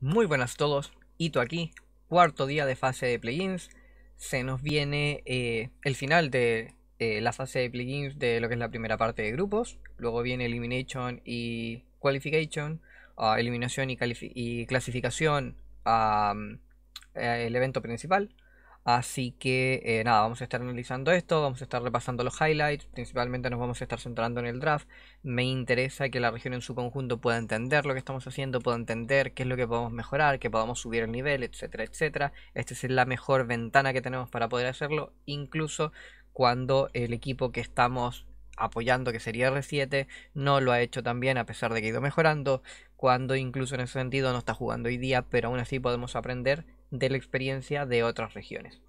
Muy buenas a todos, Hito aquí, cuarto día de fase de plugins. Se nos viene eh, el final de la fase de plugins de lo que es la primera parte de grupos. Luego viene Elimination y Qualification, ah, eliminación y, clasificación a eh, el evento principal. Así que eh, nada, vamos a estar analizando esto, vamos a estar repasando los highlights, principalmente nos vamos a estar centrando en el draft. Me interesa que la región en su conjunto pueda entender lo que estamos haciendo, pueda entender qué es lo que podemos mejorar, que podamos subir el nivel, etcétera, etcétera. Esta es la mejor ventana que tenemos para poder hacerlo, incluso cuando el equipo que estamos apoyando, que sería R7, no lo ha hecho también a pesar de que ha ido mejorando, cuando incluso en ese sentido no está jugando hoy día, pero aún así podemos aprender de la experiencia de otras regiones.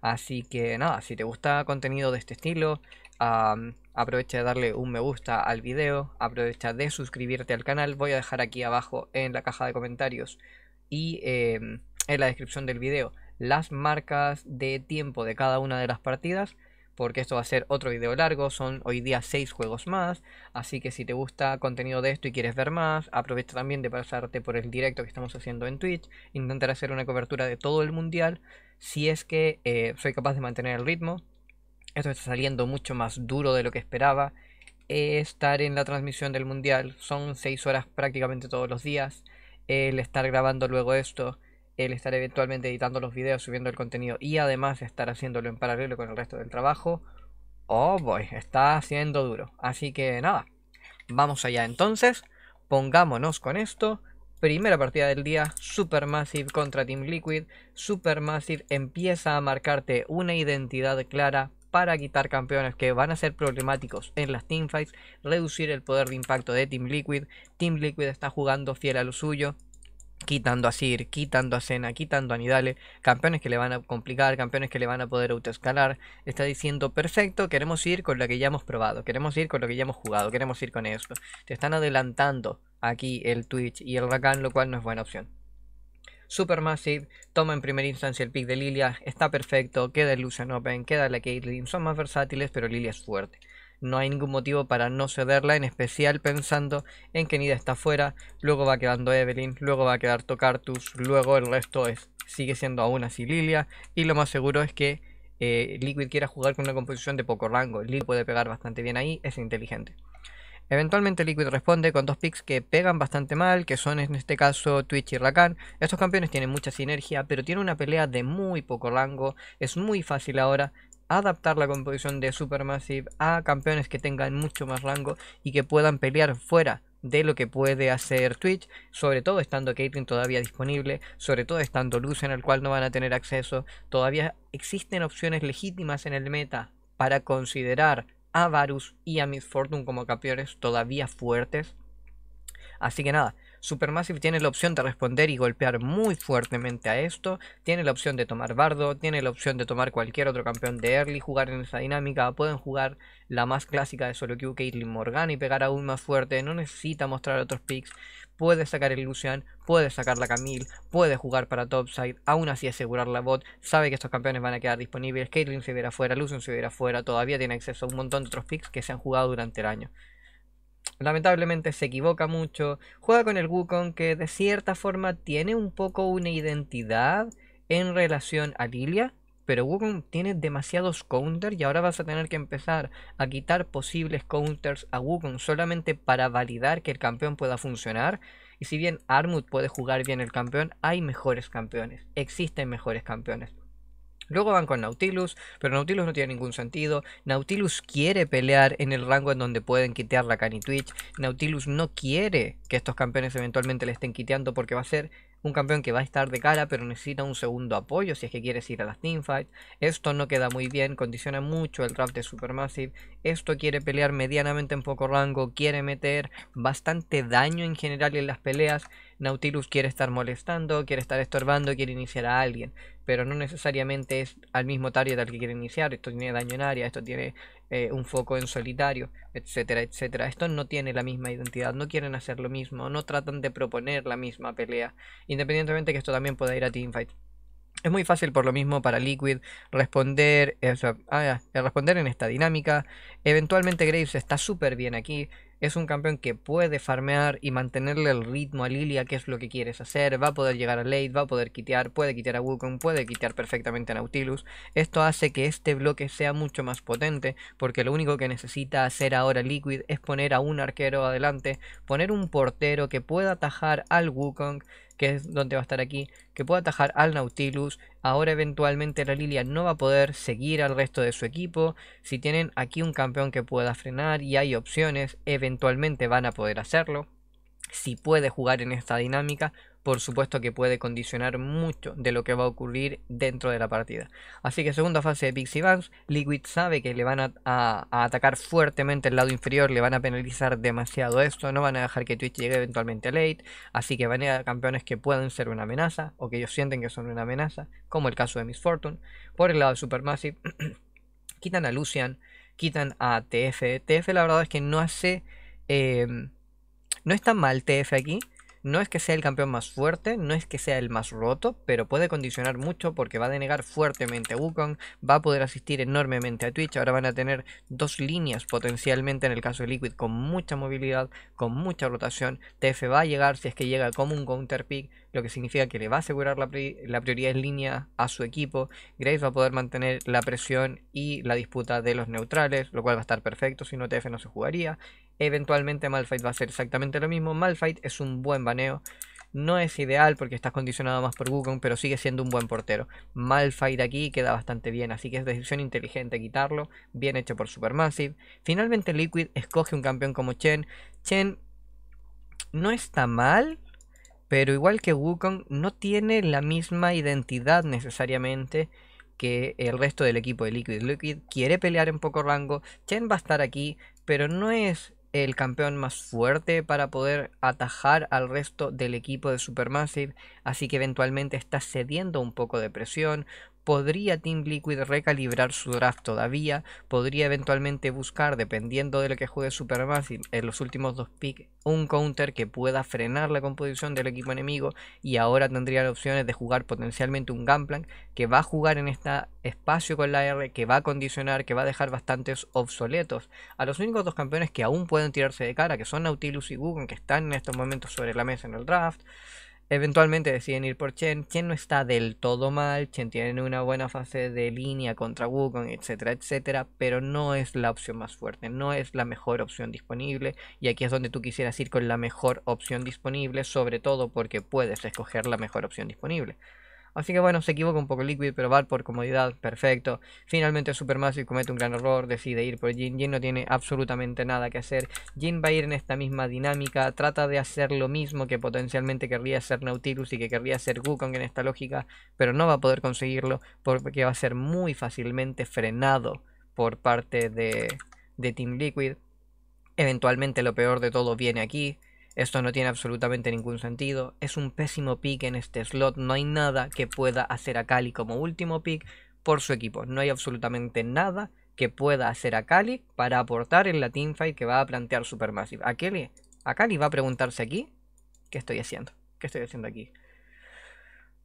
Así que nada, si te gusta contenido de este estilo, aprovecha de darle un me gusta al video, aprovecha de suscribirte al canal, voy a dejar aquí abajo en la caja de comentarios y em, en la descripción del video las marcas de tiempo de cada una de las partidas porque esto va a ser otro video largo, son hoy día 6 juegos más, así que si te gusta contenido de esto y quieres ver más, aprovecha también de pasarte por el directo que estamos haciendo en Twitch, intentar hacer una cobertura de todo el mundial, si es que eh, soy capaz de mantener el ritmo, esto está saliendo mucho más duro de lo que esperaba, eh, estar en la transmisión del mundial, son 6 horas prácticamente todos los días, el estar grabando luego esto, el estar eventualmente editando los videos, subiendo el contenido y además estar haciéndolo en paralelo con el resto del trabajo, oh boy, está haciendo duro. Así que nada, vamos allá entonces, pongámonos con esto. Primera partida del día, Supermassive contra Team Liquid. Supermassive empieza a marcarte una identidad clara para quitar campeones que van a ser problemáticos en las teamfights, reducir el poder de impacto de Team Liquid. Team Liquid está jugando fiel a lo suyo, quitando a Sir, quitando a Senna, quitando a Nidale, campeones que le van a complicar, campeones que le van a poder autoescalar. Está diciendo, perfecto, queremos ir con lo que ya hemos probado, queremos ir con lo que ya hemos jugado, queremos ir con eso. Te están adelantando aquí el Twitch y el Rakan, lo cual no es buena opción. Supermassive toma en primera instancia el pick de Lilia, está perfecto, queda el Lucian Open, queda la Caitlyn, son más versátiles, pero Lilia es fuerte. No hay ningún motivo para no cederla, en especial pensando en que Nida está fuera, luego va quedando Evelyn, luego va a quedar Tocartus, luego el resto es sigue siendo aún así Lilia, y lo más seguro es que eh, Liquid quiera jugar con una composición de poco rango. Liquid puede pegar bastante bien ahí, es inteligente. Eventualmente Liquid responde con dos picks que pegan bastante mal, que son en este caso Twitch y Rakan. Estos campeones tienen mucha sinergia, pero tienen una pelea de muy poco rango, es muy fácil ahora, adaptar la composición de Supermassive a campeones que tengan mucho más rango y que puedan pelear fuera de lo que puede hacer Twitch, sobre todo estando Caitlyn todavía disponible, sobre todo estando en el cual no van a tener acceso, todavía existen opciones legítimas en el meta para considerar a Varus y a Miss Fortune como campeones todavía fuertes. Así que nada, Supermassive tiene la opción de responder y golpear muy fuertemente a esto. Tiene la opción de tomar Bardo, tiene la opción de tomar cualquier otro campeón de early, jugar en esa dinámica. Pueden jugar la más clásica de solo Q, Caitlyn Morgan y pegar aún más fuerte. No necesita mostrar otros picks. Puede sacar el Lucian, puede sacar la Camille, puede jugar para topside, aún así asegurar la bot. Sabe que estos campeones van a quedar disponibles. Caitlyn se verá fuera, Lucian se verá fuera. Todavía tiene acceso a un montón de otros picks que se han jugado durante el año lamentablemente se equivoca mucho, juega con el Wukong que de cierta forma tiene un poco una identidad en relación a Lilia, pero Wukong tiene demasiados counters y ahora vas a tener que empezar a quitar posibles counters a Wukong solamente para validar que el campeón pueda funcionar. Y si bien Armut puede jugar bien el campeón, hay mejores campeones, existen mejores campeones. Luego van con Nautilus, pero Nautilus no tiene ningún sentido. Nautilus quiere pelear en el rango en donde pueden quitear la Cani Twitch. Nautilus no quiere que estos campeones eventualmente le estén quiteando porque va a ser un campeón que va a estar de cara pero necesita un segundo apoyo si es que quieres ir a las teamfights. Esto no queda muy bien, condiciona mucho el draft de Supermassive. Esto quiere pelear medianamente en poco rango, quiere meter bastante daño en general en las peleas. Nautilus quiere estar molestando, quiere estar estorbando, quiere iniciar a alguien, pero no necesariamente es al mismo target al que quiere iniciar. Esto tiene daño en área, esto tiene eh, un foco en solitario, etcétera, etcétera. Esto no tiene la misma identidad, no quieren hacer lo mismo, no tratan de proponer la misma pelea, independientemente que esto también pueda ir a teamfight. Es muy fácil por lo mismo para Liquid responder, eh, ah, eh, responder en esta dinámica. Eventualmente Graves está súper bien aquí es un campeón que puede farmear y mantenerle el ritmo a Lilia, que es lo que quieres hacer, va a poder llegar a late, va a poder quitear, puede quitar a Wukong, puede quitar perfectamente a Nautilus. Esto hace que este bloque sea mucho más potente, porque lo único que necesita hacer ahora Liquid es poner a un arquero adelante, poner un portero que pueda atajar al Wukong que es donde va a estar aquí, que pueda atajar al Nautilus. Ahora eventualmente la Lilia no va a poder seguir al resto de su equipo. Si tienen aquí un campeón que pueda frenar y hay opciones, eventualmente van a poder hacerlo. Si puede jugar en esta dinámica, por supuesto que puede condicionar mucho de lo que va a ocurrir dentro de la partida. Así que segunda fase de Pixie Banks, Liquid sabe que le van a, atacar fuertemente el lado inferior, le van a penalizar demasiado esto, no van a dejar que Twitch llegue eventualmente a late, así que van a ir a campeones que pueden ser una amenaza, o que ellos sienten que son una amenaza, como el caso de Miss Fortune. Por el lado de Supermassive, quitan a Lucian, quitan a TF. TF la verdad es que no hace... Eh, no es tan mal TF aquí, no es que sea el campeón más fuerte, no es que sea el más roto, pero puede condicionar mucho porque va a denegar fuertemente a Wukong, va a poder asistir enormemente a Twitch, ahora van a tener dos líneas potencialmente en el caso de Liquid con mucha movilidad, con mucha rotación, TF va a llegar si es que llega como un counter pick, lo que significa que le va a asegurar la, prioridad en línea a su equipo. Graves va a poder mantener la presión y la disputa de los neutrales, lo cual va a estar perfecto, si no TF no se jugaría. Eventualmente Malphite va a ser exactamente lo mismo. Malphite es un buen baneo. No es ideal porque estás condicionado más por Wukong, pero sigue siendo un buen portero. Malphite aquí queda bastante bien, así que es decisión inteligente quitarlo. Bien hecho por Supermassive. Finalmente Liquid escoge un campeón como Chen. Chen no está mal, pero igual que Wukong no tiene la misma identidad necesariamente que el resto del equipo de Liquid. Liquid quiere pelear en poco rango, Chen va a estar aquí, pero no es el campeón más fuerte para poder atajar al resto del equipo de Supermassive, así que eventualmente está cediendo un poco de presión, podría Team Liquid recalibrar su draft todavía, podría eventualmente buscar, dependiendo de lo que juegue Supermassive en los últimos dos picks, un counter que pueda frenar la composición del equipo enemigo y ahora tendrían opciones de jugar potencialmente un Gunplank que va a jugar en este espacio con la R, que va a condicionar, que va a dejar bastantes obsoletos a los únicos dos campeones que aún pueden tirarse de cara, que son Nautilus y Guggen, que están en estos momentos sobre la mesa en el draft. Eventualmente deciden ir por Chen. Chen no está del todo mal. Chen tiene una buena fase de línea contra Wukong, etcétera, etcétera. Pero no es la opción más fuerte. No es la mejor opción disponible. Y aquí es donde tú quisieras ir con la mejor opción disponible. Sobre todo porque puedes escoger la mejor opción disponible. Así que bueno, se equivoca un poco Liquid, pero va por comodidad, perfecto. Finalmente Supermassive comete un gran error, decide ir por Jin. Jin no tiene absolutamente nada que hacer. Jin va a ir en esta misma dinámica, trata de hacer lo mismo que potencialmente querría hacer Nautilus y que querría hacer Wukong en esta lógica, pero no va a poder conseguirlo porque va a ser muy fácilmente frenado por parte de Team Liquid. Eventualmente lo peor de todo viene aquí. Esto no tiene absolutamente ningún sentido. Es un pésimo pick en este slot. No hay nada que pueda hacer a Cali como último pick por su equipo. No hay absolutamente nada que pueda hacer a Cali para aportar en la teamfight que va a plantear Supermassive. ¿A Cali? A Cali va a preguntarse aquí, ¿qué estoy haciendo? ¿Qué estoy haciendo aquí?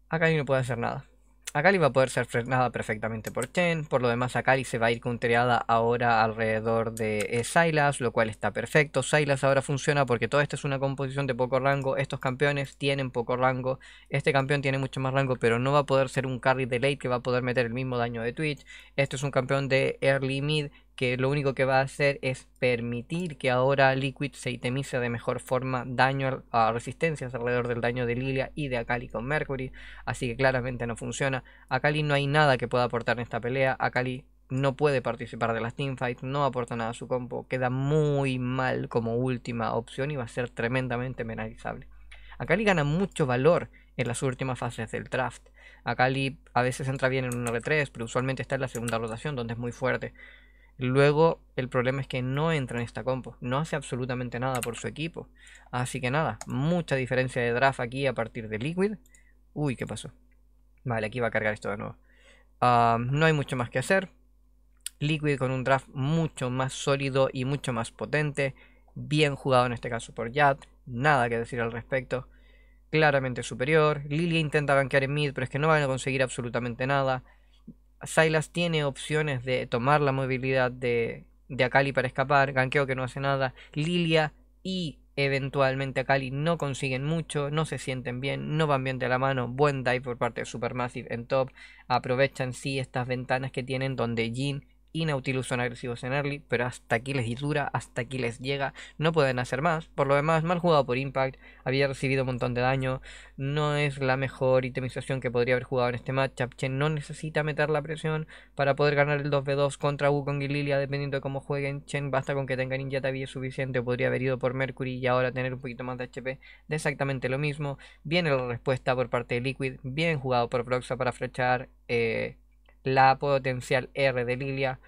A Cali no puede hacer nada. Akali va a poder ser frenada perfectamente por Chen. Por lo demás, Akali se va a ir counterada ahora alrededor de Sylas, lo cual está perfecto. Sylas ahora funciona porque todo esto es una composición de poco rango. Estos campeones tienen poco rango. Este campeón tiene mucho más rango, pero no va a poder ser un carry de late que va a poder meter el mismo daño de Twitch. Este es un campeón de early mid que lo único que va a hacer es permitir que ahora Liquid se itemice de mejor forma daño a resistencias alrededor del daño de Lilia y de Akali con Mercury, así que claramente no funciona. Akali no hay nada que pueda aportar en esta pelea, Akali no puede participar de las teamfights, no aporta nada a su combo. queda muy mal como última opción y va a ser tremendamente penalizable. Akali gana mucho valor en las últimas fases del draft. Akali a veces entra bien en un R3, pero usualmente está en la segunda rotación, donde es muy fuerte. Luego, el problema es que no entra en esta compo. No hace absolutamente nada por su equipo. Así que nada, mucha diferencia de draft aquí a partir de Liquid. Uy, ¿qué pasó? Vale, aquí va a cargar esto de nuevo. Ah, no hay mucho más que hacer. Liquid con un draft mucho más sólido y mucho más potente. Bien jugado en este caso por Yad. Nada que decir al respecto. Claramente superior. Lilia intenta banquear en mid, pero es que no van a conseguir absolutamente nada. Silas tiene opciones de tomar la movilidad de, de Akali para escapar. Gankeo que no hace nada. Lilia y eventualmente Akali no consiguen mucho, no se sienten bien, no van bien de la mano, buen dive por parte de Supermassive en top, aprovechan sí estas ventanas que tienen donde Jin y Nautilus son agresivos en early, pero hasta aquí les dura, hasta aquí les llega, no pueden hacer más. Por lo demás, mal jugado por Impact, había recibido un montón de daño, no es la mejor itemización que podría haber jugado en este matchup. Chen no necesita meter la presión para poder ganar el 2v2 contra Wukong y Lilia, dependiendo de cómo jueguen. Chen basta con que tenga Ninja Tabi suficiente, podría haber ido por Mercury y ahora tener un poquito más de HP de exactamente lo mismo. Viene la respuesta por parte de Liquid, bien jugado por Proxa para flechar. Eh, la potencial R de Lilia.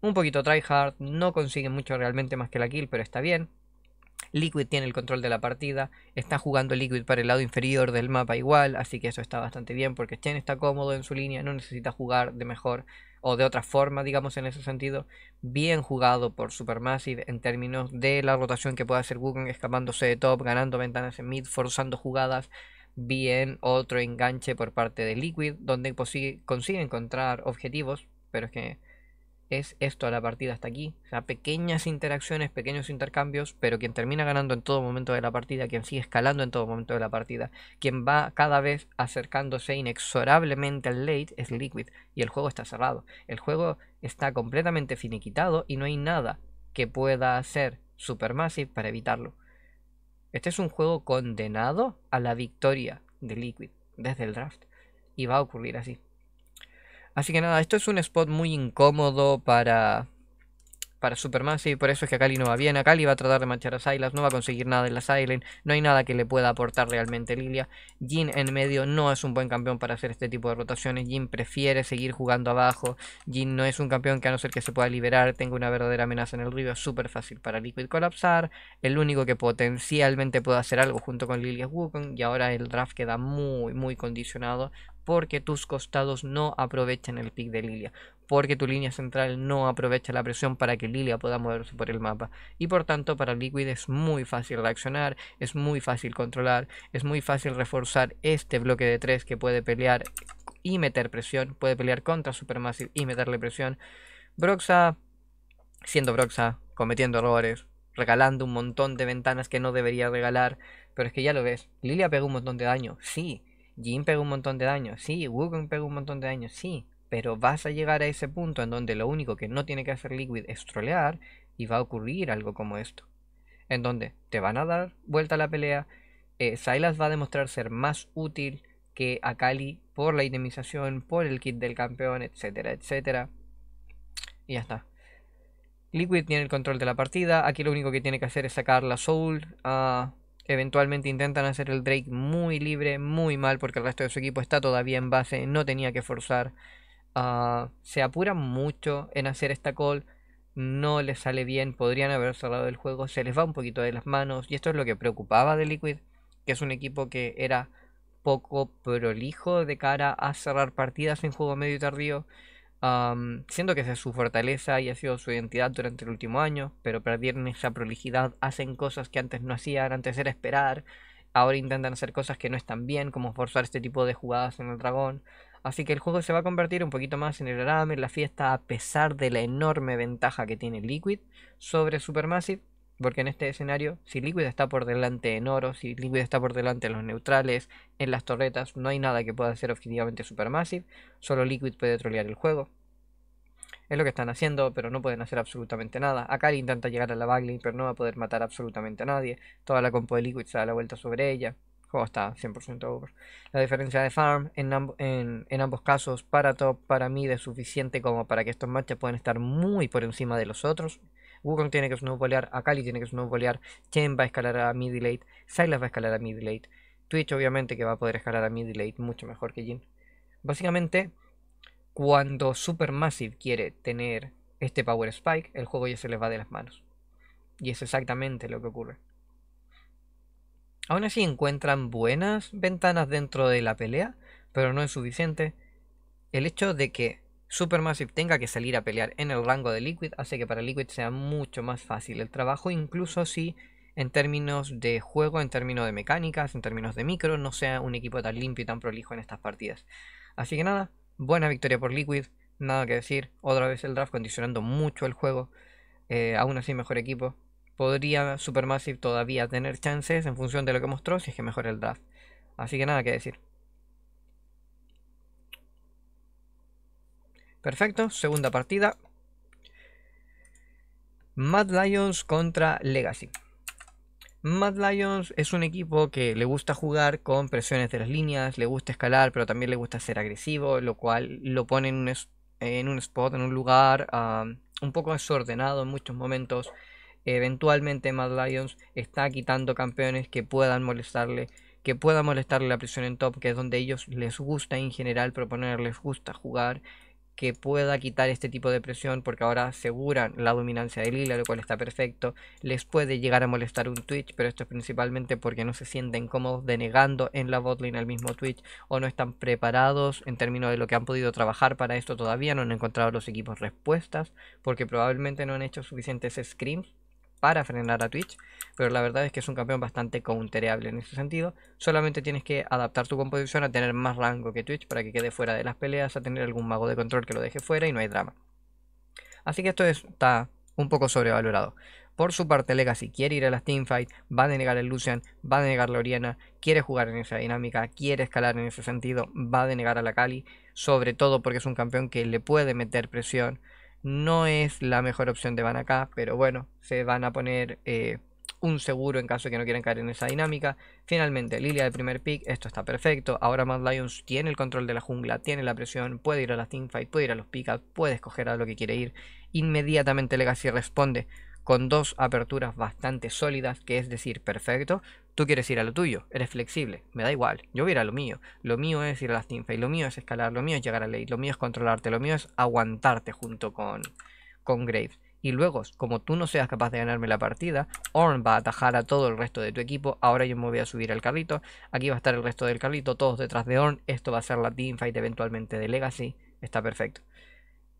Un poquito tryhard, no consigue mucho realmente más que la kill, pero está bien. Liquid tiene el control de la partida, está jugando Liquid para el lado inferior del mapa igual, así que eso está bastante bien porque Chen está cómodo en su línea, no necesita jugar de mejor o de otra forma, digamos en ese sentido. Bien jugado por Supermassive en términos de la rotación que puede hacer Wukong escapándose de top, ganando ventanas en mid, forzando jugadas, bien otro enganche por parte de Liquid, donde consigue encontrar objetivos, pero es que es esto la partida hasta aquí. O sea, pequeñas interacciones, pequeños intercambios, pero quien termina ganando en todo momento de la partida, quien sigue escalando en todo momento de la partida, quien va cada vez acercándose inexorablemente al late es Liquid. Y el juego está cerrado. El juego está completamente finiquitado y no hay nada que pueda hacer Supermassive para evitarlo. Este es un juego condenado a la victoria de Liquid desde el draft. Y va a ocurrir así. Así que nada, esto es un spot muy incómodo para para Superman, sí, por eso es que Akali no va bien. Akali va a tratar de manchar a Sylas, no va a conseguir nada en las Silent, no hay nada que le pueda aportar realmente Lilia. Jin en medio no es un buen campeón para hacer este tipo de rotaciones. Jin prefiere seguir jugando abajo. Jin no es un campeón que a no ser que se pueda liberar, tenga una verdadera amenaza en el río. Es súper fácil para Liquid colapsar. El único que potencialmente pueda hacer algo junto con Lilia es Wukong. Y ahora el draft queda muy, muy condicionado porque tus costados no aprovechan el pick de Lilia porque tu línea central no aprovecha la presión para que Lilia pueda moverse por el mapa. Y por tanto, para Liquid es muy fácil reaccionar, es muy fácil controlar, es muy fácil reforzar este bloque de 3 que puede pelear y meter presión, puede pelear contra Supermassive y meterle presión. Broxa, siendo Broxa, cometiendo errores, regalando un montón de ventanas que no debería regalar, pero es que ya lo ves, Lilia pegó un montón de daño, sí. Jin pegó un montón de daño, sí. Wukong pegó un montón de daño, sí pero vas a llegar a ese punto en donde lo único que no tiene que hacer Liquid es trolear y va a ocurrir algo como esto. En donde te van a dar vuelta a la pelea, eh, Silas va a demostrar ser más útil que Akali por la itemización, por el kit del campeón, etcétera, etcétera. Y ya está. Liquid tiene el control de la partida, aquí lo único que tiene que hacer es sacar la Soul. Ah, eventualmente intentan hacer el Drake muy libre, muy mal, porque el resto de su equipo está todavía en base, no tenía que forzar. Ah, se apuran mucho en hacer esta call, no les sale bien, podrían haber cerrado el juego, se les va un poquito de las manos y esto es lo que preocupaba de Liquid, que es un equipo que era poco prolijo de cara a cerrar partidas en juego medio y tardío, siento que esa es su fortaleza y ha sido su identidad durante el último año, pero perdieron esa prolijidad, hacen cosas que antes no hacían, antes era esperar, ahora intentan hacer cosas que no están bien, como forzar este tipo de jugadas en el dragón. Así que el juego se va a convertir un poquito más en el arame, en la fiesta, a pesar de la enorme ventaja que tiene Liquid sobre Supermassive. Porque en este escenario, si Liquid está por delante en oro, si Liquid está por delante en los neutrales, en las torretas, no hay nada que pueda hacer objetivamente Supermassive. Solo Liquid puede trolear el juego. Es lo que están haciendo, pero no pueden hacer absolutamente nada. Akari intenta llegar a la bagley, pero no va a poder matar absolutamente a nadie. Toda la compo de Liquid se da la vuelta sobre ella. O está 100% over. La diferencia de farm en, ambos casos para top para mid es suficiente como para que estos matches puedan estar muy por encima de los otros. Wukong tiene que snowballear, Akali tiene que snowballear, Chen va a escalar a mid late, Silas va a escalar a mid late, Twitch obviamente que va a poder escalar a mid late mucho mejor que Jin. Básicamente, cuando Supermassive quiere tener este Power Spike, el juego ya se les va de las manos. Y es exactamente lo que ocurre. Aún así encuentran buenas ventanas dentro de la pelea, pero no es suficiente. El hecho de que Supermassive tenga que salir a pelear en el rango de Liquid hace que para Liquid sea mucho más fácil el trabajo, incluso si en términos de juego, en términos de mecánicas, en términos de micro, no sea un equipo tan limpio y tan prolijo en estas partidas. Así que nada, buena victoria por Liquid, nada que decir, otra vez el draft condicionando mucho el juego, eh, aún así mejor equipo, podría Supermassive todavía tener chances en función de lo que mostró si es que mejora el draft. Así que nada que decir. Perfecto, segunda partida. Mad Lions contra Legacy. Mad Lions es un equipo que le gusta jugar con presiones de las líneas, le gusta escalar, pero también le gusta ser agresivo, lo cual lo pone en un, spot, en un lugar ah, un poco desordenado en muchos momentos eventualmente Mad Lions está quitando campeones que puedan molestarle, que pueda molestarle la presión en top, que es donde ellos les gusta en general proponer, les gusta jugar, que pueda quitar este tipo de presión porque ahora aseguran la dominancia de Lila, lo cual está perfecto. Les puede llegar a molestar un Twitch, pero esto es principalmente porque no se sienten cómodos denegando en la botlane al mismo Twitch o no están preparados en términos de lo que han podido trabajar para esto todavía, no han encontrado los equipos respuestas porque probablemente no han hecho suficientes screams para frenar a Twitch, pero la verdad es que es un campeón bastante countereable en ese sentido. Solamente tienes que adaptar tu composición a tener más rango que Twitch para que quede fuera de las peleas, a tener algún mago de control que lo deje fuera y no hay drama. Así que esto está un poco sobrevalorado. Por su parte, Legacy quiere ir a las teamfights, va a denegar el Lucian, va a denegar la Oriana, quiere jugar en esa dinámica, quiere escalar en ese sentido, va a denegar a la Kali sobre todo porque es un campeón que le puede meter presión no es la mejor opción de Acá. pero bueno, se van a poner eh, un seguro en caso de que no quieran caer en esa dinámica. Finalmente, Lilia de primer pick, esto está perfecto. Ahora Mad Lions tiene el control de la jungla, tiene la presión, puede ir a la teamfight, puede ir a los pickups, puede escoger a lo que quiere ir. Inmediatamente Legacy responde con dos aperturas bastante sólidas, que es decir, perfecto, Tú quieres ir a lo tuyo, eres flexible, me da igual, yo voy a ir a lo mío. Lo mío es ir a las teamfights, lo mío es escalar, lo mío es llegar a ley, lo mío es controlarte, lo mío es aguantarte junto con, con Graves. Y luego, como tú no seas capaz de ganarme la partida, Orn va a atajar a todo el resto de tu equipo. Ahora yo me voy a subir al carrito. Aquí va a estar el resto del carrito, todos detrás de Orn. Esto va a ser la teamfight eventualmente de Legacy. Está perfecto.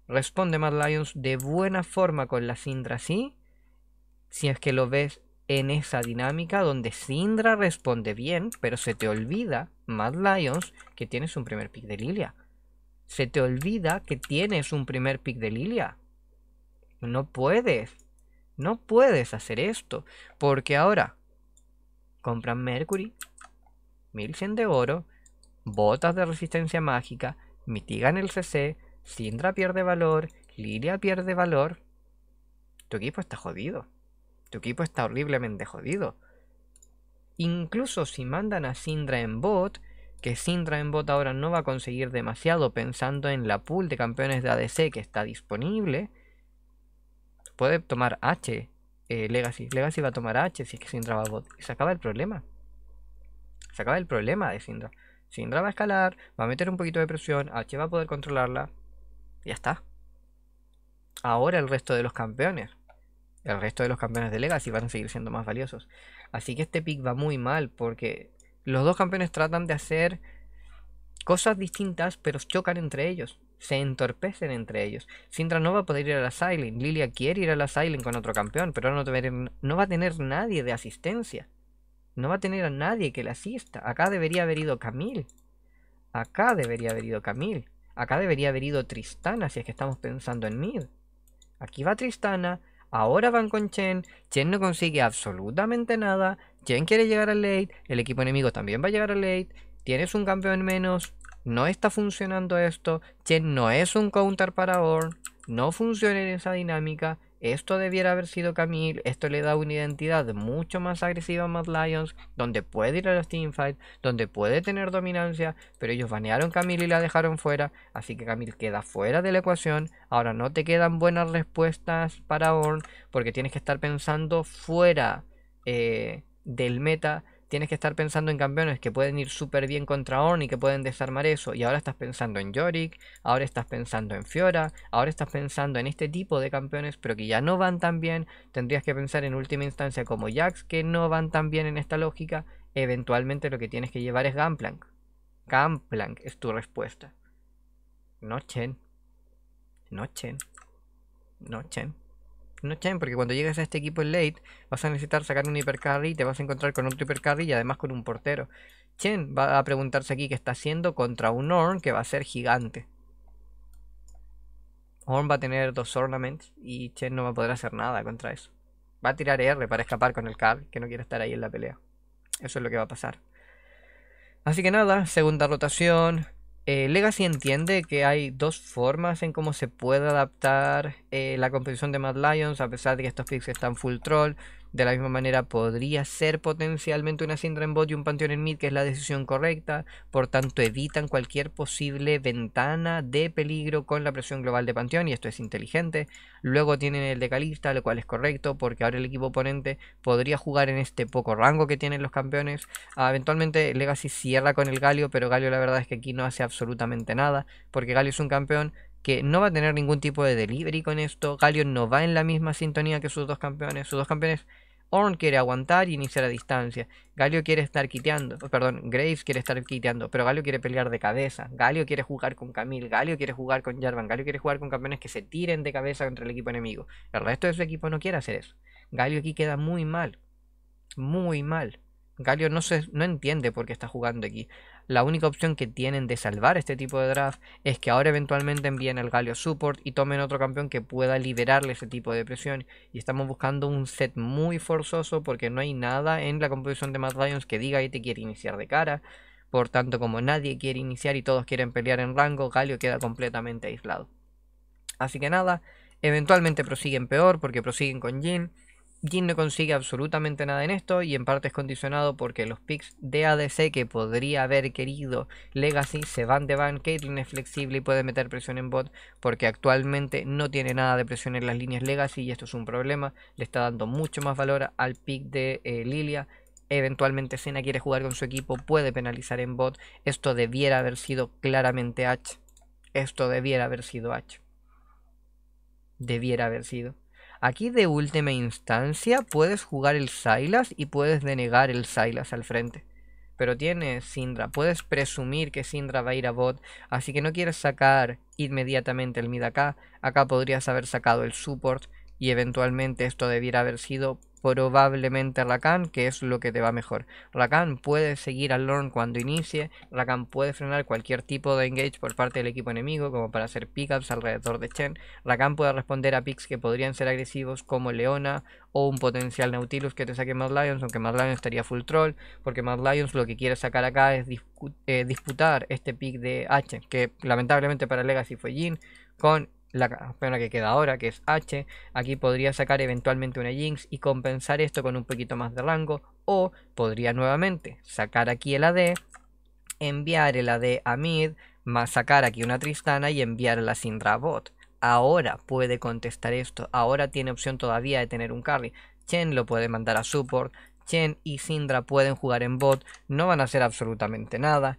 Responde Mad Lions de buena forma con la Sindra, sí. Si es que lo ves en esa dinámica donde Sindra responde bien, pero se te olvida, Mad Lions, que tienes un primer pick de Lilia. Se te olvida que tienes un primer pick de Lilia. No puedes. No puedes hacer esto. Porque ahora compran Mercury, 1100 de oro, botas de resistencia mágica, mitigan el CC, Sindra pierde valor, Lilia pierde valor. Tu equipo está jodido. Tu equipo está horriblemente jodido. Incluso si mandan a Syndra en bot, que Syndra en bot ahora no va a conseguir demasiado pensando en la pool de campeones de ADC que está disponible, puede tomar H eh, Legacy. Legacy va a tomar H si es que Syndra va a bot. Y se acaba el problema. Se acaba el problema de Syndra. Syndra va a escalar, va a meter un poquito de presión, H va a poder controlarla. Ya está. Ahora el resto de los campeones el resto de los campeones de Legacy van a seguir siendo más valiosos. Así que este pick va muy mal porque los dos campeones tratan de hacer cosas distintas pero chocan entre ellos. Se entorpecen entre ellos. Sindra no va a poder ir a la Silent. Lilia quiere ir a la Silent con otro campeón, pero no, no va a tener nadie de asistencia. No va a tener a nadie que le asista. Acá debería haber ido Camille. Acá debería haber ido Camille. Acá debería haber ido Tristana, si es que estamos pensando en Mid. Aquí va Tristana, Ahora van con Chen, Chen no consigue absolutamente nada, Chen quiere llegar al late, el equipo enemigo también va a llegar al late, tienes un campeón menos, no está funcionando esto, Chen no es un counter para Orn, no funciona en esa dinámica, esto debiera haber sido Camille, esto le da una identidad mucho más agresiva a Mad Lions, donde puede ir a los teamfights, donde puede tener dominancia, pero ellos banearon Camille y la dejaron fuera, así que Camille queda fuera de la ecuación, ahora no te quedan buenas respuestas para Orn, porque tienes que estar pensando fuera eh, del meta tienes que estar pensando en campeones que pueden ir súper bien contra Orn y que pueden desarmar eso. Y ahora estás pensando en Yorick, ahora estás pensando en Fiora, ahora estás pensando en este tipo de campeones, pero que ya no van tan bien. Tendrías que pensar en última instancia como Jax, que no van tan bien en esta lógica. Eventualmente lo que tienes que llevar es Gamplank. Gamplank es tu respuesta. No Nochen, No no Chen, porque cuando llegues a este equipo en late, vas a necesitar sacar un hipercarry, te vas a encontrar con otro hipercarry y además con un portero. Chen va a preguntarse aquí qué está haciendo contra un Orn que va a ser gigante. Orn va a tener dos ornaments y Chen no va a poder hacer nada contra eso. Va a tirar R para escapar con el Carl, que no quiere estar ahí en la pelea. Eso es lo que va a pasar. Así que nada, segunda rotación. Eh, Legacy entiende que hay dos formas en cómo se puede adaptar eh, la competición de Mad Lions, a pesar de que estos picks están full troll, de la misma manera podría ser potencialmente una Syndra en bot y un Panteón en mid, que es la decisión correcta. Por tanto, evitan cualquier posible ventana de peligro con la presión global de Panteón, y esto es inteligente. Luego tienen el de Calista, lo cual es correcto, porque ahora el equipo oponente podría jugar en este poco rango que tienen los campeones. Ah, eventualmente Legacy cierra con el Galio, pero Galio la verdad es que aquí no hace absolutamente nada, porque Galio es un campeón que no va a tener ningún tipo de delivery con esto. Galio no va en la misma sintonía que sus dos campeones. Sus dos campeones, Orn quiere aguantar y iniciar a distancia. Galio quiere estar quiteando, oh, perdón, Graves quiere estar quiteando, pero Galio quiere pelear de cabeza. Galio quiere jugar con Camille, Galio quiere jugar con Jarvan, Galio quiere jugar con campeones que se tiren de cabeza contra el equipo enemigo. El resto de su equipo no quiere hacer eso. Galio aquí queda muy mal, muy mal. Galio no, se, no entiende por qué está jugando aquí la única opción que tienen de salvar este tipo de draft es que ahora eventualmente envíen el Galio Support y tomen otro campeón que pueda liberarle ese tipo de presión. Y estamos buscando un set muy forzoso porque no hay nada en la composición de Mad Lions que diga que te quiere iniciar de cara. Por tanto, como nadie quiere iniciar y todos quieren pelear en rango, Galio queda completamente aislado. Así que nada, eventualmente prosiguen peor porque prosiguen con Jin. Jin no consigue absolutamente nada en esto y en parte es condicionado porque los picks de ADC que podría haber querido Legacy se van de van. Caitlyn es flexible y puede meter presión en bot porque actualmente no tiene nada de presión en las líneas Legacy y esto es un problema. Le está dando mucho más valor al pick de eh, Lilia. Eventualmente Sena quiere jugar con su equipo, puede penalizar en bot. Esto debiera haber sido claramente H. Esto debiera haber sido H. Debiera haber sido. Aquí de última instancia puedes jugar el Silas y puedes denegar el Silas al frente. Pero tienes Sindra, puedes presumir que Sindra va a ir a bot, así que no quieres sacar inmediatamente el mid acá. Acá podrías haber sacado el support y eventualmente esto debiera haber sido probablemente Rakan, que es lo que te va mejor. Rakan puede seguir al Lorn cuando inicie, Rakan puede frenar cualquier tipo de engage por parte del equipo enemigo, como para hacer pickups alrededor de Chen. Rakan puede responder a picks que podrían ser agresivos, como Leona o un potencial Nautilus que te saque Mad Lions, aunque Mad Lions estaría full troll, porque Mad Lions lo que quiere sacar acá es eh, disputar este pick de H, que lamentablemente para Legacy fue Jin, con la pena que queda ahora, que es H. Aquí podría sacar eventualmente una Jinx y compensar esto con un poquito más de rango. O podría nuevamente sacar aquí el AD, enviar el AD a mid, más sacar aquí una Tristana y enviar enviarla a bot. Ahora puede contestar esto, ahora tiene opción todavía de tener un carry. Chen lo puede mandar a support, Chen y Syndra pueden jugar en bot, no van a hacer absolutamente nada.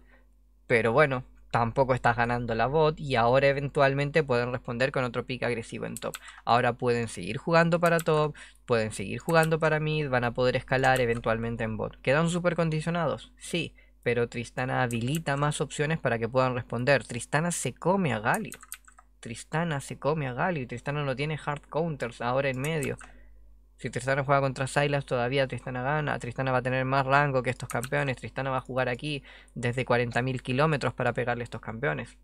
Pero bueno, tampoco estás ganando la bot y ahora eventualmente pueden responder con otro pick agresivo en top. Ahora pueden seguir jugando para top, pueden seguir jugando para mid, van a poder escalar eventualmente en bot. ¿Quedan super condicionados? Sí, pero Tristana habilita más opciones para que puedan responder. Tristana se come a Galio. Tristana se come a Galio. Tristana no tiene hard counters ahora en medio. Si Tristana juega contra Sylas, todavía Tristana gana. Tristana va a tener más rango que estos campeones. Tristana va a jugar aquí desde 40.000 kilómetros para pegarle a estos campeones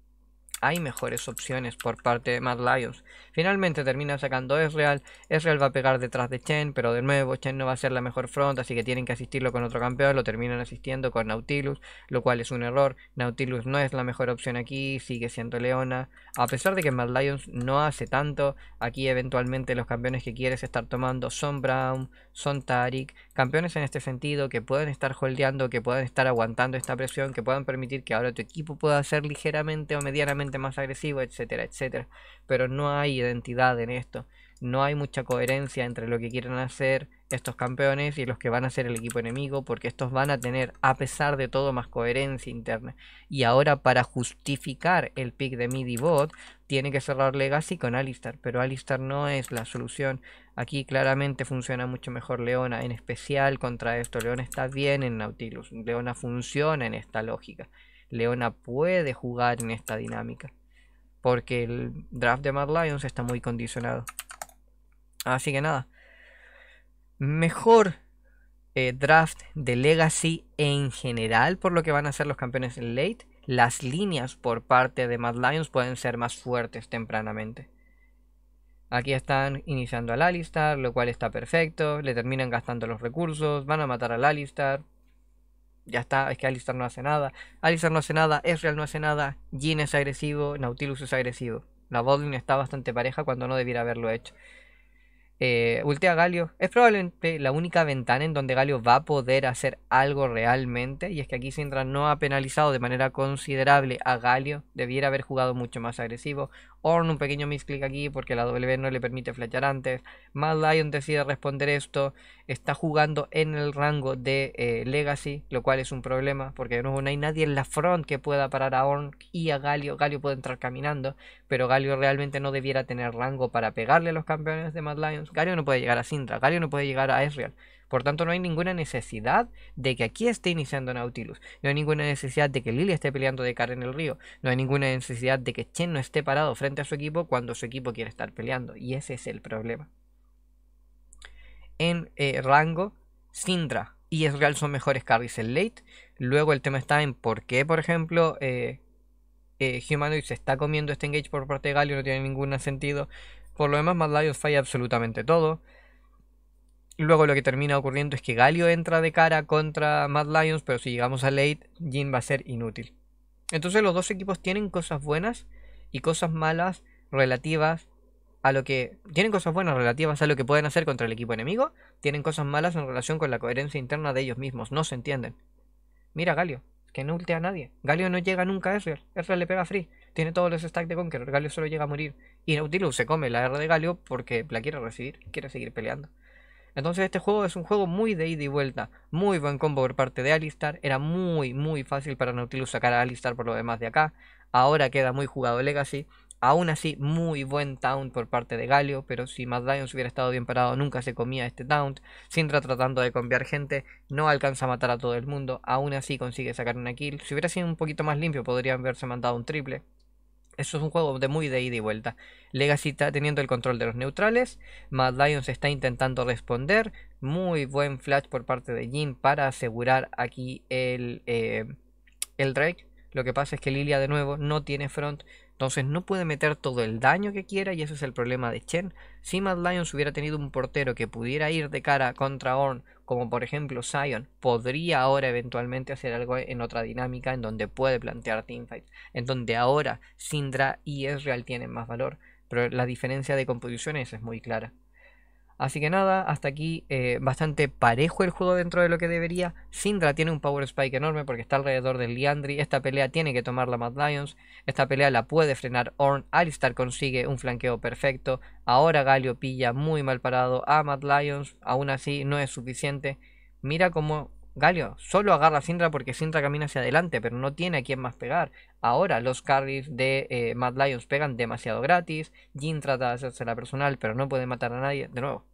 hay mejores opciones por parte de Mad Lions. Finalmente termina sacando real, Ezreal. real va a pegar detrás de Chen, pero de nuevo Chen no va a ser la mejor front, así que tienen que asistirlo con otro campeón. Lo terminan asistiendo con Nautilus, lo cual es un error. Nautilus no es la mejor opción aquí, sigue siendo Leona. A pesar de que Mad Lions no hace tanto, aquí eventualmente los campeones que quieres estar tomando son Brown, son Tarik, campeones en este sentido, que pueden estar holdeando, que pueden estar aguantando esta presión, que puedan permitir que ahora tu equipo pueda ser ligeramente o medianamente más agresivo, etcétera, etcétera. Pero no hay identidad en esto, no hay mucha coherencia entre lo que quieren hacer estos campeones y los que van a ser el equipo enemigo, porque estos van a tener, a pesar de todo, más coherencia interna. Y ahora, para justificar el pick de Midi Bot, tiene que cerrar Legacy con Alistar, pero Alistar no es la solución. Aquí claramente funciona mucho mejor Leona, en especial contra esto. Leona está bien en Nautilus, Leona funciona en esta lógica. Leona puede jugar en esta dinámica, porque el draft de Mad Lions está muy condicionado. Así que nada mejor eh, draft de Legacy en general, por lo que van a ser los campeones en late, las líneas por parte de Mad Lions pueden ser más fuertes tempranamente. Aquí están iniciando al Alistar, lo cual está perfecto. Le terminan gastando los recursos, van a matar al Alistar. Ya está, es que Alistar no hace nada. Alistar no hace nada, Ezreal no hace nada, Gin es agresivo, Nautilus es agresivo. La botlane está bastante pareja cuando no debiera haberlo hecho eh, ultea Galio. Es probablemente la única ventana en donde Galio va a poder hacer algo realmente. Y es que aquí Sindra no ha penalizado de manera considerable a Galio. Debiera haber jugado mucho más agresivo. Orn un pequeño misclick aquí porque la W no le permite flechar antes. Mad Lion decide responder esto está jugando en el rango de eh, Legacy, lo cual es un problema, porque no, hay nadie en la front que pueda parar a Orn y a Galio. Galio puede entrar caminando, pero Galio realmente no debiera tener rango para pegarle a los campeones de Mad Lions. Galio no puede llegar a sintra Galio no puede llegar a Ezreal. Por tanto, no hay ninguna necesidad de que aquí esté iniciando Nautilus. No hay ninguna necesidad de que Lily esté peleando de cara en el río. No hay ninguna necesidad de que Chen no esté parado frente a su equipo cuando su equipo quiere estar peleando. Y ese es el problema en eh, rango, Sindra y real son mejores carries en late. Luego el tema está en por qué, por ejemplo, eh, eh, Humanoid se está comiendo este engage por parte de Galio, no tiene ningún sentido. Por lo demás, Mad Lions falla absolutamente todo. Luego lo que termina ocurriendo es que Galio entra de cara contra Mad Lions, pero si llegamos a late, Jin va a ser inútil. Entonces los dos equipos tienen cosas buenas y cosas malas relativas a lo que tienen cosas buenas relativas a lo que pueden hacer contra el equipo enemigo, tienen cosas malas en relación con la coherencia interna de ellos mismos, no se entienden. Mira Galio, que no ultea a nadie. Galio no llega nunca a Ezreal, Ezreal le pega free, tiene todos los stacks de Conqueror, Galio solo llega a morir. Y Nautilus se come la R de Galio porque la quiere recibir, quiere seguir peleando. Entonces este juego es un juego muy de ida y vuelta, muy buen combo por parte de Alistar, era muy muy fácil para Nautilus sacar a Alistar por lo demás de acá, ahora queda muy jugado Legacy, Aún así, muy buen taunt por parte de Galio, pero si Mad Lions hubiera estado bien parado, nunca se comía este taunt. Sindra tratando de cambiar gente, no alcanza a matar a todo el mundo, aún así consigue sacar una kill. Si hubiera sido un poquito más limpio, podría haberse mandado un triple. Eso es un juego de muy de ida y vuelta. Legacy está teniendo el control de los neutrales. Mad Lions está intentando responder. Muy buen flash por parte de Jin para asegurar aquí el, eh, el Drake. Lo que pasa es que Lilia de nuevo no tiene front entonces no puede meter todo el daño que quiera y ese es el problema de Chen. Si Mad Lions hubiera tenido un portero que pudiera ir de cara contra Orn, como por ejemplo Zion, podría ahora eventualmente hacer algo en otra dinámica en donde puede plantear teamfight, en donde ahora Sindra y Ezreal tienen más valor. Pero la diferencia de composiciones es muy clara. Así que nada, hasta aquí eh, bastante parejo el juego dentro de lo que debería. Syndra tiene un power spike enorme porque está alrededor del Liandry. Esta pelea tiene que tomar la Mad Lions. Esta pelea la puede frenar Orn. Alistar consigue un flanqueo perfecto. Ahora Galio pilla muy mal parado a Mad Lions. Aún así no es suficiente. Mira cómo Galio solo agarra a porque Syndra camina hacia adelante, pero no tiene a quien más pegar. Ahora los carries de eh, Mad Lions pegan demasiado gratis. Jin trata de hacerse la personal, pero no puede matar a nadie. De nuevo,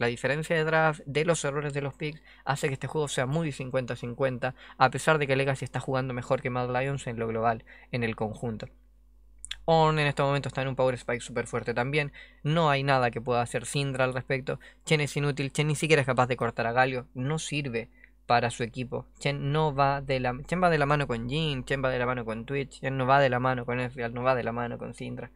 la diferencia de draft, de los errores de los picks, hace que este juego sea muy 50-50, a pesar de que Legacy está jugando mejor que Mad Lions en lo global, en el conjunto. On en este momento está en un Power Spike súper fuerte también. No hay nada que pueda hacer Sindra al respecto. Chen es inútil. Chen ni siquiera es capaz de cortar a Galio. No sirve para su equipo. Chen no va de la, Chen va de la mano con Jin. Chen va de la mano con Twitch. Chen no va de la mano con Ezreal. No va de la mano con Syndra.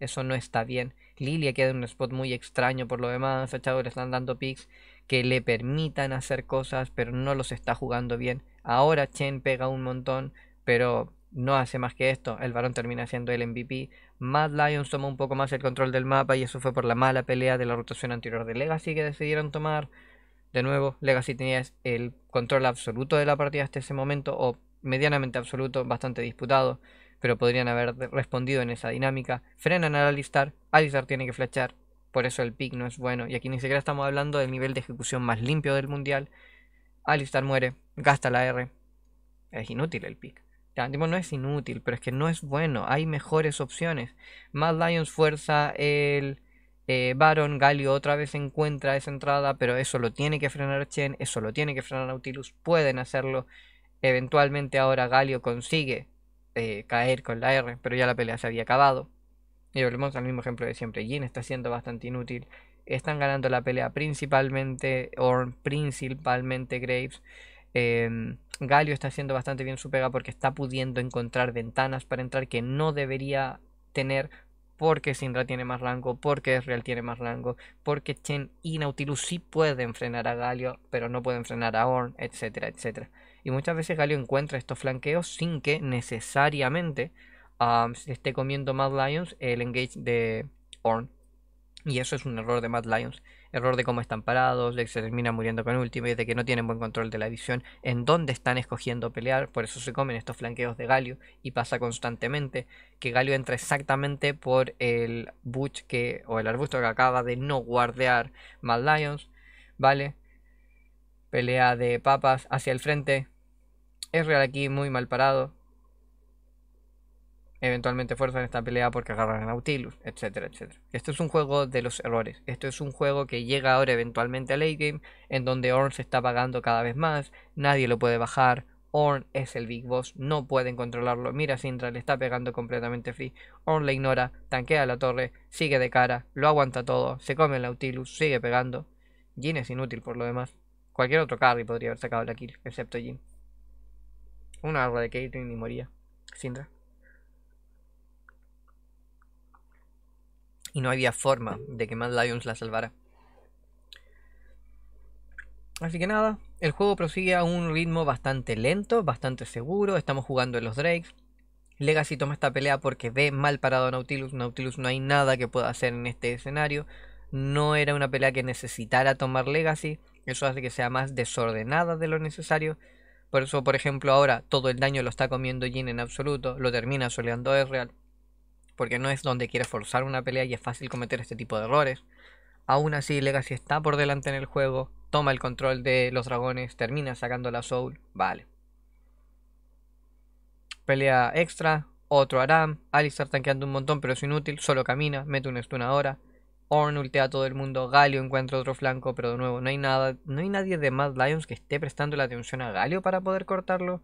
Eso no está bien. Lilia queda en un spot muy extraño por lo demás. A le están dando picks que le permitan hacer cosas, pero no los está jugando bien. Ahora Chen pega un montón, pero no hace más que esto. El varón termina siendo el MVP. Mad Lions tomó un poco más el control del mapa y eso fue por la mala pelea de la rotación anterior de Legacy que decidieron tomar. De nuevo, Legacy tenía el control absoluto de la partida hasta ese momento, o medianamente absoluto, bastante disputado pero podrían haber respondido en esa dinámica. Frenan al Alistar, Alistar tiene que flechar, por eso el pick no es bueno. Y aquí ni siquiera estamos hablando del nivel de ejecución más limpio del mundial. Alistar muere, gasta la R. Es inútil el pick. No es inútil, pero es que no es bueno. Hay mejores opciones. Mad Lions fuerza el eh, Baron. Galio otra vez encuentra esa entrada, pero eso lo tiene que frenar Chen. Eso lo tiene que frenar Nautilus. Pueden hacerlo. Eventualmente ahora Galio consigue caer con la R, pero ya la pelea se había acabado. Y volvemos al mismo ejemplo de siempre. Jin está siendo bastante inútil. Están ganando la pelea principalmente Orn, principalmente Graves. Em, Galio está haciendo bastante bien su pega porque está pudiendo encontrar ventanas para entrar que no debería tener porque Sindra tiene más rango, porque Ezreal tiene más rango, porque Chen y Nautilus sí pueden frenar a Galio, pero no pueden frenar a Orn, etcétera, etcétera. Y muchas veces Galio encuentra estos flanqueos sin que necesariamente se esté comiendo Mad Lions el engage de Orn. Y eso es un error de Mad Lions. Error de cómo están parados, de que se termina muriendo con Ultimate y de que no tienen buen control de la visión, en dónde están escogiendo pelear. Por eso se comen estos flanqueos de Galio y pasa constantemente que Galio entra exactamente por el bush que, o el arbusto que acaba de no guardear Mad Lions. ¿Vale? Pelea de papas hacia el frente. Es real aquí muy mal parado. Eventualmente fuerzan esta pelea porque agarran a Nautilus, etcétera, etcétera. Esto es un juego de los errores. Esto es un juego que llega ahora eventualmente al late game, en donde Orn se está pagando cada vez más, nadie lo puede bajar. Orn es el Big Boss, no pueden controlarlo. Mira, Sindra, le está pegando completamente free. Orn le ignora, tanquea la torre, sigue de cara, lo aguanta todo, se come el Nautilus, sigue pegando. Jin es inútil por lo demás. Cualquier otro carry podría haber sacado la kill, excepto Jim. Una arma de Caitlyn ni moría. Sindra. Y no había forma de que Mad Lions la salvara. Así que nada, el juego prosigue a un ritmo bastante lento, bastante seguro. Estamos jugando en los Drakes. Legacy toma esta pelea porque ve mal parado a Nautilus. Nautilus no hay nada que pueda hacer en este escenario. No era una pelea que necesitara tomar Legacy. Eso hace que sea más desordenada de lo necesario. Por eso, por ejemplo, ahora todo el daño lo está comiendo Jin en absoluto, lo termina soleando es real. Porque no es donde quiere forzar una pelea y es fácil cometer este tipo de errores. Aún así, Legacy está por delante en el juego, toma el control de los dragones, termina sacando la Soul, vale. Pelea extra, otro Aram, Alistar tanqueando un montón pero es inútil, solo camina, mete un stun ahora, Orn ultea a todo el mundo. Galio encuentra otro flanco, pero de nuevo, no hay nada. No hay nadie de Mad Lions que esté prestando la atención a Galio para poder cortarlo.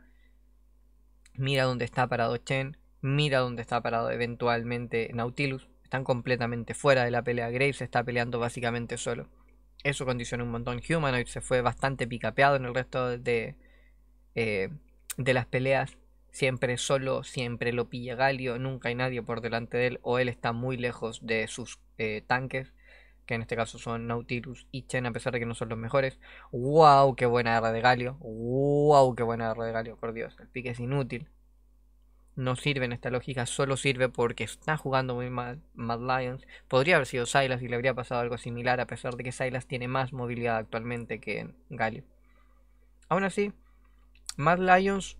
Mira dónde está parado Chen. Mira dónde está parado eventualmente Nautilus. Están completamente fuera de la pelea. Graves está peleando básicamente solo. Eso condiciona un montón. Humanoid se fue bastante picapeado en el resto de, eh, de las peleas siempre solo, siempre lo pilla Galio, nunca hay nadie por delante de él o él está muy lejos de sus eh, tanques, que en este caso son Nautilus y Chen a pesar de que no son los mejores. ¡Wow! ¡Qué buena guerra de Galio! ¡Wow! ¡Qué buena guerra de Galio! Por Dios, el pique es inútil. No sirve en esta lógica, solo sirve porque está jugando muy mal Mad Lions. Podría haber sido Silas y le habría pasado algo similar a pesar de que Silas tiene más movilidad actualmente que Galio. Aún así, Mad Lions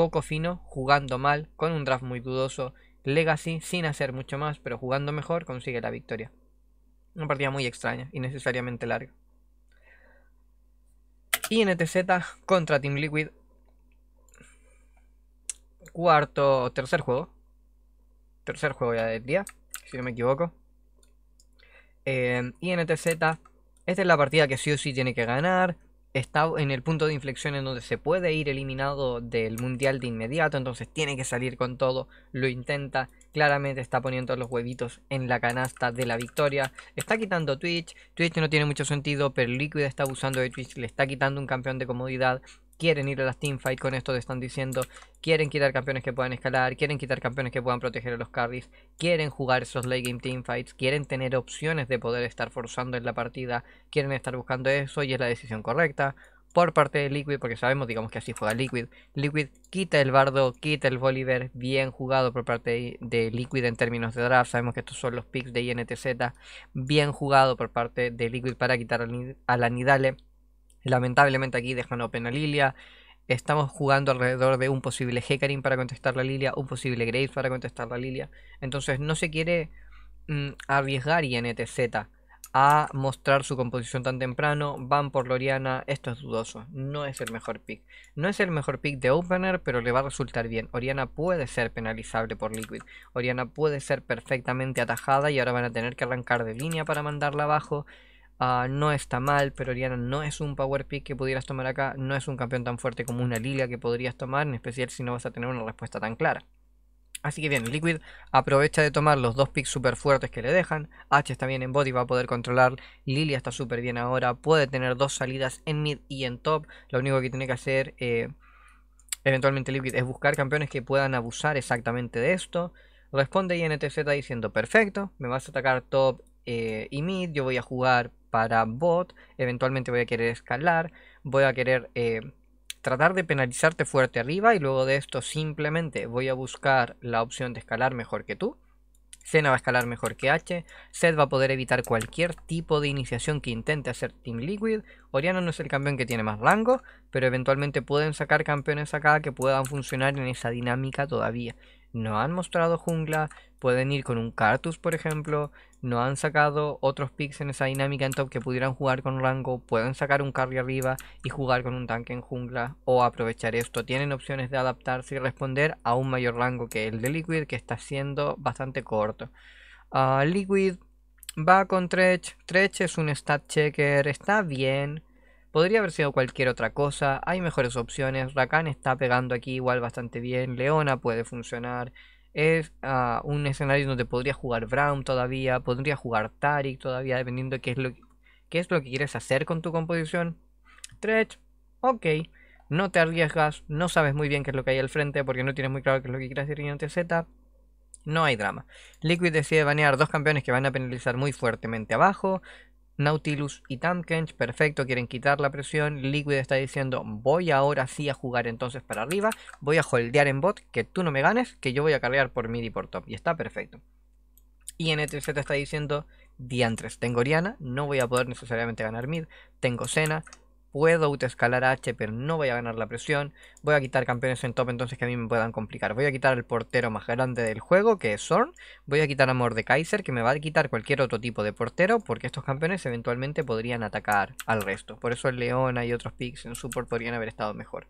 poco fino, jugando mal, con un draft muy dudoso, Legacy sin hacer mucho más, pero jugando mejor consigue la victoria. Una partida muy extraña y necesariamente larga. INTZ contra Team Liquid. Cuarto tercer juego. Tercer juego ya del día, si no me equivoco. Eh, INTZ, esta es la partida que sí o sí tiene que ganar está en el punto de inflexión en donde se puede ir eliminado del mundial de inmediato, entonces tiene que salir con todo, lo intenta, claramente está poniendo los huevitos en la canasta de la victoria, está quitando Twitch, Twitch no tiene mucho sentido, pero Liquid está abusando de Twitch, le está quitando un campeón de comodidad, quieren ir a las teamfights con esto, te están diciendo, quieren quitar campeones que puedan escalar, quieren quitar campeones que puedan proteger a los carries, quieren jugar esos late game teamfights, quieren tener opciones de poder estar forzando en la partida, quieren estar buscando eso y es la decisión correcta. Por parte de Liquid, porque sabemos, digamos que así juega Liquid. Liquid quita el bardo, quita el Bolívar, bien jugado por parte de Liquid en términos de draft. Sabemos que estos son los picks de INTZ, bien jugado por parte de Liquid para quitar a la Nidale Lamentablemente aquí dejan open a Lilia. Estamos jugando alrededor de un posible Hecarim para contestar la Lilia, un posible Graves para contestar la Lilia. Entonces no se quiere mm, y arriesgar INTZ a mostrar su composición tan temprano. Van por Loriana, esto es dudoso. No es el mejor pick. No es el mejor pick de opener, pero le va a resultar bien. Oriana puede ser penalizable por Liquid. Oriana puede ser perfectamente atajada y ahora van a tener que arrancar de línea para mandarla abajo. Ah, no está mal, pero Oriana no es un power pick que pudieras tomar acá. No es un campeón tan fuerte como una Lilia que podrías tomar, en especial si no vas a tener una respuesta tan clara. Así que bien, Liquid aprovecha de tomar los dos picks super fuertes que le dejan. H está bien en bot y va a poder controlar. Lilia está súper bien ahora. Puede tener dos salidas en mid y en top. Lo único que tiene que hacer eh, eventualmente Liquid es buscar campeones que puedan abusar exactamente de esto. Responde INTZ diciendo, perfecto, me vas a atacar top eh, y mid. Yo voy a jugar para bot, eventualmente voy a querer escalar, voy a querer eh, tratar de penalizarte fuerte arriba y luego de esto simplemente voy a buscar la opción de escalar mejor que tú. Cena va a escalar mejor que H, Zed va a poder evitar cualquier tipo de iniciación que intente hacer Team Liquid, Oriana no es el campeón que tiene más rango, pero eventualmente pueden sacar campeones acá que puedan funcionar en esa dinámica todavía no han mostrado jungla, pueden ir con un Cartus por ejemplo, no han sacado otros picks en esa dinámica en top que pudieran jugar con rango, pueden sacar un carry arriba y jugar con un tanque en jungla o aprovechar esto, tienen opciones de adaptarse y responder a un mayor rango que el de Liquid que está siendo bastante corto. Ah, Liquid va con Tretch, Tretch es un stat checker, está bien, Podría haber sido cualquier otra cosa, hay mejores opciones, Rakan está pegando aquí igual bastante bien, Leona puede funcionar, es ah, un escenario donde podría jugar Brown todavía, podría jugar Tarik todavía, dependiendo de qué es lo que, qué es lo que quieres hacer con tu composición. Stretch, ok, no te arriesgas, no sabes muy bien qué es lo que hay al frente porque no tienes muy claro qué es lo que quieres hacer en Z. No hay drama. Liquid decide banear dos campeones que van a penalizar muy fuertemente abajo. Nautilus y Tankens, perfecto, quieren quitar la presión. Liquid está diciendo, voy ahora sí a jugar entonces para arriba, voy a holdear en bot, que tú no me ganes, que yo voy a cargar por mid y por top. Y está perfecto. Y NTZ e está diciendo, diantres, tengo Oriana, no voy a poder necesariamente ganar mid, tengo Cena, puedo auto-escalar a H, pero no voy a ganar la presión. Voy a quitar campeones en top, entonces que a mí me puedan complicar. Voy a quitar al portero más grande del juego, que es Zorn. Voy a quitar a Mordekaiser, que me va a quitar cualquier otro tipo de portero, porque estos campeones eventualmente podrían atacar al resto. Por eso el Leona y otros picks en support podrían haber estado mejor.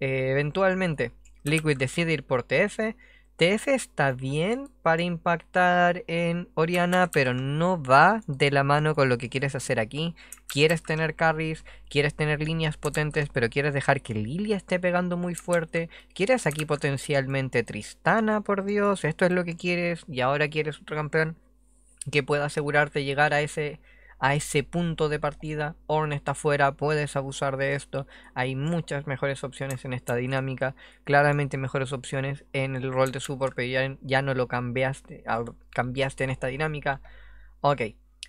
Eh, eventualmente, Liquid decide ir por TF. TF está bien para impactar en Oriana, pero no va de la mano con lo que quieres hacer aquí. Quieres tener carries, quieres tener líneas potentes, pero quieres dejar que Lilia esté pegando muy fuerte. Quieres aquí potencialmente Tristana, por Dios, esto es lo que quieres y ahora quieres otro campeón que pueda asegurarte llegar a ese a ese punto de partida. Orn está fuera, puedes abusar de esto. Hay muchas mejores opciones en esta dinámica. Claramente mejores opciones en el rol de support, pero ya, no lo cambiaste, ah, cambiaste en esta dinámica. Ok.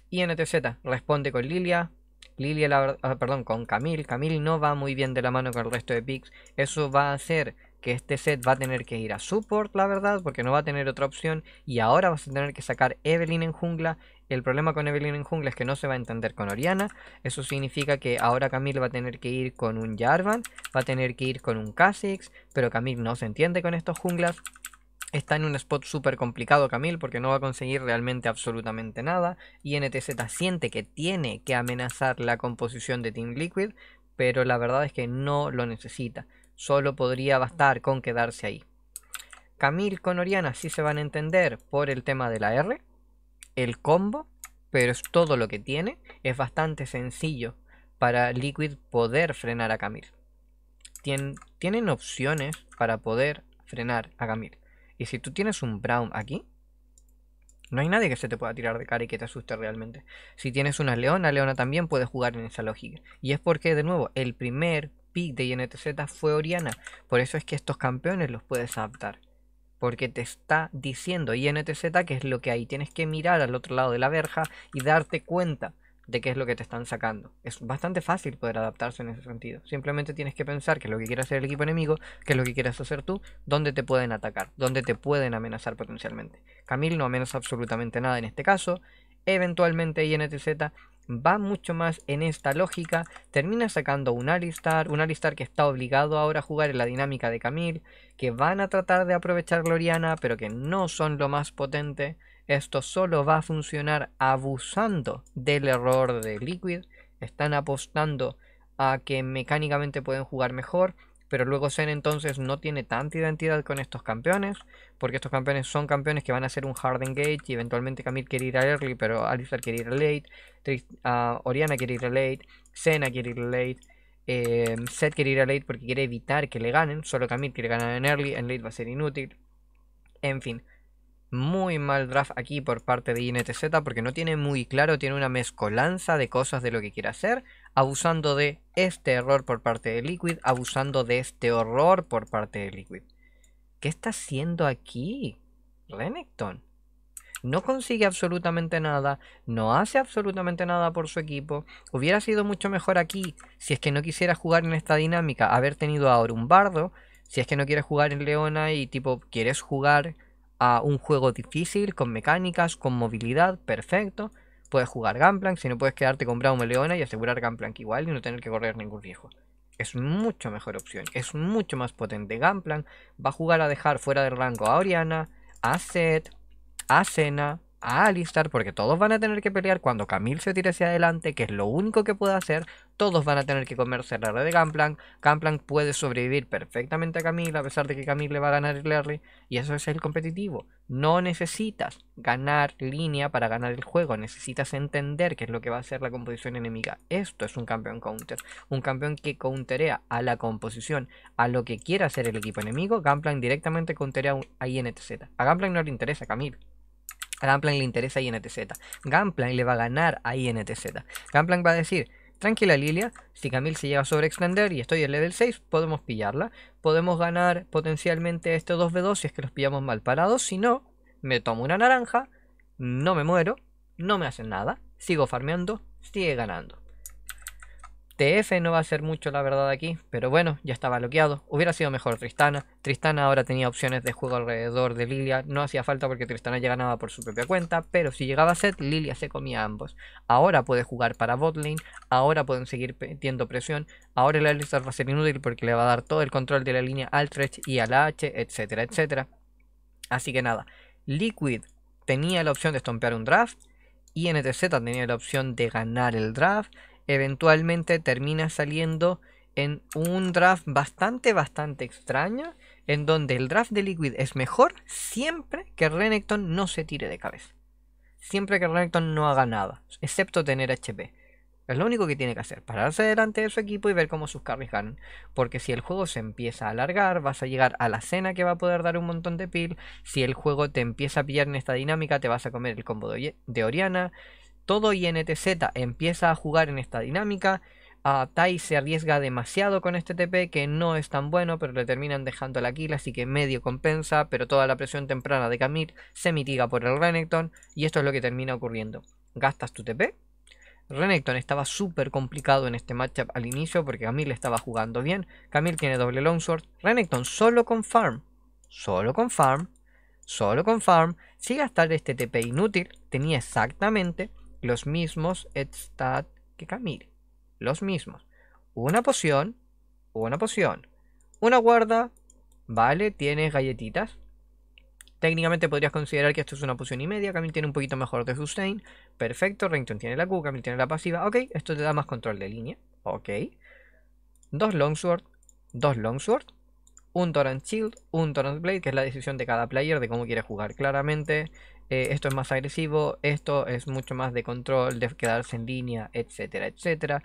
INTZ responde con Lilia. Lilia, ah, perdón, con Camille. Camille no va muy bien de la mano con el resto de picks. Eso va a hacer que este set va a tener que ir a support, la verdad, porque no va a tener otra opción. Y ahora vas a tener que sacar Evelyn en jungla. El problema con Evelyn en jungla es que no se va a entender con Oriana. Eso significa que ahora Camille va a tener que ir con un Jarvan, va a tener que ir con un Kha'Zix, pero Camille no se entiende con estos junglas. Está en un spot súper complicado Camille porque no va a conseguir realmente absolutamente nada. Y NTZ siente que tiene que amenazar la composición de Team Liquid, pero la verdad es que no lo necesita. Solo podría bastar con quedarse ahí. Camille con Oriana sí se van a entender por el tema de la R, el combo, pero es todo lo que tiene. Es bastante sencillo para Liquid poder frenar a Camille. tienen opciones para poder frenar a Camille. Y si tú tienes un Brown aquí, no hay nadie que se te pueda tirar de cara y que te asuste realmente. Si tienes una Leona, Leona también puede jugar en esa lógica. Y es porque, de nuevo, el primer pick de INTZ fue Oriana. Por eso es que estos campeones los puedes adaptar porque te está diciendo INTZ que es lo que hay. Tienes que mirar al otro lado de la verja y darte cuenta de qué es lo que te están sacando. Es bastante fácil poder adaptarse en ese sentido. Simplemente tienes que pensar qué es lo que quiere hacer el equipo enemigo, qué es lo que quieres hacer tú, dónde te pueden atacar, dónde te pueden amenazar potencialmente. Camil no amenaza absolutamente nada en este caso. Eventualmente INTZ va mucho más en esta lógica, termina sacando un Alistar, un Alistar que está obligado ahora a jugar en la dinámica de Camille, que van a tratar de aprovechar Gloriana, pero que no son lo más potente. Esto solo va a funcionar abusando del error de Liquid. Están apostando a que mecánicamente pueden jugar mejor, pero luego Zen entonces no tiene tanta identidad con estos campeones, porque estos campeones son campeones que van a ser un hard engage y eventualmente Camille quiere ir a early, pero Alistar quiere ir a late, ah, Oriana quiere ir a late, Senna quiere ir a late, em, Seth quiere ir a late porque quiere evitar que le ganen, solo Camille quiere ganar en early, en late va a ser inútil, en fin muy mal draft aquí por parte de INTZ porque no tiene muy claro, tiene una mezcolanza de cosas de lo que quiere hacer, abusando de este error por parte de Liquid, abusando de este horror por parte de Liquid. ¿Qué está haciendo aquí Renekton? No consigue absolutamente nada, no hace absolutamente nada por su equipo. Hubiera sido mucho mejor aquí si es que no quisiera jugar en esta dinámica, haber tenido ahora un bardo, si es que no quieres jugar en Leona y tipo quieres jugar a un juego difícil, con mecánicas, con movilidad, perfecto. Puedes jugar Gunplank, si no puedes quedarte con un Leona y asegurar Gunplank igual y no tener que correr ningún riesgo. Es mucho mejor opción, es mucho más potente. Gunplank va a jugar a dejar fuera del rango a Oriana, a Seth, a Senna, a Alistar porque todos van a tener que pelear cuando Camille se tire hacia adelante, que es lo único que puede hacer. Todos van a tener que comerse la red de Gangplank. Gangplank puede sobrevivir perfectamente a Camille a pesar de que Camille le va a ganar el R Y eso es el competitivo. No necesitas ganar línea para ganar el juego. Necesitas entender qué es lo que va a hacer la composición enemiga. Esto es un campeón counter. Un campeón que counterea a la composición, a lo que quiera hacer el equipo enemigo. Gangplank directamente counterea e a INTZ. A Gangplank no le interesa Camille. A le interesa INTZ. Gunplank le va a ganar a INTZ. Gamplan va a decir, tranquila Lilia, si Camille se lleva sobre extender y estoy en level 6, podemos pillarla. Podemos ganar potencialmente estos 2v2 si es que los pillamos mal parados. Si no, me tomo una naranja, no me muero, no me hacen nada, sigo farmeando, sigue ganando. TF no va a ser mucho la verdad aquí, pero bueno, ya estaba bloqueado. Hubiera sido mejor Tristana. Tristana ahora tenía opciones de juego alrededor de Lilia. No hacía falta porque Tristana ya ganaba por su propia cuenta, pero si llegaba a set, Lilia se comía a ambos. Ahora puede jugar para botlane, ahora pueden seguir metiendo presión. Ahora el Alistar va a ser inútil porque le va a dar todo el control de la línea al y a la H, etcétera, etcétera. Así que nada, Liquid tenía la opción de estompear un draft. y NTZ tenía la opción de ganar el draft eventualmente termina saliendo en un draft bastante, bastante extraño, en donde el draft de Liquid es mejor siempre que Renekton no se tire de cabeza. Siempre que Renekton no haga nada, excepto tener HP. Es lo único que tiene que hacer, pararse delante de su equipo y ver cómo sus carries ganan. Porque si el juego se empieza a alargar, vas a llegar a la cena que va a poder dar un montón de pil. Si el juego te empieza a pillar en esta dinámica, te vas a comer el combo de, Oriana. Todo INTZ empieza a jugar en esta dinámica. A Tai se arriesga demasiado con este TP, que no es tan bueno, pero le terminan dejando la kill, así que medio compensa, pero toda la presión temprana de Camille se mitiga por el Renekton, y esto es lo que termina ocurriendo. Gastas tu TP. Renekton estaba súper complicado en este matchup al inicio porque Camille estaba jugando bien. Camille tiene doble longsword. Renekton solo con farm. Solo con farm. Solo con farm. Si gastar este TP inútil, tenía exactamente los mismos Edstat que Camille. Los mismos. Una poción, una poción. Una guarda, vale, tienes galletitas. Técnicamente podrías considerar que esto es una poción y media. Camille tiene un poquito mejor de sustain. Perfecto, Renton tiene la Q, Camille tiene la pasiva. Ok, esto te da más control de línea. Ok. Dos Longsword, dos Longsword. Un Torrent Shield, un Torrent Blade, que es la decisión de cada player de cómo quiere jugar claramente. Eh, esto es más agresivo, esto es mucho más de control, de quedarse en línea, etcétera, etcétera.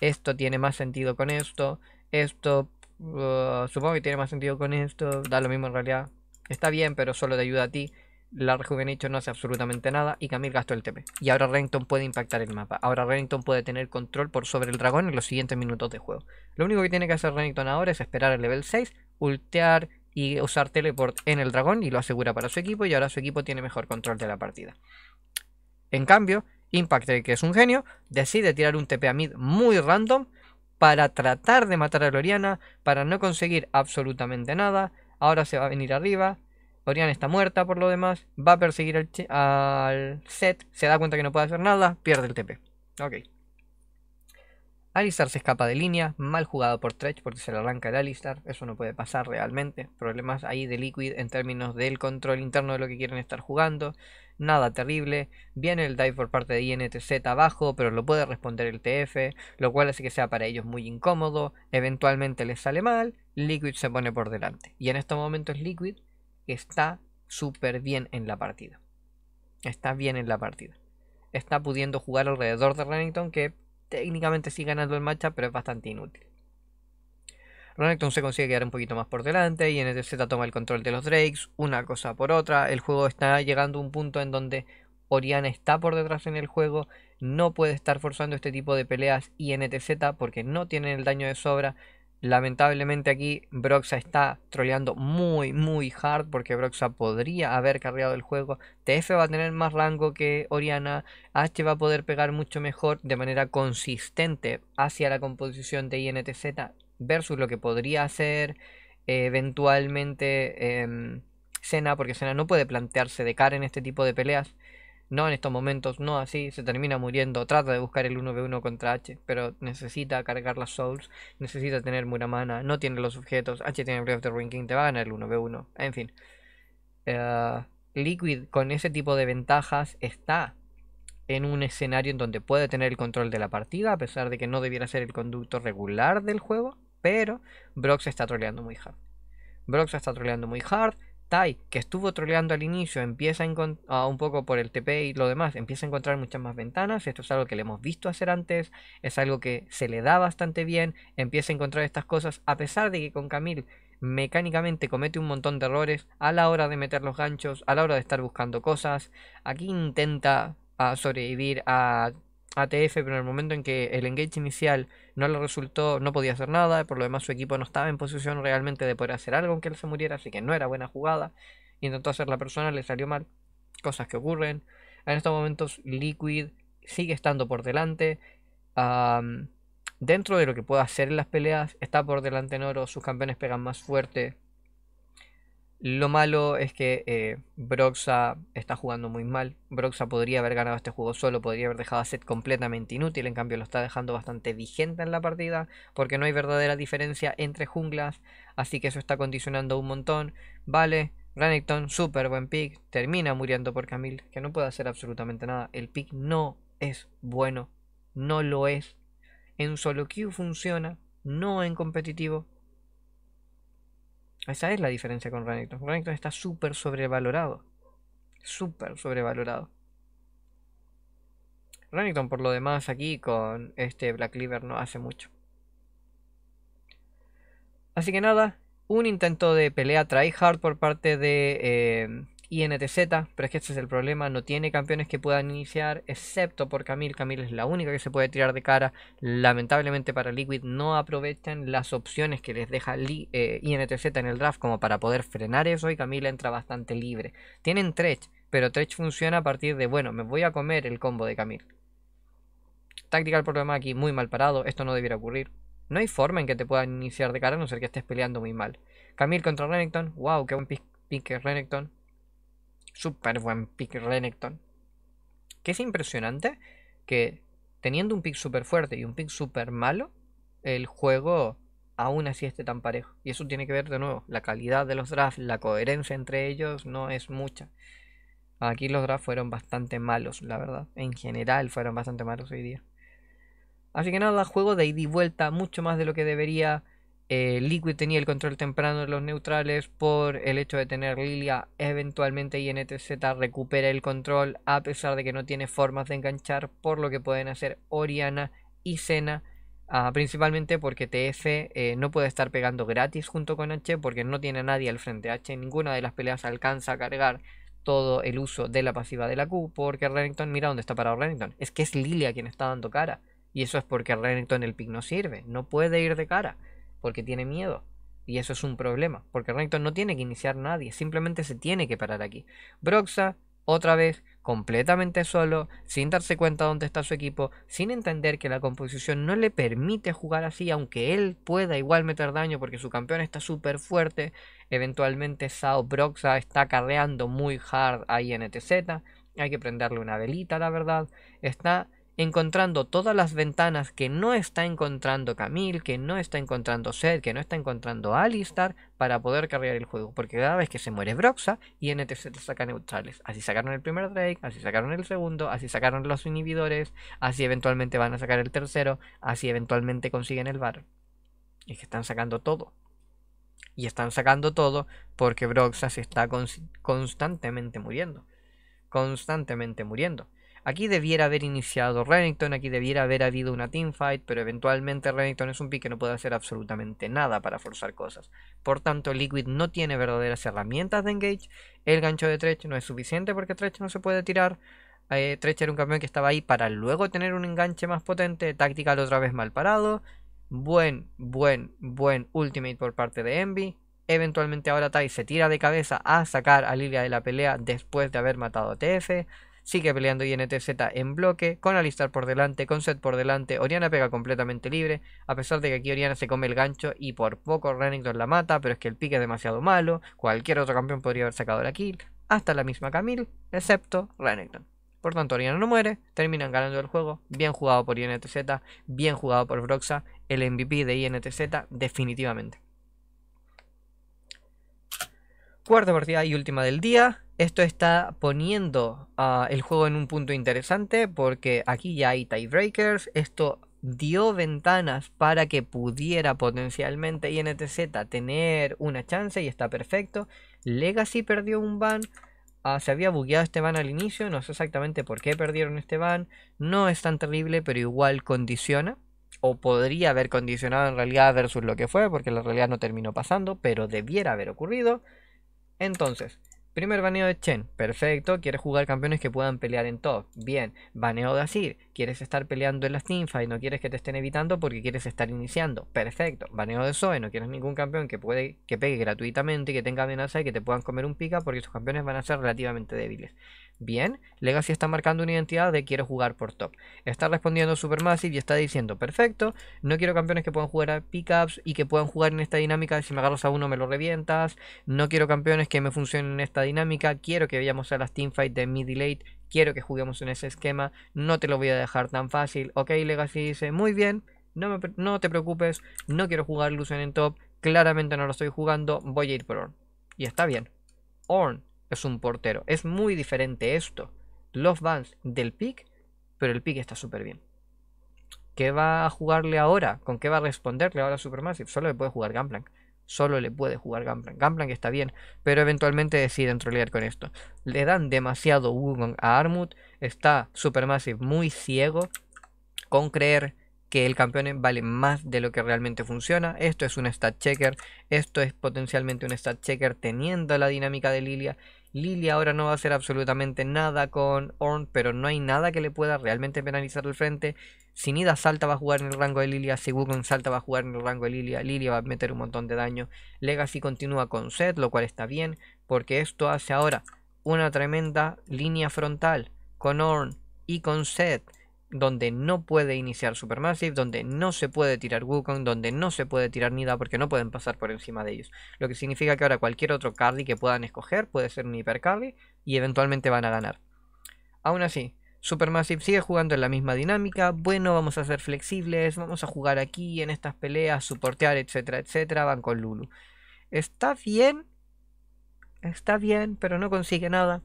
Esto tiene más sentido con esto, esto uh, supongo que tiene más sentido con esto, da lo mismo en realidad. Está bien, pero solo te ayuda a ti. La Rejuvenation no hace absolutamente nada y Camille gastó el TP. Y ahora Rennington puede impactar el mapa. Ahora Rennington puede tener control por sobre el dragón en los siguientes minutos de juego. Lo único que tiene que hacer Rennington ahora es esperar el level 6, ultear, y usar teleport en el dragón y lo asegura para su equipo y ahora su equipo tiene mejor control de la partida. En cambio, Impact, que es un genio, decide tirar un TP a mid muy random para tratar de matar a Loriana, para no conseguir absolutamente nada. Ahora se va a venir arriba. Loriana está muerta por lo demás. Va a perseguir al, al set. Se da cuenta que no puede hacer nada. Pierde el TP. Ok. Alistar se escapa de línea, mal jugado por Tretch porque se le arranca el Alistar, eso no puede pasar realmente. Problemas ahí de Liquid en términos del control interno de lo que quieren estar jugando, nada terrible. Viene el dive por parte de INTZ abajo, pero lo puede responder el TF, lo cual hace que sea para ellos muy incómodo. Eventualmente les sale mal, Liquid se pone por delante. Y en estos momentos Liquid está súper bien en la partida. Está bien en la partida. Está pudiendo jugar alrededor de Remington que Técnicamente sí ganando el matchup, pero es bastante inútil. Renekton se consigue quedar un poquito más por delante y NTZ toma el control de los Drakes, una cosa por otra. El juego está llegando a un punto en donde Oriana está por detrás en el juego, no puede estar forzando este tipo de peleas y NTZ porque no tienen el daño de sobra, Lamentablemente aquí Broxa está troleando muy muy hard porque Broxa podría haber cargado el juego. TF va a tener más rango que Oriana. H va a poder pegar mucho mejor de manera consistente hacia la composición de INTZ versus lo que podría hacer eh, eventualmente Cena em, porque Sena no puede plantearse de cara en este tipo de peleas. No en estos momentos, no así, se termina muriendo, trata de buscar el 1v1 contra H, pero necesita cargar las souls, necesita tener Muramana, no tiene los objetos, H tiene Breath of the Ring te va a ganar el 1v1, en fin. Eh, Liquid con ese tipo de ventajas está en un escenario en donde puede tener el control de la partida, a pesar de que no debiera ser el conducto regular del juego, pero Brox está troleando muy hard. Brox está troleando muy hard, Tai, que estuvo troleando al inicio, empieza a un poco por el TP y lo demás, empieza a encontrar muchas más ventanas. Esto es algo que le hemos visto hacer antes, es algo que se le da bastante bien, empieza a encontrar estas cosas, a pesar de que con Camille mecánicamente comete un montón de errores a la hora de meter los ganchos, a la hora de estar buscando cosas. Aquí intenta ah, sobrevivir a ATF, pero en el momento en que el engage inicial no le resultó, no podía hacer nada, por lo demás su equipo no estaba en posición realmente de poder hacer algo aunque él se muriera, así que no era buena jugada. Intentó hacer la persona, le salió mal, cosas que ocurren. En estos momentos Liquid sigue estando por delante. dentro de lo que pueda hacer en las peleas, está por delante en oro, sus campeones pegan más fuerte lo malo es que eh, Broxa está jugando muy mal. Broxa podría haber ganado este juego solo, podría haber dejado a Set completamente inútil. En cambio, lo está dejando bastante vigente en la partida, porque no hay verdadera diferencia entre junglas. Así que eso está condicionando un montón. Vale, Renekton, súper buen pick. Termina muriendo por Camille, que no puede hacer absolutamente nada. El pick no es bueno, no lo es. En solo queue funciona, no en competitivo. Esa es la diferencia con Renekton. Renekton está súper sobrevalorado. Súper sobrevalorado. Renekton por lo demás aquí con este Black Liver no hace mucho. Así que nada, un intento de pelea tryhard por parte de eh, INTZ, pero es que este es el problema, no tiene campeones que puedan iniciar, excepto por Camille, Camille es la única que se puede tirar de cara, lamentablemente para Liquid no aprovechan las opciones que les deja INTZ eh, en el draft como para poder frenar eso y Camille entra bastante libre. Tienen Tretch, pero Tretch funciona a partir de, bueno, me voy a comer el combo de Camille. Tactical problema aquí, muy mal parado, esto no debiera ocurrir. No hay forma en que te puedan iniciar de cara a no ser que estés peleando muy mal. Camille contra Renekton, wow, qué buen pick, pick Renekton súper buen pick Renekton. Que es impresionante que teniendo un pick súper fuerte y un pick súper malo, el juego aún así esté tan parejo. Y eso tiene que ver de nuevo, la calidad de los drafts, la coherencia entre ellos no es mucha. Aquí los drafts fueron bastante malos, la verdad. En general fueron bastante malos hoy día. Así que nada, juego de ida y vuelta, mucho más de lo que debería. Eh, Liquid tenía el control temprano de los neutrales por el hecho de tener Lilia. Eventualmente y NTZ e recupera el control a pesar de que no tiene formas de enganchar, por lo que pueden hacer Oriana y Senna. Ah, principalmente porque TF eh, no puede estar pegando gratis junto con H porque no tiene a nadie al frente H. Ninguna de las peleas alcanza a cargar todo el uso de la pasiva de la Q porque Rennington, mira dónde está parado Rennington. Es que es Lilia quien está dando cara. Y eso es porque Rennington el pick no sirve. No puede ir de cara porque tiene miedo. Y eso es un problema, porque Renekton no tiene que iniciar nadie, simplemente se tiene que parar aquí. Broxa, otra vez, completamente solo, sin darse cuenta dónde está su equipo, sin entender que la composición no le permite jugar así, aunque él pueda igual meter daño porque su campeón está súper fuerte. Eventualmente Sao Broxa está carreando muy hard ahí en ETZ. hay que prenderle una velita, la verdad. Está encontrando todas las ventanas que no está encontrando Camille, que no está encontrando Seth, que no está encontrando Alistar para poder cargar el juego. Porque cada vez que se muere Broxa, NTC te saca neutrales. Así sacaron el primer Drake, así sacaron el segundo, así sacaron los inhibidores, así eventualmente van a sacar el tercero, así eventualmente consiguen el bar. Es que están sacando todo. Y están sacando todo porque Broxa se está constantemente muriendo. Constantemente muriendo. Aquí debiera haber iniciado Remington, aquí debiera haber habido una teamfight, pero eventualmente Remington es un pick que no puede hacer absolutamente nada para forzar cosas. Por tanto, Liquid no tiene verdaderas herramientas de engage, el gancho de Tretch no es suficiente porque Tretch no se puede tirar. Eh, Tretch era un campeón que estaba ahí para luego tener un enganche más potente, Tactical otra vez mal parado. Buen, buen, buen ultimate por parte de Envy. Eventualmente ahora Tai se tira de cabeza a sacar a Lilia de la pelea después de haber matado a TF. Sigue peleando INTZ en bloque, con Alistar por delante, con Set por delante. Oriana pega completamente libre, a pesar de que aquí Oriana se come el gancho y por poco Rennington la mata, pero es que el pique es demasiado malo. Cualquier otro campeón podría haber sacado la kill, hasta la misma Camille, excepto Rennington. Por tanto, Oriana no muere, terminan ganando el juego. Bien jugado por INTZ, bien jugado por Broxa, el MVP de INTZ, definitivamente. Cuarta partida y última del día. Esto está poniendo ah, el juego en un punto interesante porque aquí ya hay tiebreakers. Esto dio ventanas para que pudiera potencialmente INTZ tener una chance y está perfecto. Legacy perdió un ban. Ah, se había bugueado este ban al inicio. No sé exactamente por qué perdieron este ban. No es tan terrible, pero igual condiciona. O podría haber condicionado en realidad versus lo que fue, porque la realidad no terminó pasando, pero debiera haber ocurrido. Entonces, primer baneo de Chen, perfecto, quieres jugar campeones que puedan pelear en top, bien. Baneo de Azir, quieres estar peleando en las y no quieres que te estén evitando porque quieres estar iniciando, perfecto. Baneo de Zoe, no quieres ningún campeón que, que pegue gratuitamente, y que tenga amenaza y que te puedan comer un pica porque sus campeones van a ser relativamente débiles. Bien, Legacy está marcando una identidad de quiero jugar por top. Está respondiendo Supermassive y está diciendo, perfecto, no quiero campeones que puedan jugar a pickups y que puedan jugar en esta dinámica si me agarras a uno me lo revientas. No quiero campeones que me funcionen en esta dinámica. Quiero que vayamos a las teamfights de mid late. Quiero que juguemos en ese esquema. No te lo voy a dejar tan fácil. Ok, Legacy dice, muy bien. No, no te preocupes, no quiero jugar Lucian en top, claramente no lo estoy jugando, voy a ir por Orn. Y está bien. Orn es un portero. Es muy diferente esto. Los bans del pick, pero el pick está súper bien. ¿Qué va a jugarle ahora? ¿Con qué va a responderle ahora a Supermassive? Solo le puede jugar Gangplank. Solo le puede jugar Gangplank. Gangplank está bien, pero eventualmente deciden trolear con esto. Le dan demasiado Wugong a Armut. Está Supermassive muy ciego con creer que el campeón vale más de lo que realmente funciona. Esto es un stat checker, esto es potencialmente un stat checker teniendo la dinámica de Lilia Lilia ahora no va a hacer absolutamente nada con Orn, pero no hay nada que le pueda realmente penalizar el frente. Sinida salta va a jugar en el rango de Lilia, Wukong salta va a jugar en el rango de Lilia, Lilia va a meter un montón de daño. Legacy continúa con Zed, lo cual está bien, porque esto hace ahora una tremenda línea frontal con Orn y con Zed donde no puede iniciar Supermassive, donde no se puede tirar Wukong, donde no se puede tirar Nida porque no pueden pasar por encima de ellos. Lo que significa que ahora cualquier otro Cardi que puedan escoger puede ser un hipercardi y eventualmente van a ganar. Aún así, Supermassive sigue jugando en la misma dinámica, bueno, vamos a ser flexibles, vamos a jugar aquí, en estas peleas, Suportear, etcétera, etcétera, van con Lulu. Está bien, está bien, pero no consigue nada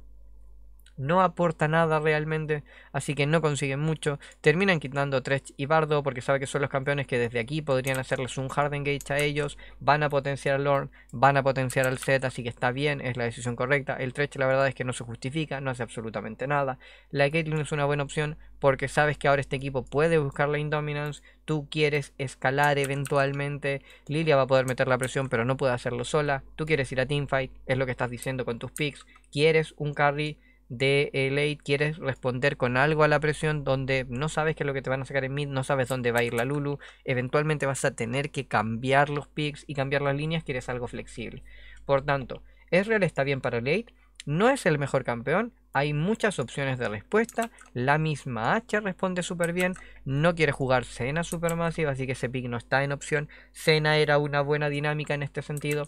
no aporta nada realmente, así que no consiguen mucho. Terminan quitando Tretch y Bardo porque sabe que son los campeones que desde aquí podrían hacerles un hard engage a ellos. Van a potenciar al Lorn, van a potenciar al Z, así que está bien, es la decisión correcta. El Tretch la verdad es que no se justifica, no hace absolutamente nada. La Caitlyn es una buena opción porque sabes que ahora este equipo puede buscar la Indominance, tú quieres escalar eventualmente, Lilia va a poder meter la presión pero no puede hacerlo sola, tú quieres ir a teamfight, es lo que estás diciendo con tus picks, quieres un carry de late quieres responder con algo a la presión donde no sabes qué es lo que te van a sacar en mid, no sabes dónde va a ir la Lulu, eventualmente vas a tener que cambiar los picks y cambiar las líneas, quieres algo flexible. Por tanto, Ezreal está bien para late, no es el mejor campeón, hay muchas opciones de respuesta, la misma hacha responde súper bien, no quiere jugar Cena supermasiva, así que ese pick no está en opción, Cena era una buena dinámica en este sentido,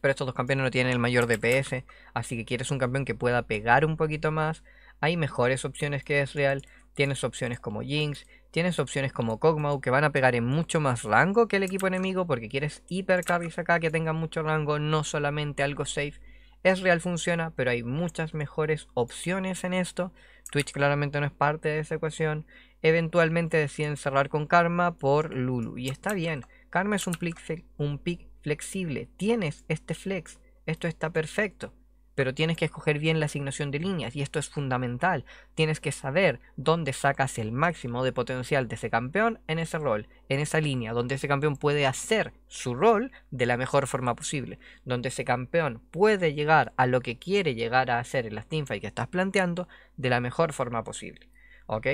pero estos dos campeones no tienen el mayor DPS, así que quieres un campeón que pueda pegar un poquito más. Hay mejores opciones que es real, tienes opciones como Jinx, tienes opciones como Kog'Maw que van a pegar en mucho más rango que el equipo enemigo porque quieres hiper carries acá que tengan mucho rango, no solamente algo safe. Es real, funciona, pero hay muchas mejores opciones en esto. Twitch claramente no es parte de esa ecuación. Eventualmente deciden cerrar con Karma por Lulu. Y está bien. Karma es un pick, un pick flexible, tienes este flex, esto está perfecto, pero tienes que escoger bien la asignación de líneas y esto es fundamental, tienes que saber dónde sacas el máximo de potencial de ese campeón en ese rol, en esa línea, donde ese campeón puede hacer su rol de la mejor forma posible, donde ese campeón puede llegar a lo que quiere llegar a hacer en las y que estás planteando de la mejor forma posible, ¿ok?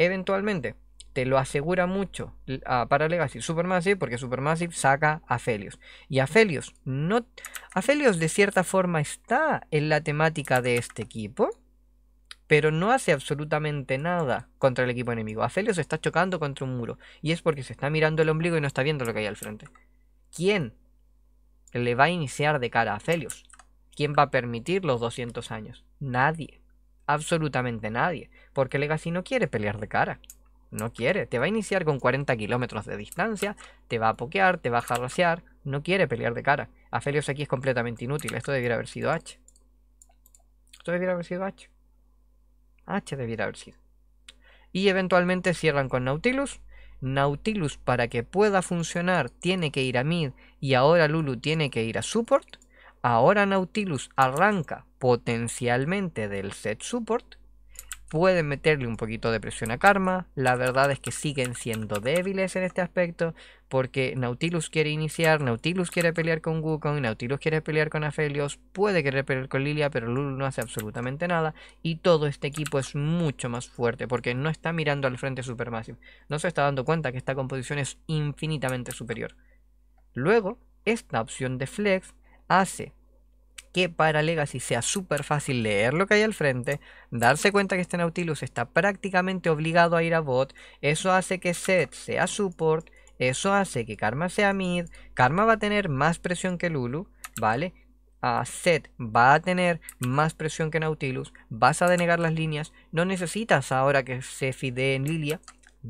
Eventualmente, lo asegura mucho para Legacy Supermassive porque Supermassive saca a Felios. Y a Felios, no, a de cierta forma está en la temática de este equipo, pero no hace absolutamente nada contra el equipo enemigo. Felios está chocando contra un muro y es porque se está mirando el ombligo y no está viendo lo que hay al frente. ¿Quién le va a iniciar de cara a Felios ¿Quién va a permitir los 200 años? Nadie. Absolutamente nadie. Porque Legacy no quiere pelear de cara. No quiere. Te va a iniciar con 40 kilómetros de distancia, te va a pokear, te va a jarrasear. No quiere pelear de cara. Aphelios aquí es completamente inútil. Esto debiera haber sido H. Esto debiera haber sido H. H debiera haber sido. Y eventualmente cierran con Nautilus. Nautilus para que pueda funcionar tiene que ir a mid y ahora Lulu tiene que ir a support. Ahora Nautilus arranca potencialmente del set support pueden meterle un poquito de presión a Karma. La verdad es que siguen siendo débiles en este aspecto porque Nautilus quiere iniciar, Nautilus quiere pelear con Wukong, Nautilus quiere pelear con Aphelios, puede querer pelear con Lilia, pero Lulu no hace absolutamente nada y todo este equipo es mucho más fuerte porque no está mirando al frente Supermassive, no se está dando cuenta que esta composición es infinitamente superior. Luego, esta opción de Flex hace que para Legacy sea súper fácil leer lo que hay al frente, darse cuenta que este Nautilus está prácticamente obligado a ir a bot, eso hace que Zed sea support, eso hace que Karma sea mid, Karma va a tener más presión que Lulu, ¿vale? a Zed va a tener más presión que Nautilus, vas a denegar las líneas, no necesitas ahora que se fide en Lilia,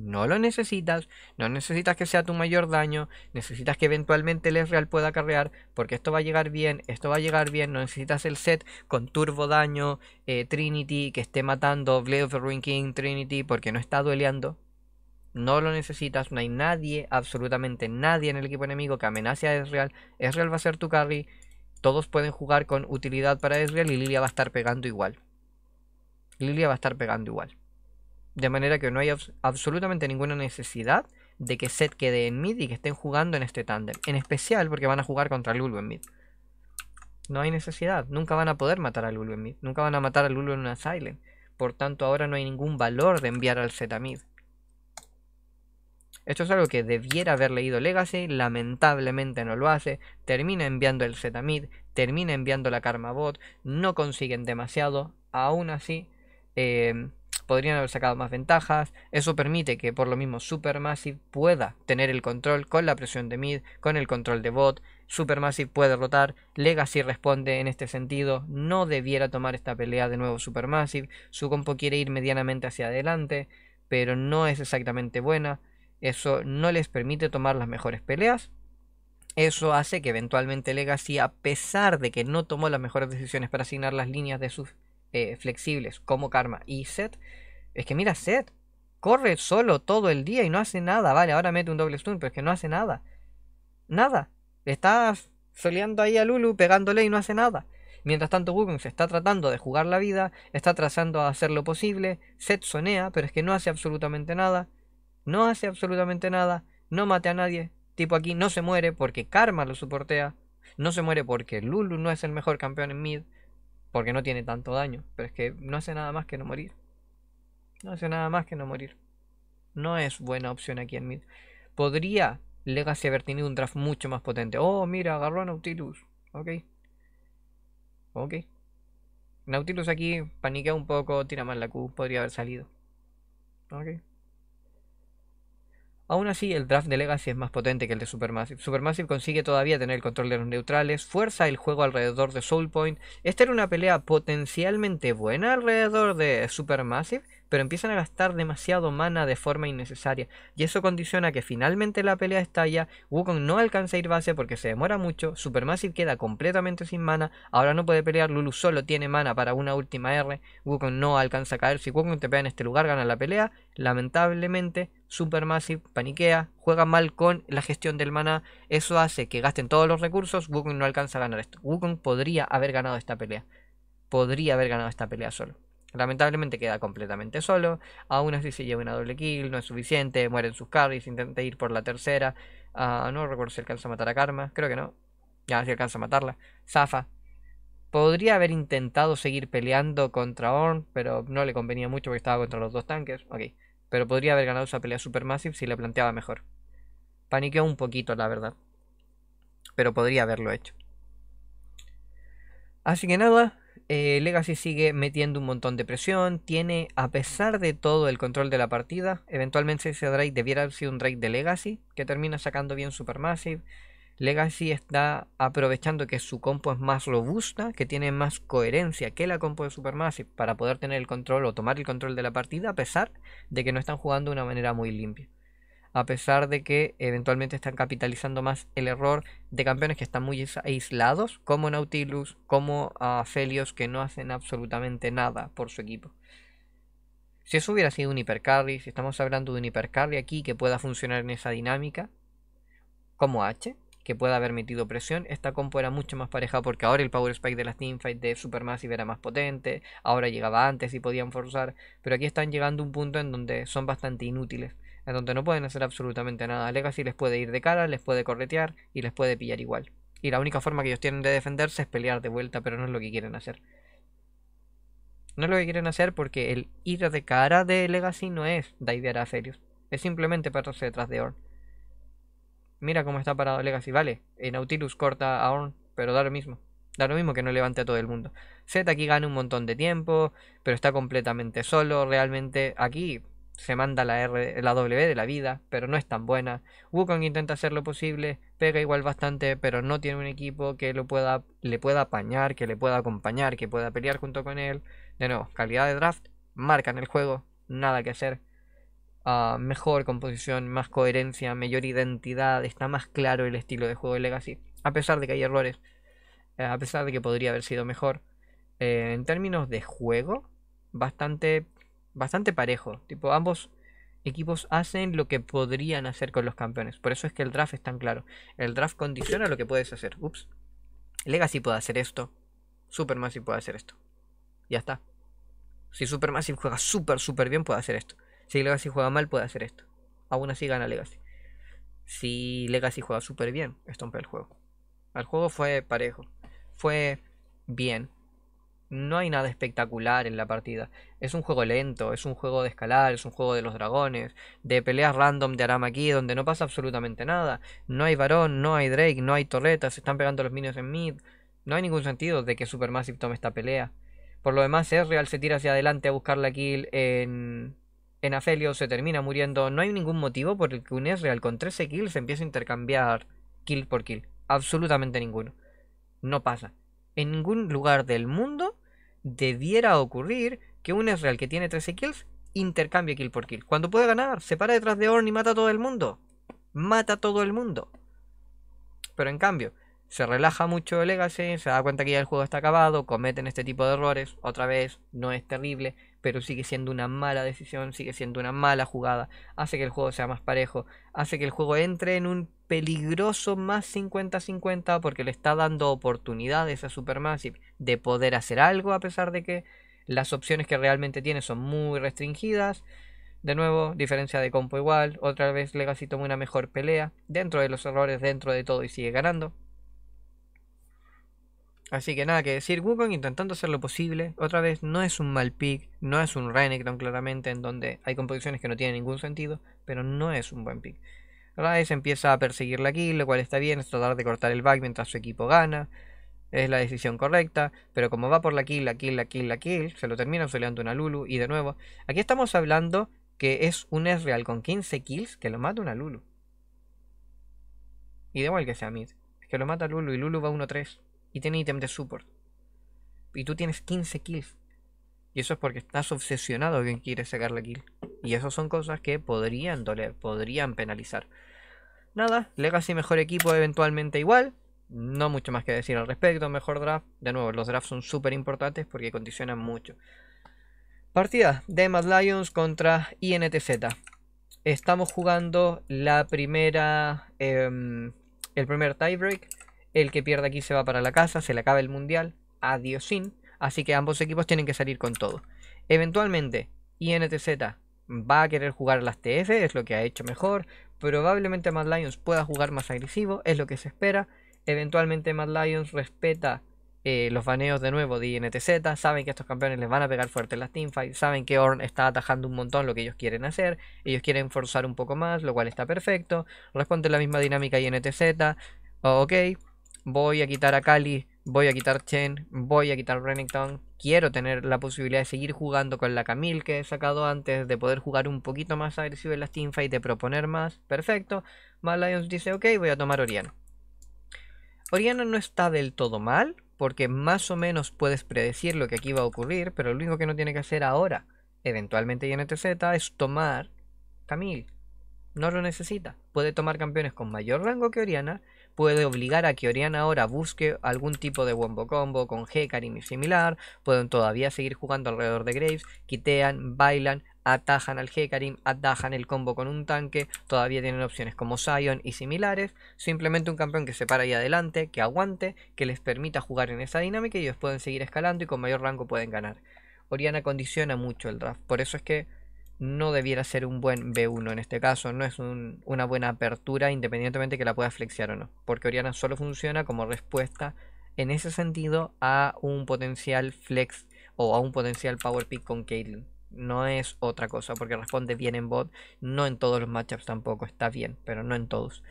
no lo necesitas, no necesitas que sea tu mayor daño, necesitas que eventualmente el Ezreal pueda carrear, porque esto va a llegar bien, esto va a llegar bien, no necesitas el set con turbo daño, eh, Trinity que esté matando, Blade of the Ring King, Trinity, porque no está dueleando. No lo necesitas, no hay nadie, absolutamente nadie en el equipo enemigo que amenace a Ezreal. Ezreal va a ser tu carry, todos pueden jugar con utilidad para Ezreal y Lilia va a estar pegando igual. Lilia va a estar pegando igual. De manera que no hay absolutamente ninguna necesidad de que Seth quede en mid y que estén jugando en este tándem. En especial porque van a jugar contra Lulu en mid. No hay necesidad. Nunca van a poder matar a Lulu en mid. Nunca van a matar a Lulu en una Silent. Por tanto, ahora no hay ningún valor de enviar al Set a mid. Esto es algo que debiera haber leído Legacy, lamentablemente no lo hace, termina enviando el mid. termina enviando la Karma Bot, no consiguen demasiado, aún así eh, podrían haber sacado más ventajas. Eso permite que por lo mismo Supermassive pueda tener el control con la presión de mid, con el control de bot. Supermassive puede rotar, Legacy responde en este sentido, no debiera tomar esta pelea de nuevo Supermassive. Su compo quiere ir medianamente hacia adelante, pero no es exactamente buena. Eso no les permite tomar las mejores peleas, eso hace que eventualmente Legacy, a pesar de que no tomó las mejores decisiones para asignar las líneas de sus eh, flexibles como Karma y Set, es que mira, Set corre solo todo el día y no hace nada. Vale, ahora mete un doble stun, pero es que no hace nada. Nada. Está soleando ahí a Lulu, pegándole y no hace nada. Mientras tanto, Wukong se está tratando de jugar la vida, está trazando a hacer lo posible, Set sonea, pero es que no hace absolutamente nada. No hace absolutamente nada, no mate a nadie. Tipo aquí no se muere porque Karma lo soportea, no se muere porque Lulu no es el mejor campeón en mid, porque no tiene tanto daño. Pero es que no hace nada más que no morir. No hace nada más que no morir. No es buena opción aquí en mid. Podría Legacy haber tenido un draft mucho más potente. Oh, mira, agarró a Nautilus. Ok. Ok. Nautilus aquí paniquea un poco, tira mal la Q, podría haber salido. Ok. Aún así, el draft de Legacy es más potente que el de Supermassive. Supermassive consigue todavía tener el control de los neutrales, fuerza el juego alrededor de Soul Point. Esta era una pelea potencialmente buena alrededor de Supermassive, pero empiezan a gastar demasiado mana de forma innecesaria. Y eso condiciona que finalmente la pelea estalla, Wukong no alcanza a ir base porque se demora mucho, Supermassive queda completamente sin mana, ahora no puede pelear, Lulu solo tiene mana para una última R, Wukong no alcanza a caer, si Wukong te pega en este lugar gana la pelea, lamentablemente Supermassive paniquea, juega mal con la gestión del mana, eso hace que gasten todos los recursos, Wukong no alcanza a ganar esto. Wukong podría haber ganado esta pelea. Podría haber ganado esta pelea solo. Lamentablemente queda completamente solo, aún así se lleva una doble kill, no es suficiente, mueren sus carries, intenta ir por la tercera, ah, no recuerdo si alcanza a matar a Karma, creo que no, ya si alcanza a matarla, Zafa. Podría haber intentado seguir peleando contra Horn pero no le convenía mucho porque estaba contra los dos tanques, ok, pero podría haber ganado esa pelea Supermassive si la planteaba mejor. Paniqueó un poquito, la verdad, pero podría haberlo hecho. Así que nada, eh, Legacy sigue metiendo un montón de presión, tiene a pesar de todo el control de la partida, eventualmente ese Drake debiera haber sido un Drake de Legacy, que termina sacando bien Supermassive. Legacy está aprovechando que su compo es más robusta, que tiene más coherencia que la compo de Supermassive para poder tener el control o tomar el control de la partida a pesar de que no están jugando de una manera muy limpia a pesar de que eventualmente están capitalizando más el error de campeones que están muy aislados, como Nautilus, como ah, Felios, que no hacen absolutamente nada por su equipo. Si eso hubiera sido un hipercarry, si estamos hablando de un hipercarry aquí que pueda funcionar en esa dinámica, como H, que pueda haber metido presión, esta compo era mucho más pareja porque ahora el power spike de las teamfights de Supermassive era más potente, ahora llegaba antes y podían forzar, pero aquí están llegando a un punto en donde son bastante inútiles en donde no pueden hacer absolutamente nada. Legacy les puede ir de cara, les puede corretear y les puede pillar igual. Y la única forma que ellos tienen de defenderse es pelear de vuelta, pero no es lo que quieren hacer. No es lo que quieren hacer porque el ir de cara de Legacy no es daidear a Serious. Es simplemente pararse detrás de Orn. Mira cómo está parado Legacy, vale. Eh, Nautilus corta a Orn, pero da lo mismo. Da lo mismo que no levante a todo el mundo. Z aquí gana un montón de tiempo, pero está completamente solo. Realmente aquí se manda la, R, la W de la vida, pero no es tan buena. Wukong intenta hacer lo posible, pega igual bastante, pero no tiene un equipo que lo pueda, le pueda apañar, que le pueda acompañar, que pueda pelear junto con él. De nuevo, calidad de draft, marca en el juego, nada que hacer. Ah, mejor composición, más coherencia, mayor identidad, está más claro el estilo de juego de Legacy, a pesar de que hay errores, eh, a pesar de que podría haber sido mejor. Eh, en términos de juego, bastante bastante parejo. Tipo, ambos equipos hacen lo que podrían hacer con los campeones. Por eso es que el draft es tan claro. El draft condiciona lo que puedes hacer. Ups. Legacy puede hacer esto. Supermassive puede hacer esto. Ya está. Si Supermassive juega súper, súper bien, puede hacer esto. Si Legacy juega mal, puede hacer esto. Aún así gana Legacy. Si Legacy juega súper bien, estompa el juego. El juego fue parejo. Fue bien no hay nada espectacular en la partida. Es un juego lento, es un juego de escalar, es un juego de los dragones, de peleas random de arama aquí, donde no pasa absolutamente nada. No hay varón, no hay Drake, no hay torretas, se están pegando los minions en mid. No hay ningún sentido de que Supermassive tome esta pelea. Por lo demás, real se tira hacia adelante a buscar la kill en, en Afelio, se termina muriendo. No hay ningún motivo por el que un Ezreal con 13 kills empiece a intercambiar kill por kill. Absolutamente ninguno. No pasa. En ningún lugar del mundo debiera ocurrir que un Ezreal que tiene 13 kills intercambie kill por kill. Cuando puede ganar, se para detrás de orn y mata a todo el mundo. Mata a todo el mundo. Pero en cambio, se relaja mucho el Legacy, se da cuenta que ya el juego está acabado, cometen este tipo de errores, otra vez, no es terrible, pero sigue siendo una mala decisión, sigue siendo una mala jugada, hace que el juego sea más parejo, hace que el juego entre en un peligroso más 50-50 porque le está dando oportunidades a Supermassive de poder hacer algo a pesar de que las opciones que realmente tiene son muy restringidas. De nuevo, diferencia de compo igual, otra vez Legacy toma una mejor pelea, dentro de los errores, dentro de todo y sigue ganando. Así que nada que decir, Wukong intentando hacer lo posible. Otra vez, no es un mal pick, no es un Renekton claramente, en donde hay composiciones que no tienen ningún sentido, pero no es un buen pick. Rice empieza a perseguir la kill, lo cual está bien, es tratar de cortar el back mientras su equipo gana. Es la decisión correcta, pero como va por la kill, la kill, la kill, la kill, se lo termina obsoleando una Lulu y de nuevo. Aquí estamos hablando que es un Ezreal con 15 kills que lo mata una Lulu. Y da igual que sea mid, es que lo mata Lulu y Lulu va 1-3 y tiene ítem de support. Y tú tienes 15 kills. Y eso es porque estás obsesionado que quieres sacar la kill. Y esas son cosas que podrían doler, podrían penalizar. Nada, Legacy mejor equipo eventualmente igual. No mucho más que decir al respecto, mejor draft. De nuevo, los drafts son súper importantes porque condicionan mucho. Partida de Mad Lions contra INTZ. Estamos jugando la primera. Em, el primer tiebreak. El que pierda aquí se va para la casa, se le acaba el mundial. adiós sin, Así que ambos equipos tienen que salir con todo. Eventualmente, INTZ va a querer jugar las TF, es lo que ha hecho mejor. Probablemente Mad Lions pueda jugar más agresivo, es lo que se espera. Eventualmente Mad Lions respeta eh, los baneos de nuevo de INTZ, saben que estos campeones les van a pegar fuerte en las teamfights, saben que Orn está atajando un montón lo que ellos quieren hacer, ellos quieren forzar un poco más, lo cual está perfecto, responde la misma dinámica INTZ, ok, voy a quitar a Kali, voy a quitar Chen, voy a quitar Renekton. Quiero tener la posibilidad de seguir jugando con la Camille que he sacado antes, de poder jugar un poquito más agresivo en las y de proponer más. Perfecto. Mad Lions dice, ok, voy a tomar Oriana. Oriana no está del todo mal, porque más o menos puedes predecir lo que aquí va a ocurrir, pero lo único que no tiene que hacer ahora, eventualmente en ETZ. es tomar Camille. No lo necesita. Puede tomar campeones con mayor rango que Oriana puede obligar a que Oriana ahora busque algún tipo de Wombo Combo con Hecarim y similar, pueden todavía seguir jugando alrededor de Graves, quitean, bailan, atajan al Hecarim, atajan el combo con un tanque, todavía tienen opciones como Zion y similares, simplemente un campeón que se para ahí adelante, que aguante, que les permita jugar en esa dinámica y ellos pueden seguir escalando y con mayor rango pueden ganar. Oriana condiciona mucho el draft, por eso es que no debiera ser un buen B1 en este caso, no es una buena apertura independientemente que la pueda flexear o no, porque Oriana solo funciona como respuesta en ese sentido a un potencial flex o a un potencial power pick con Caitlyn. No es otra cosa, porque responde bien en bot, no en todos los matchups tampoco, está bien, pero no en todos.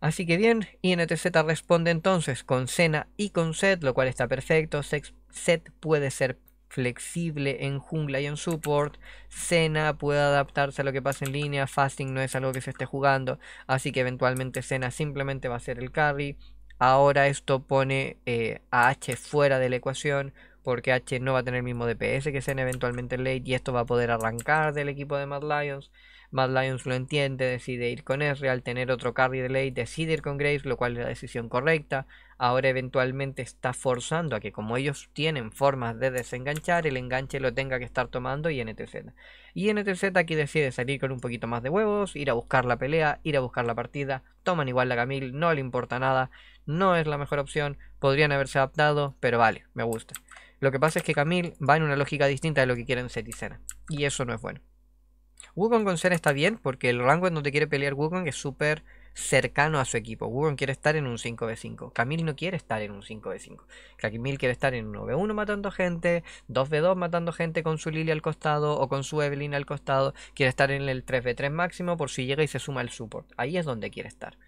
Así que bien, INTZ responde entonces con Cena y con Set, lo cual está perfecto. Set puede ser flexible en jungla y en support. Cena puede adaptarse a lo que pasa en línea. Fasting no es algo que se esté jugando. Así que eventualmente Cena simplemente va a ser el carry. Ahora esto pone eh, a H fuera de la ecuación. Porque H no va a tener el mismo DPS que Cena eventualmente late. Y esto va a poder arrancar del equipo de Mad Lions. Mad Lions lo entiende, decide ir con Ezreal, tener otro carry delay, decide ir con Graves, lo cual es la decisión correcta. Ahora eventualmente está forzando a que como ellos tienen formas de desenganchar, el enganche lo tenga que estar tomando y NTZ. Y NTZ aquí decide salir con un poquito más de huevos, ir a buscar la pelea, ir a buscar la partida, toman igual a Camille, no le importa nada, no es la mejor opción, podrían haberse adaptado, pero vale, me gusta. Lo que pasa es que Camille va en una lógica distinta de lo que quieren Set y y eso no es bueno. Wukong con Sen está bien porque el rango en donde quiere pelear Wukong es súper cercano a su equipo. Wukong quiere estar en un 5v5. Camille no quiere estar en un 5v5. Camille quiere estar en un 1v1 matando gente, 2v2 matando gente con su Lily al costado o con su Evelyn al costado. Quiere estar en el 3v3 máximo por si llega y se suma el support. Ahí es donde quiere estar.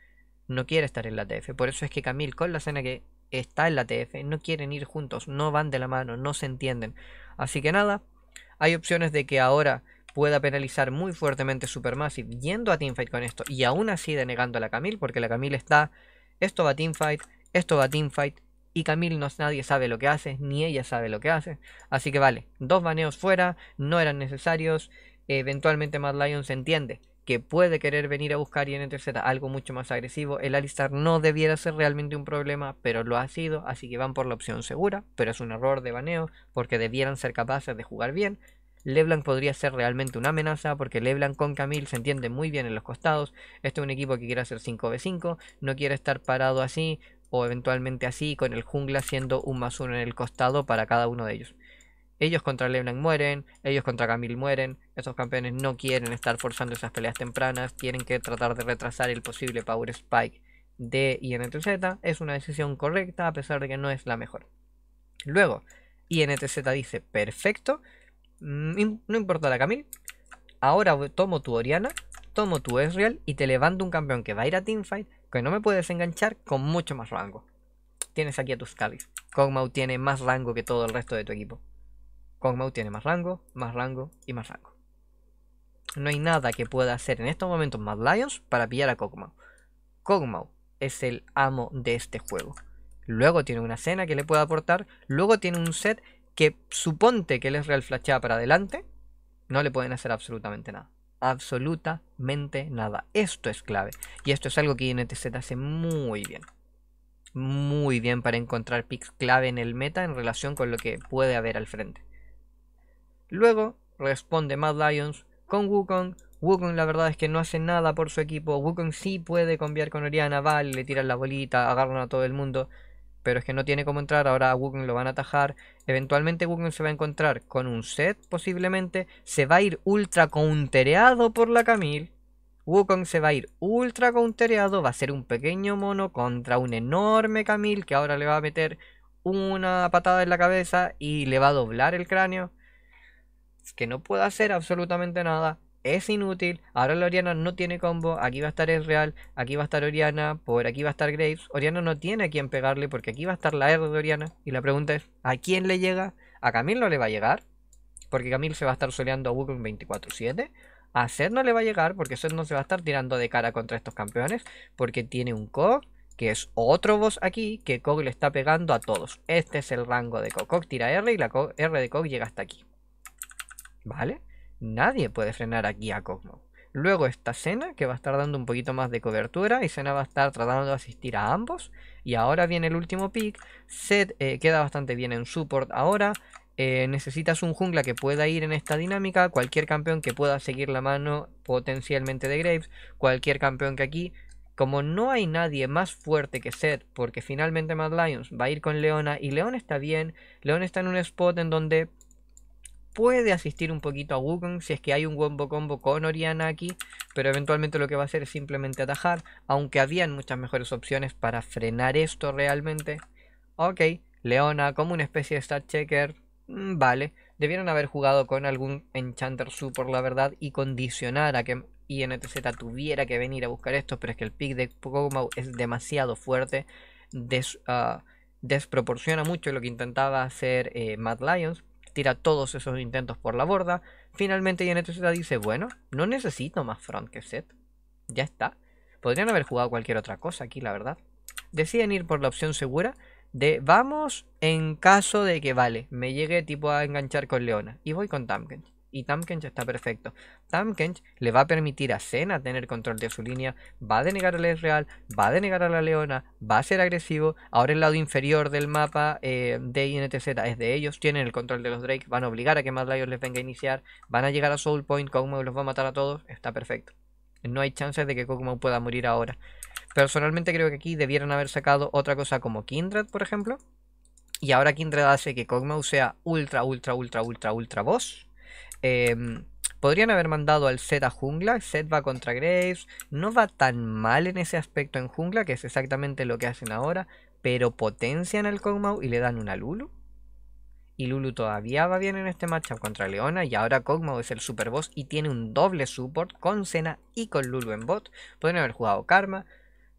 No quiere estar en la TF. Por eso es que Camille con la cena que está en la TF no quieren ir juntos, no van de la mano, no se entienden. Así que nada, hay opciones de que ahora pueda penalizar muy fuertemente Supermassive yendo a teamfight con esto y aún así denegando a la Camille, porque la Camille está, esto va a teamfight, esto va a teamfight y Camille no, nadie sabe lo que hace, ni ella sabe lo que hace. Así que vale, dos baneos fuera, no eran necesarios, eventualmente Mad Lions se entiende que puede querer venir a buscar y INTZ algo mucho más agresivo. El Alistar no debiera ser realmente un problema, pero lo ha sido, así que van por la opción segura, pero es un error de baneo, porque debieran ser capaces de jugar bien, LeBlanc podría ser realmente una amenaza porque LeBlanc con Camille se entiende muy bien en los costados. Este es un equipo que quiere hacer 5v5, no quiere estar parado así o eventualmente así con el jungla haciendo un más uno en el costado para cada uno de ellos. Ellos contra LeBlanc mueren, ellos contra Camille mueren, Estos campeones no quieren estar forzando esas peleas tempranas, tienen que tratar de retrasar el posible Power Spike de INTZ, es una decisión correcta a pesar de que no es la mejor. Luego, INTZ dice, perfecto, Mm, no importa la Camille. Ahora tomo tu Oriana, tomo tu Ezreal y te levanto un campeón que va a ir a teamfight, que no me puedes enganchar con mucho más rango. Tienes aquí a tus Calis. Kog'Maw tiene más rango que todo el resto de tu equipo. Kog'Maw tiene más rango, más rango y más rango. No hay nada que pueda hacer en estos momentos Mad Lions para pillar a Kog'Maw. Kog'Maw es el amo de este juego. Luego tiene una cena que le puede aportar. Luego tiene un set que suponte que les Real para adelante, no le pueden hacer absolutamente nada. Absolutamente nada. Esto es clave. Y esto es algo que INTZ hace muy bien. Muy bien para encontrar picks clave en el meta en relación con lo que puede haber al frente. Luego responde Mad Lions con Wukong. Wukong la verdad es que no hace nada por su equipo. Wukong sí puede cambiar con Oriana. Vale, le tiran la bolita, agarran a todo el mundo pero es que no tiene cómo entrar, ahora a Wukong lo van a atajar, eventualmente Wukong se va a encontrar con un set posiblemente, se va a ir ultra countereado por la Camille, Wukong se va a ir ultra countereado, va a ser un pequeño mono contra un enorme Camille que ahora le va a meter una patada en la cabeza y le va a doblar el cráneo, es que no puede hacer absolutamente nada, es inútil. Ahora la Oriana no tiene combo. Aquí va a estar el Real. Aquí va a estar Oriana. Por aquí va a estar Graves. Oriana no tiene a quien pegarle porque aquí va a estar la R de Oriana. Y la pregunta es, ¿a quién le llega? ¿A Camille no le va a llegar? Porque Camille se va a estar soleando a Wukong 24-7. A Zed no le va a llegar porque Zed no se va a estar tirando de cara contra estos campeones. Porque tiene un Kog, que es otro boss aquí, que Kog le está pegando a todos. Este es el rango de Kog. Kog tira R y la R de Kog llega hasta aquí. ¿Vale? Nadie puede frenar aquí a Cosmo. Luego está Sena, que va a estar dando un poquito más de cobertura, y sena va a estar tratando de asistir a ambos. Y ahora viene el último pick. Zed eh, queda bastante bien en support ahora. Eh, necesitas un jungla que pueda ir en esta dinámica, cualquier campeón que pueda seguir la mano potencialmente de Graves, cualquier campeón que aquí, como no hay nadie más fuerte que Seth, porque finalmente Mad Lions va a ir con Leona y Leona está bien, Leona está en un spot en donde puede asistir un poquito a Wukong si es que hay un Wombo combo con Oriana aquí, pero eventualmente lo que va a hacer es simplemente atajar, aunque habían muchas mejores opciones para frenar esto realmente. Ok, Leona como una especie de stat checker, mm, vale, debieron haber jugado con algún Enchanter Super la verdad y condicionar a que INTZ tuviera que venir a buscar esto, pero es que el pick de Pokémon es demasiado fuerte, ah, desproporciona mucho lo que intentaba hacer eh, Mad Lions, tira todos esos intentos por la borda. Finalmente Yanetuseta dice, bueno, no necesito más front que set. Ya está. Podrían haber jugado cualquier otra cosa aquí, la verdad. Deciden ir por la opción segura de vamos en caso de que, vale, me llegue tipo a enganchar con Leona. Y voy con Tamken y Tamkench está perfecto. Tamkench le va a permitir a Senna tener control de su línea, va a denegar al Real, va a denegar a la Leona, va a ser agresivo. Ahora el lado inferior del mapa eh, de INTZ es de ellos, tienen el control de los Drake, van a obligar a que Mad les venga a iniciar, van a llegar a Soul Point, Kog'Maw los va a matar a todos, está perfecto. No hay chances de que Kog'Maw pueda morir ahora. Personalmente creo que aquí debieran haber sacado otra cosa como Kindred, por ejemplo. Y ahora Kindred hace que Kog'Maw sea ultra, ultra, ultra, ultra, ultra boss Em, podrían haber mandado al set a jungla. set va contra Graves. No va tan mal en ese aspecto en jungla, que es exactamente lo que hacen ahora. Pero potencian al Kog'Maw y le dan una Lulu. Y Lulu todavía va bien en este matchup contra Leona. Y ahora Kog'Maw es el super boss y tiene un doble support con Senna y con Lulu en bot. Pueden haber jugado Karma.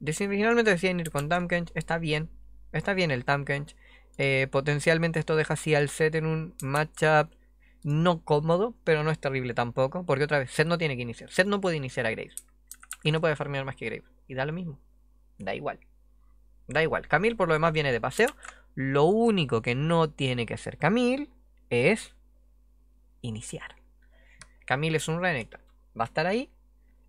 originalmente decían ir con Damkench. Está bien. Está bien el Damkench. Eh, potencialmente esto deja así al set en un matchup no cómodo, pero no es terrible tampoco. Porque otra vez, Seth no tiene que iniciar. Seth no puede iniciar a Graves. Y no puede farmear más que Graves. Y da lo mismo. Da igual. Da igual. Camille por lo demás viene de paseo. Lo único que no tiene que hacer Camille es iniciar. Camille es un Renekton. Va a estar ahí.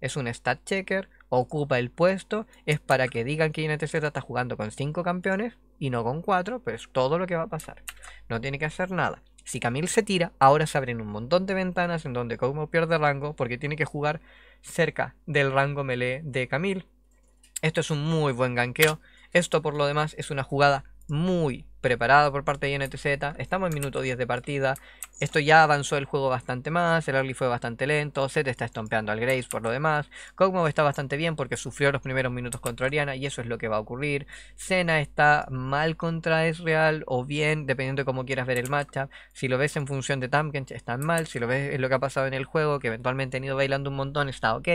Es un stat checker. Ocupa el puesto. Es para que digan que INTZ está jugando con 5 campeones y no con 4. Pero es todo lo que va a pasar. No tiene que hacer nada. Si Camille se tira, ahora se abren un montón de ventanas en donde Kog'Maw pierde rango porque tiene que jugar cerca del rango melee de Camille. Esto es un muy buen ganqueo. Esto por lo demás es una jugada muy preparada por parte de INTZ. Estamos en minuto 10 de partida. Esto ya avanzó el juego bastante más, el early fue bastante lento, Zed está estompeando al Graves por lo demás, Kogmo está bastante bien porque sufrió los primeros minutos contra Oriana y eso es lo que va a ocurrir, Cena está mal contra Ezreal... o bien, dependiendo de cómo quieras ver el matchup, si lo ves en función de Tamkench está mal, si lo ves en lo que ha pasado en el juego, que eventualmente han ido bailando un montón, está ok,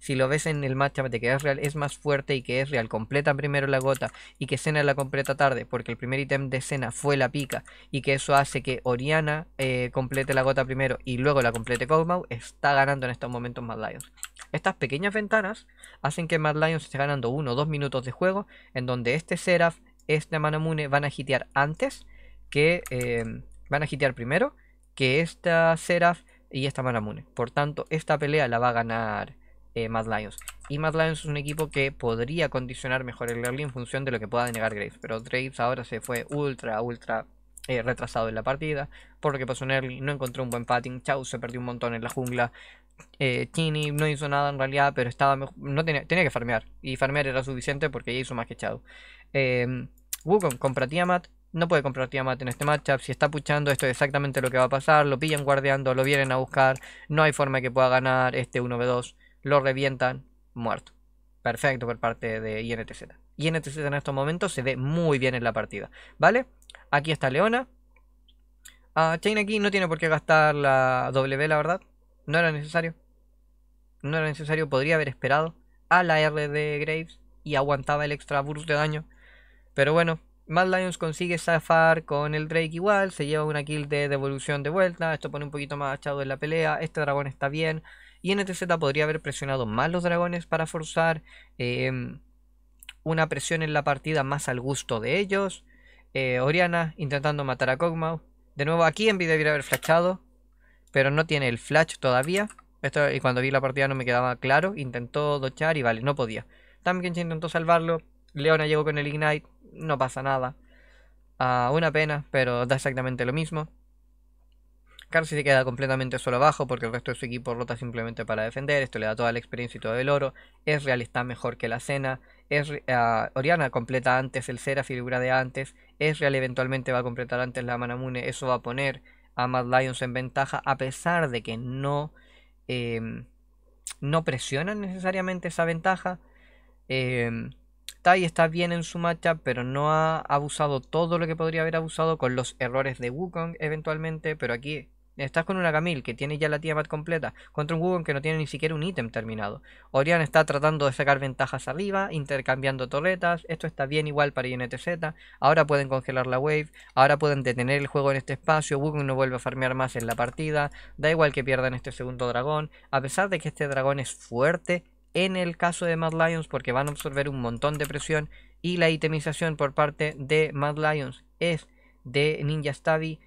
si lo ves en el matchup de que real es más fuerte y que real, completa primero la gota y que Senna la completa tarde porque el primer ítem de Cena fue la pica y que eso hace que Oriana... Eh, complete la gota primero y luego la complete Cogmau, está ganando en estos momentos Mad Lions. Estas pequeñas ventanas hacen que Mad Lions esté ganando 1 o 2 minutos de juego, en donde este Seraph, este Manamune van a hitear antes que... Eh, van a hitear primero que esta Seraph y esta Manamune. Por tanto, esta pelea la va a ganar eh, Mad Lions. Y Mad Lions es un equipo que podría condicionar mejor el early en función de lo que pueda denegar Graves. Pero Graves ahora se fue ultra, ultra eh, retrasado en la partida. Por lo que early no encontró un buen patting. Chau se perdió un montón en la jungla. Eh, Chini no hizo nada en realidad, pero estaba no tenía, que farmear. Y farmear era suficiente porque ya hizo más que Chau. Eh, Wukong compra Tiamat. No puede comprar Tiamat en este matchup. Si está puchando, esto es exactamente lo que va a pasar. Lo pillan guardeando, lo vienen a buscar. No hay forma que pueda ganar este 1v2. Lo revientan. Muerto. Perfecto por parte de INTZ. INTZ en estos momentos se ve muy bien en la partida. ¿Vale? Aquí está Leona. Chain ah, aquí no tiene por qué gastar la W, la verdad. No era necesario. No era necesario, podría haber esperado a la R de Graves y aguantaba el extra burst de daño. Pero bueno, Mad Lions consigue zafar con el Drake igual, se lleva una kill de devolución de vuelta, esto pone un poquito más achado en la pelea, este dragón está bien, y NTZ podría haber presionado más los dragones para forzar em, una presión en la partida más al gusto de ellos, eh, Oriana intentando matar a Kog'Maw. De nuevo aquí en video debería haber flashado, pero no tiene el flash todavía. Esto, y cuando vi la partida no me quedaba claro. Intentó dochar y vale, no podía. También se intentó salvarlo. Leona llegó con el Ignite, no pasa nada. Ah, una pena, pero da exactamente lo mismo si se queda completamente solo abajo porque el resto de su equipo rota simplemente para defender. Esto le da toda la experiencia y todo el oro. real está mejor que la cena. Ah, Oriana completa antes el Cera, figura de antes. real eventualmente va a completar antes la Manamune. Eso va a poner a Mad Lions en ventaja a pesar de que no, em, no presionan necesariamente esa ventaja. Em, tai está bien en su matchup, pero no ha abusado todo lo que podría haber abusado con los errores de Wukong eventualmente. Pero aquí Estás con una Camille que tiene ya la Tiamat completa, contra un Wugon que no tiene ni siquiera un ítem terminado. Orion está tratando de sacar ventajas arriba, intercambiando torretas, esto está bien igual para INTZ, ahora pueden congelar la wave, ahora pueden detener el juego en este espacio, Wugon no vuelve a farmear más en la partida, da igual que pierdan este segundo dragón, a pesar de que este dragón es fuerte, en el caso de Mad Lions porque van a absorber un montón de presión y la itemización por parte de Mad Lions es de Ninja Stabby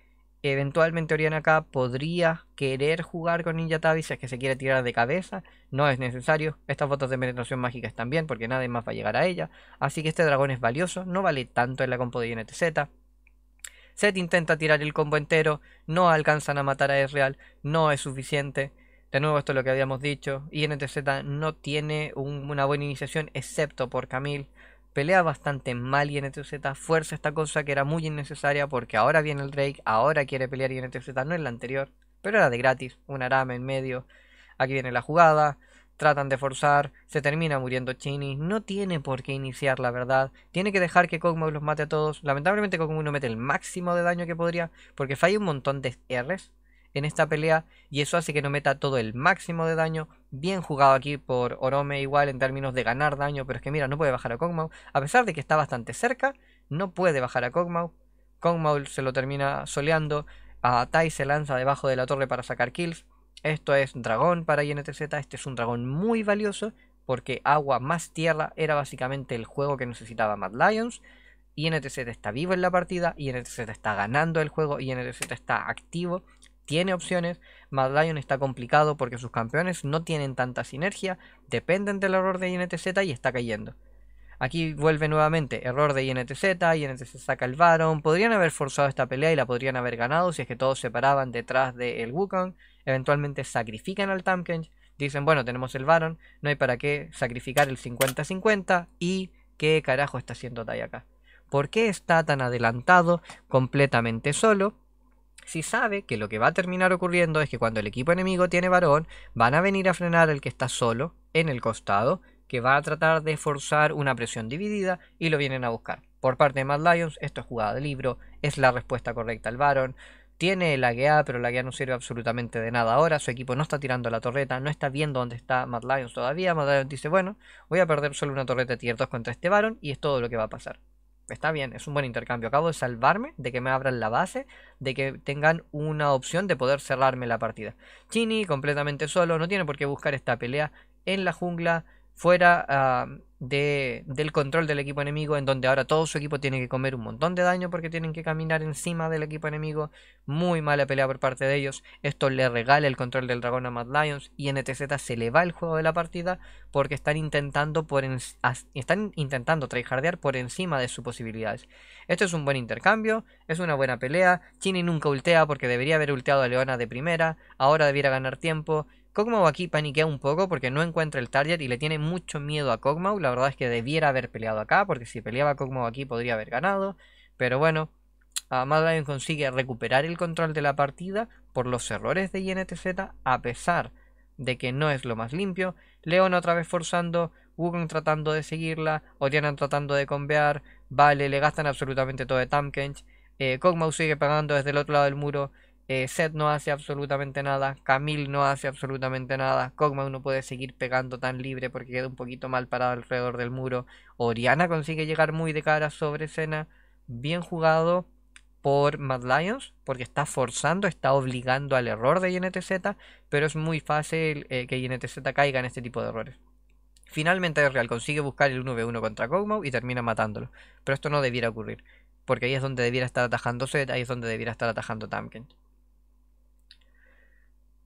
Eventualmente Oriana K podría querer jugar con Ninja Tabi si es que se quiere tirar de cabeza. No es necesario. Estas fotos de penetración mágica están bien porque nadie más va a llegar a ella. Así que este dragón es valioso. No vale tanto en la compo de INTZ Set intenta tirar el combo entero. No alcanzan a matar a Ezreal. No es suficiente. De nuevo, esto es lo que habíamos dicho. INTZ no tiene una buena iniciación excepto por Camille pelea bastante mal y Z, fuerza esta cosa que era muy innecesaria porque ahora viene el Drake, ahora quiere pelear y Z, no en la anterior, pero era de gratis, un arame en medio, aquí viene la jugada, tratan de forzar, se termina muriendo Chini, no tiene por qué iniciar la verdad, tiene que dejar que Kog'Maw los mate a todos, lamentablemente Kog'Maw no mete el máximo de daño que podría porque falla un montón de R's en esta pelea y eso hace que no meta todo el máximo de daño Bien jugado aquí por Orome igual en términos de ganar daño, pero es que mira, no puede bajar a Kog'Maw. A pesar de que está bastante cerca, no puede bajar a Kog'Maw. Kog'Maw se lo termina soleando. A Tai se lanza debajo de la torre para sacar kills. Esto es dragón para INTZ. Este es un dragón muy valioso porque agua más tierra era básicamente el juego que necesitaba Mad Lions. INTZ está vivo en la partida, INTZ está ganando el juego, INTZ está activo, tiene opciones. Mad Lion está complicado porque sus campeones no tienen tanta sinergia, dependen del error de INTZ y está cayendo. Aquí vuelve nuevamente error de INTZ, INTZ saca el Baron, podrían haber forzado esta pelea y la podrían haber ganado si es que todos se paraban detrás del Wukong, eventualmente sacrifican al Tankeng, dicen bueno tenemos el Baron, no hay para qué sacrificar el 50-50 y qué carajo está haciendo Tai acá. ¿Por qué está tan adelantado completamente solo? si sabe que lo que va a terminar ocurriendo es que cuando el equipo enemigo tiene varón, van a venir a frenar al que está solo en el costado, que va a tratar de forzar una presión dividida y lo vienen a buscar. Por parte de Mad Lions, esto es jugada de libro, es la respuesta correcta al varón. Tiene la guía, pero la guía no sirve absolutamente de nada ahora. Su equipo no está tirando la torreta, no está viendo dónde está Mad Lions todavía. Mad Lions dice, bueno, voy a perder solo una torreta tier 2 contra este varón y es todo lo que va a pasar está bien, es un buen intercambio. Acabo de salvarme de que me abran la base, de que tengan una opción de poder cerrarme la partida. Chini completamente solo, no tiene por qué buscar esta pelea en la jungla, fuera ah, del control del equipo enemigo, en donde ahora todo su equipo tiene que comer un montón de daño porque tienen que caminar encima del equipo enemigo. Muy mala pelea por parte de ellos. Esto le regala el control del dragón a Mad Lions y NTZ se le va el juego de la partida porque están intentando, por están intentando tryhardear por encima de sus posibilidades. Esto es un buen intercambio, es una buena pelea. Chini nunca ultea porque debería haber ulteado a Leona de primera. Ahora debiera ganar tiempo. Kog'Maw aquí paniquea un poco porque no encuentra el target y le tiene mucho miedo a Kog'Maw. La verdad es que debiera haber peleado acá porque si peleaba Kog'Maw aquí podría haber ganado. Pero bueno, Madlion consigue recuperar el control de la partida por los errores de INTZ a pesar de que no es lo más limpio. Leon otra vez forzando, Wukong tratando de seguirla, Oriana tratando de convear, Vale, le gastan absolutamente todo de Tamkench. Eh, sigue pagando desde el otro lado del muro. Eh, no hace absolutamente nada, Camille no hace absolutamente nada, Kog'Maw no puede seguir pegando tan libre porque queda un poquito mal parado alrededor del muro. Oriana consigue llegar muy de cara sobre escena, bien jugado por Mad Lions, porque está forzando, está obligando al error de INTZ, pero es muy fácil eh, que INTZ caiga en este tipo de errores. Finalmente Real consigue buscar el 1v1 contra Kog'Maw y termina matándolo, pero esto no debiera ocurrir, porque ahí es donde debiera estar atajando Zed, ahí es donde debiera estar atajando Tamken.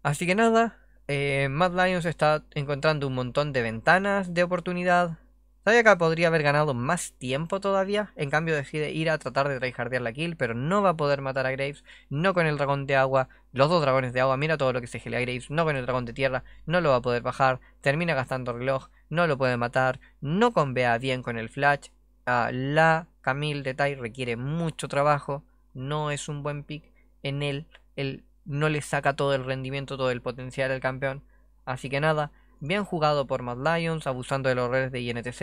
Así que nada, eh, Mad Lions está encontrando un montón de ventanas de oportunidad. Sabía que podría haber ganado más tiempo todavía. En cambio, decide ir a tratar de traijardear la kill, pero no va a poder matar a Graves. No con el dragón de agua. Los dos dragones de agua, mira todo lo que se gela a Graves. No con el dragón de tierra, no lo va a poder bajar. Termina gastando reloj, no lo puede matar. No convea bien con el flash. Ah, la Camille de Tai requiere mucho trabajo. No es un buen pick en él. El no le saca todo el rendimiento, todo el potencial al campeón. Así que nada, bien jugado por Mad Lions, abusando de los redes de INTZ.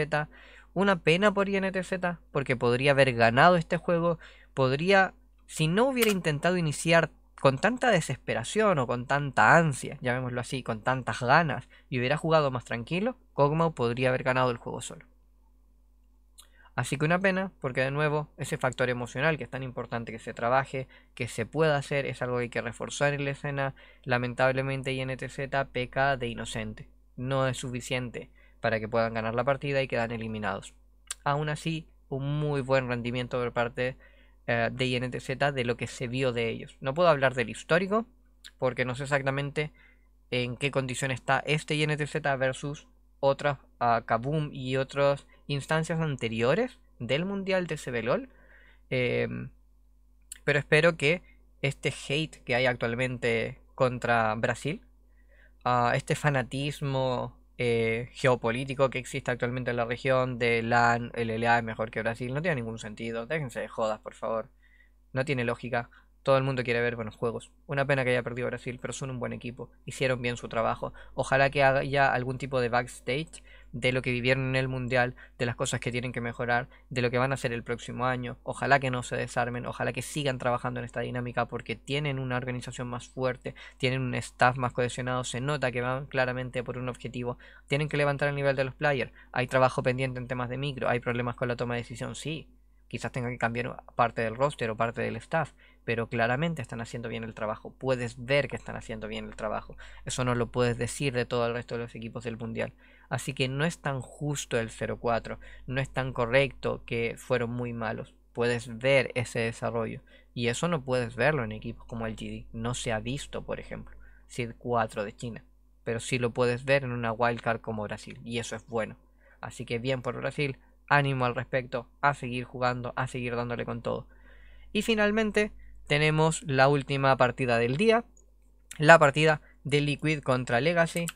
Una pena por INTZ, porque podría haber ganado este juego, podría, si no hubiera intentado iniciar con tanta desesperación o con tanta ansia, llamémoslo así, con tantas ganas, y hubiera jugado más tranquilo, Kog'Maw podría haber ganado el juego solo. Así que una pena, porque de nuevo ese factor emocional que es tan importante que se trabaje, que se pueda hacer, es algo que hay que reforzar en la escena. Lamentablemente INTZ peca de inocente. No es suficiente para que puedan ganar la partida y quedan eliminados. Aún así, un muy buen rendimiento por parte eh, de INTZ de lo que se vio de ellos. No puedo hablar del histórico, porque no sé exactamente en qué condición está este INTZ versus otros a ah, Kaboom y otros instancias anteriores del Mundial de CBLOL. Em, pero espero que este hate que hay actualmente contra Brasil, ah, este fanatismo eh, geopolítico que existe actualmente en la región de LAN, LLA es mejor que Brasil, no tiene ningún sentido. Déjense de jodas, por favor. No tiene lógica. Todo el mundo quiere ver buenos juegos. Una pena que haya perdido Brasil, pero son un buen equipo. Hicieron bien su trabajo. Ojalá que haya algún tipo de backstage de lo que vivieron en el Mundial, de las cosas que tienen que mejorar, de lo que van a hacer el próximo año. Ojalá que no se desarmen, ojalá que sigan trabajando en esta dinámica porque tienen una organización más fuerte, tienen un staff más cohesionado, se nota que van claramente por un objetivo, tienen que levantar el nivel de los players, hay trabajo pendiente en temas de micro, hay problemas con la toma de decisión, sí, quizás tengan que cambiar parte del roster o parte del staff, pero claramente están haciendo bien el trabajo. Puedes ver que están haciendo bien el trabajo. Eso no lo puedes decir de todo el resto de los equipos del Mundial. Así que no es tan justo el 0-4. no es tan correcto que fueron muy malos. Puedes ver ese desarrollo. Y eso no puedes verlo en equipos como el GD. No se ha visto, por ejemplo, SID 4 de China. Pero sí lo puedes ver en una wildcard como Brasil. Y eso es bueno. Así que bien por Brasil. Ánimo al respecto. A seguir jugando. A seguir dándole con todo. Y finalmente tenemos la última partida del día. La partida de Liquid contra Legacy.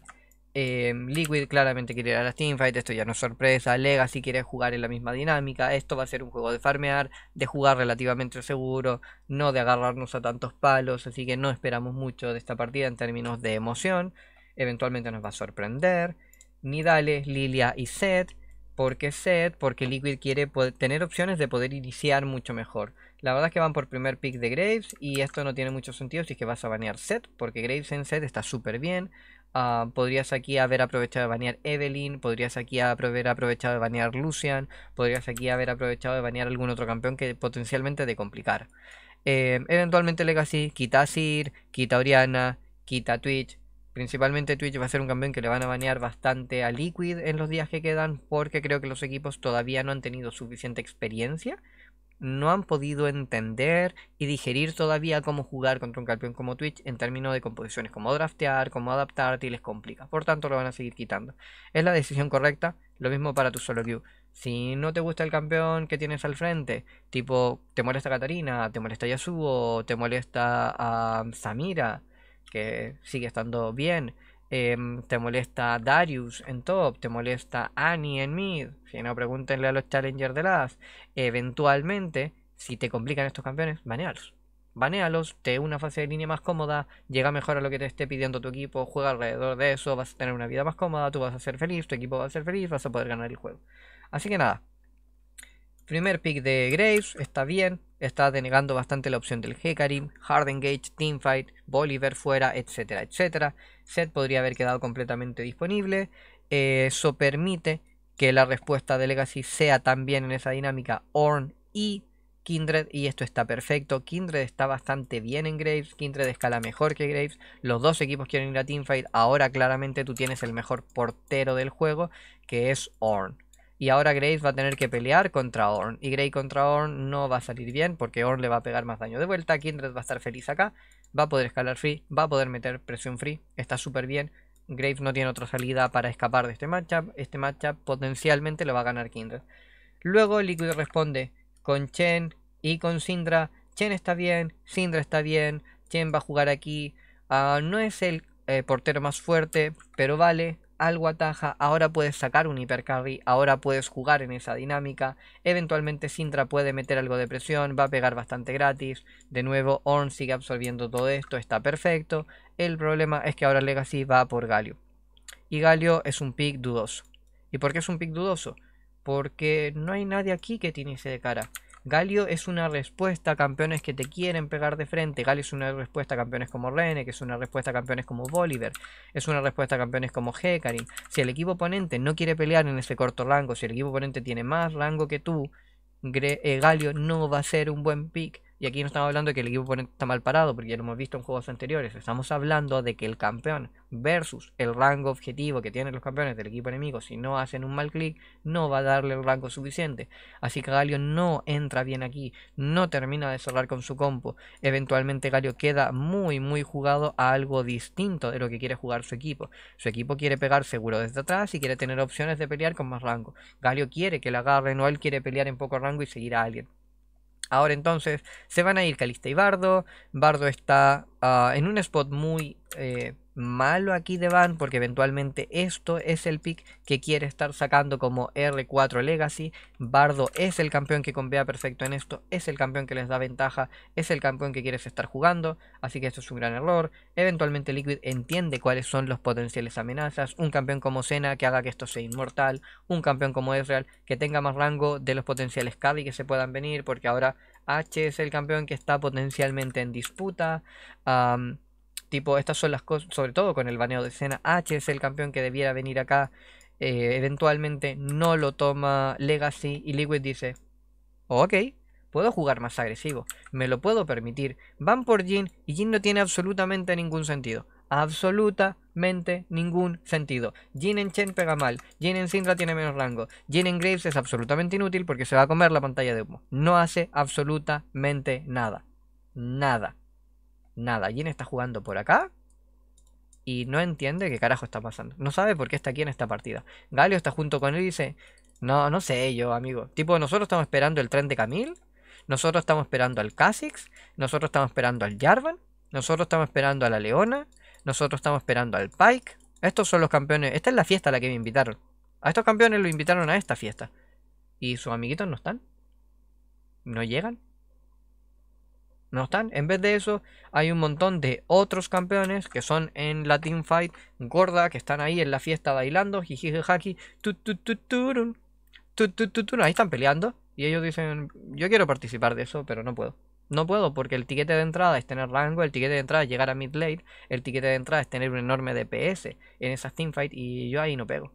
Em, Liquid claramente quiere ir a las teamfights, esto ya no es sorpresa. Legacy quiere jugar en la misma dinámica. Esto va a ser un juego de farmear, de jugar relativamente seguro, no de agarrarnos a tantos palos. Así que no esperamos mucho de esta partida en términos de emoción. Eventualmente nos va a sorprender. Dale, Lilia y Zed. ¿Por qué Zed? Porque Liquid quiere tener opciones de poder iniciar mucho mejor. La verdad es que van por primer pick de Graves y esto no tiene mucho sentido si es que vas a banear Zed, porque Graves en Zed está súper bien. Ah, podrías aquí haber aprovechado de banear Evelyn, podrías aquí haber aprovechado de banear Lucian, podrías aquí haber aprovechado de banear algún otro campeón que potencialmente de complicar eh, eventualmente Legacy quita a Sir, quita Oriana, quita Twitch. Principalmente Twitch va a ser un campeón que le van a banear bastante a Liquid en los días que quedan porque creo que los equipos todavía no han tenido suficiente experiencia no han podido entender y digerir todavía cómo jugar contra un campeón como Twitch en términos de composiciones, cómo draftear, cómo adaptarte y les complica. Por tanto, lo van a seguir quitando. Es la decisión correcta, lo mismo para tu solo view Si no te gusta el campeón que tienes al frente, tipo te molesta Katarina, te molesta Yasuo, te molesta a Samira, que sigue estando bien, Em, te molesta Darius en top, te molesta Annie en mid. Si no, pregúntenle a los challengers de las. Eventualmente, si te complican estos campeones, banealos. Banealos, te una fase de línea más cómoda, llega mejor a lo que te esté pidiendo tu equipo, juega alrededor de eso, vas a tener una vida más cómoda, tú vas a ser feliz, tu equipo va a ser feliz, vas a poder ganar el juego. Así que nada, Primer pick de Graves, está bien. Está denegando bastante la opción del Hecarim, Engage, Teamfight, Bolívar fuera, etcétera, etcétera. Set podría haber quedado completamente disponible. Eh, eso permite que la respuesta de Legacy sea también en esa dinámica Orn y Kindred y esto está perfecto. Kindred está bastante bien en Graves, Kindred escala mejor que Graves. Los dos equipos quieren ir a teamfight. Ahora claramente tú tienes el mejor portero del juego, que es Orn. Y ahora Graves va a tener que pelear contra Orn. Y Grey contra Orn no va a salir bien porque Orn le va a pegar más daño de vuelta. Kindred va a estar feliz acá. Va a poder escalar free. Va a poder meter presión free. Está súper bien. Graves no tiene otra salida para escapar de este matchup. Este matchup potencialmente lo va a ganar Kindred. Luego Liquid responde con Chen y con Sindra. Chen está bien, Sindra está bien, Chen va a jugar aquí. Ah, no es el eh, portero más fuerte, pero vale algo ataja, ahora puedes sacar un hipercarry, ahora puedes jugar en esa dinámica, eventualmente Sintra puede meter algo de presión, va a pegar bastante gratis, de nuevo Orn sigue absorbiendo todo esto, está perfecto, el problema es que ahora Legacy va por Galio, y Galio es un pick dudoso. ¿Y por qué es un pick dudoso? Porque no hay nadie aquí que tiene ese de cara. Galio es una respuesta a campeones que te quieren pegar de frente. Galio es una respuesta a campeones como Rene, que es una respuesta a campeones como Bolívar, es una respuesta a campeones como Hecarim. Si el equipo oponente no quiere pelear en ese corto rango, si el equipo oponente tiene más rango que tú, eh, Galio no va a ser un buen pick y aquí no estamos hablando de que el equipo está mal parado, porque ya lo hemos visto en juegos anteriores. Estamos hablando de que el campeón versus el rango objetivo que tienen los campeones del equipo enemigo, si no hacen un mal clic, no va a darle el rango suficiente. Así que Galio no entra bien aquí, no termina de cerrar con su compo. Eventualmente Galio queda muy, muy jugado a algo distinto de lo que quiere jugar su equipo. Su equipo quiere pegar seguro desde atrás y quiere tener opciones de pelear con más rango. Galio quiere que la agarre no él quiere pelear en poco rango y seguir a alguien. Ahora entonces se van a ir Calista y Bardo. Bardo está ah, en un spot muy eh, malo aquí de Van porque eventualmente esto es el pick que quiere estar sacando como R4 Legacy. Bardo es el campeón que convea perfecto en esto, es el campeón que les da ventaja, es el campeón que quieres estar jugando, así que esto es un gran error. Eventualmente Liquid entiende cuáles son los potenciales amenazas, un campeón como Senna que haga que esto sea inmortal, un campeón como Ezreal que tenga más rango de los potenciales carry que se puedan venir porque ahora H es el campeón que está potencialmente en disputa. Tipo, estas son las cosas, sobre todo con el baneo de escena. H es el campeón que debiera venir acá. Eh, eventualmente no lo toma Legacy y Liquid dice, ok, puedo jugar más agresivo, me lo puedo permitir. Van por Jin y Jin no tiene absolutamente ningún sentido. Absolutamente ningún sentido. Jin en Chen pega mal, Jin en Syndra tiene menos rango, Jin en Graves es absolutamente inútil porque se va a comer la pantalla de humo. No hace absolutamente nada. Nada nada. Jin está jugando por acá y no entiende qué carajo está pasando. No sabe por qué está aquí en esta partida. Galio está junto con él y dice, no, no sé yo, amigo. Tipo, nosotros estamos esperando el tren de Camille, nosotros estamos esperando al Kha'Zix, nosotros estamos esperando al Jarvan, nosotros estamos esperando a la Leona, nosotros estamos esperando al Pike. Estos son los campeones, esta es la fiesta a la que me invitaron. A estos campeones lo invitaron a esta fiesta. ¿Y sus amiguitos no están? ¿No llegan? no están. En vez de eso, hay un montón de otros campeones que son en la teamfight gorda, que están ahí en la fiesta bailando, jijijijaki, tutututurun, tutututurun, ahí están peleando. Y ellos dicen, yo quiero participar de eso, pero no puedo. No puedo porque el tiquete de entrada es tener rango, el tiquete de entrada es llegar a mid late, el tiquete de entrada es tener un enorme DPS en esas teamfights y yo ahí no pego.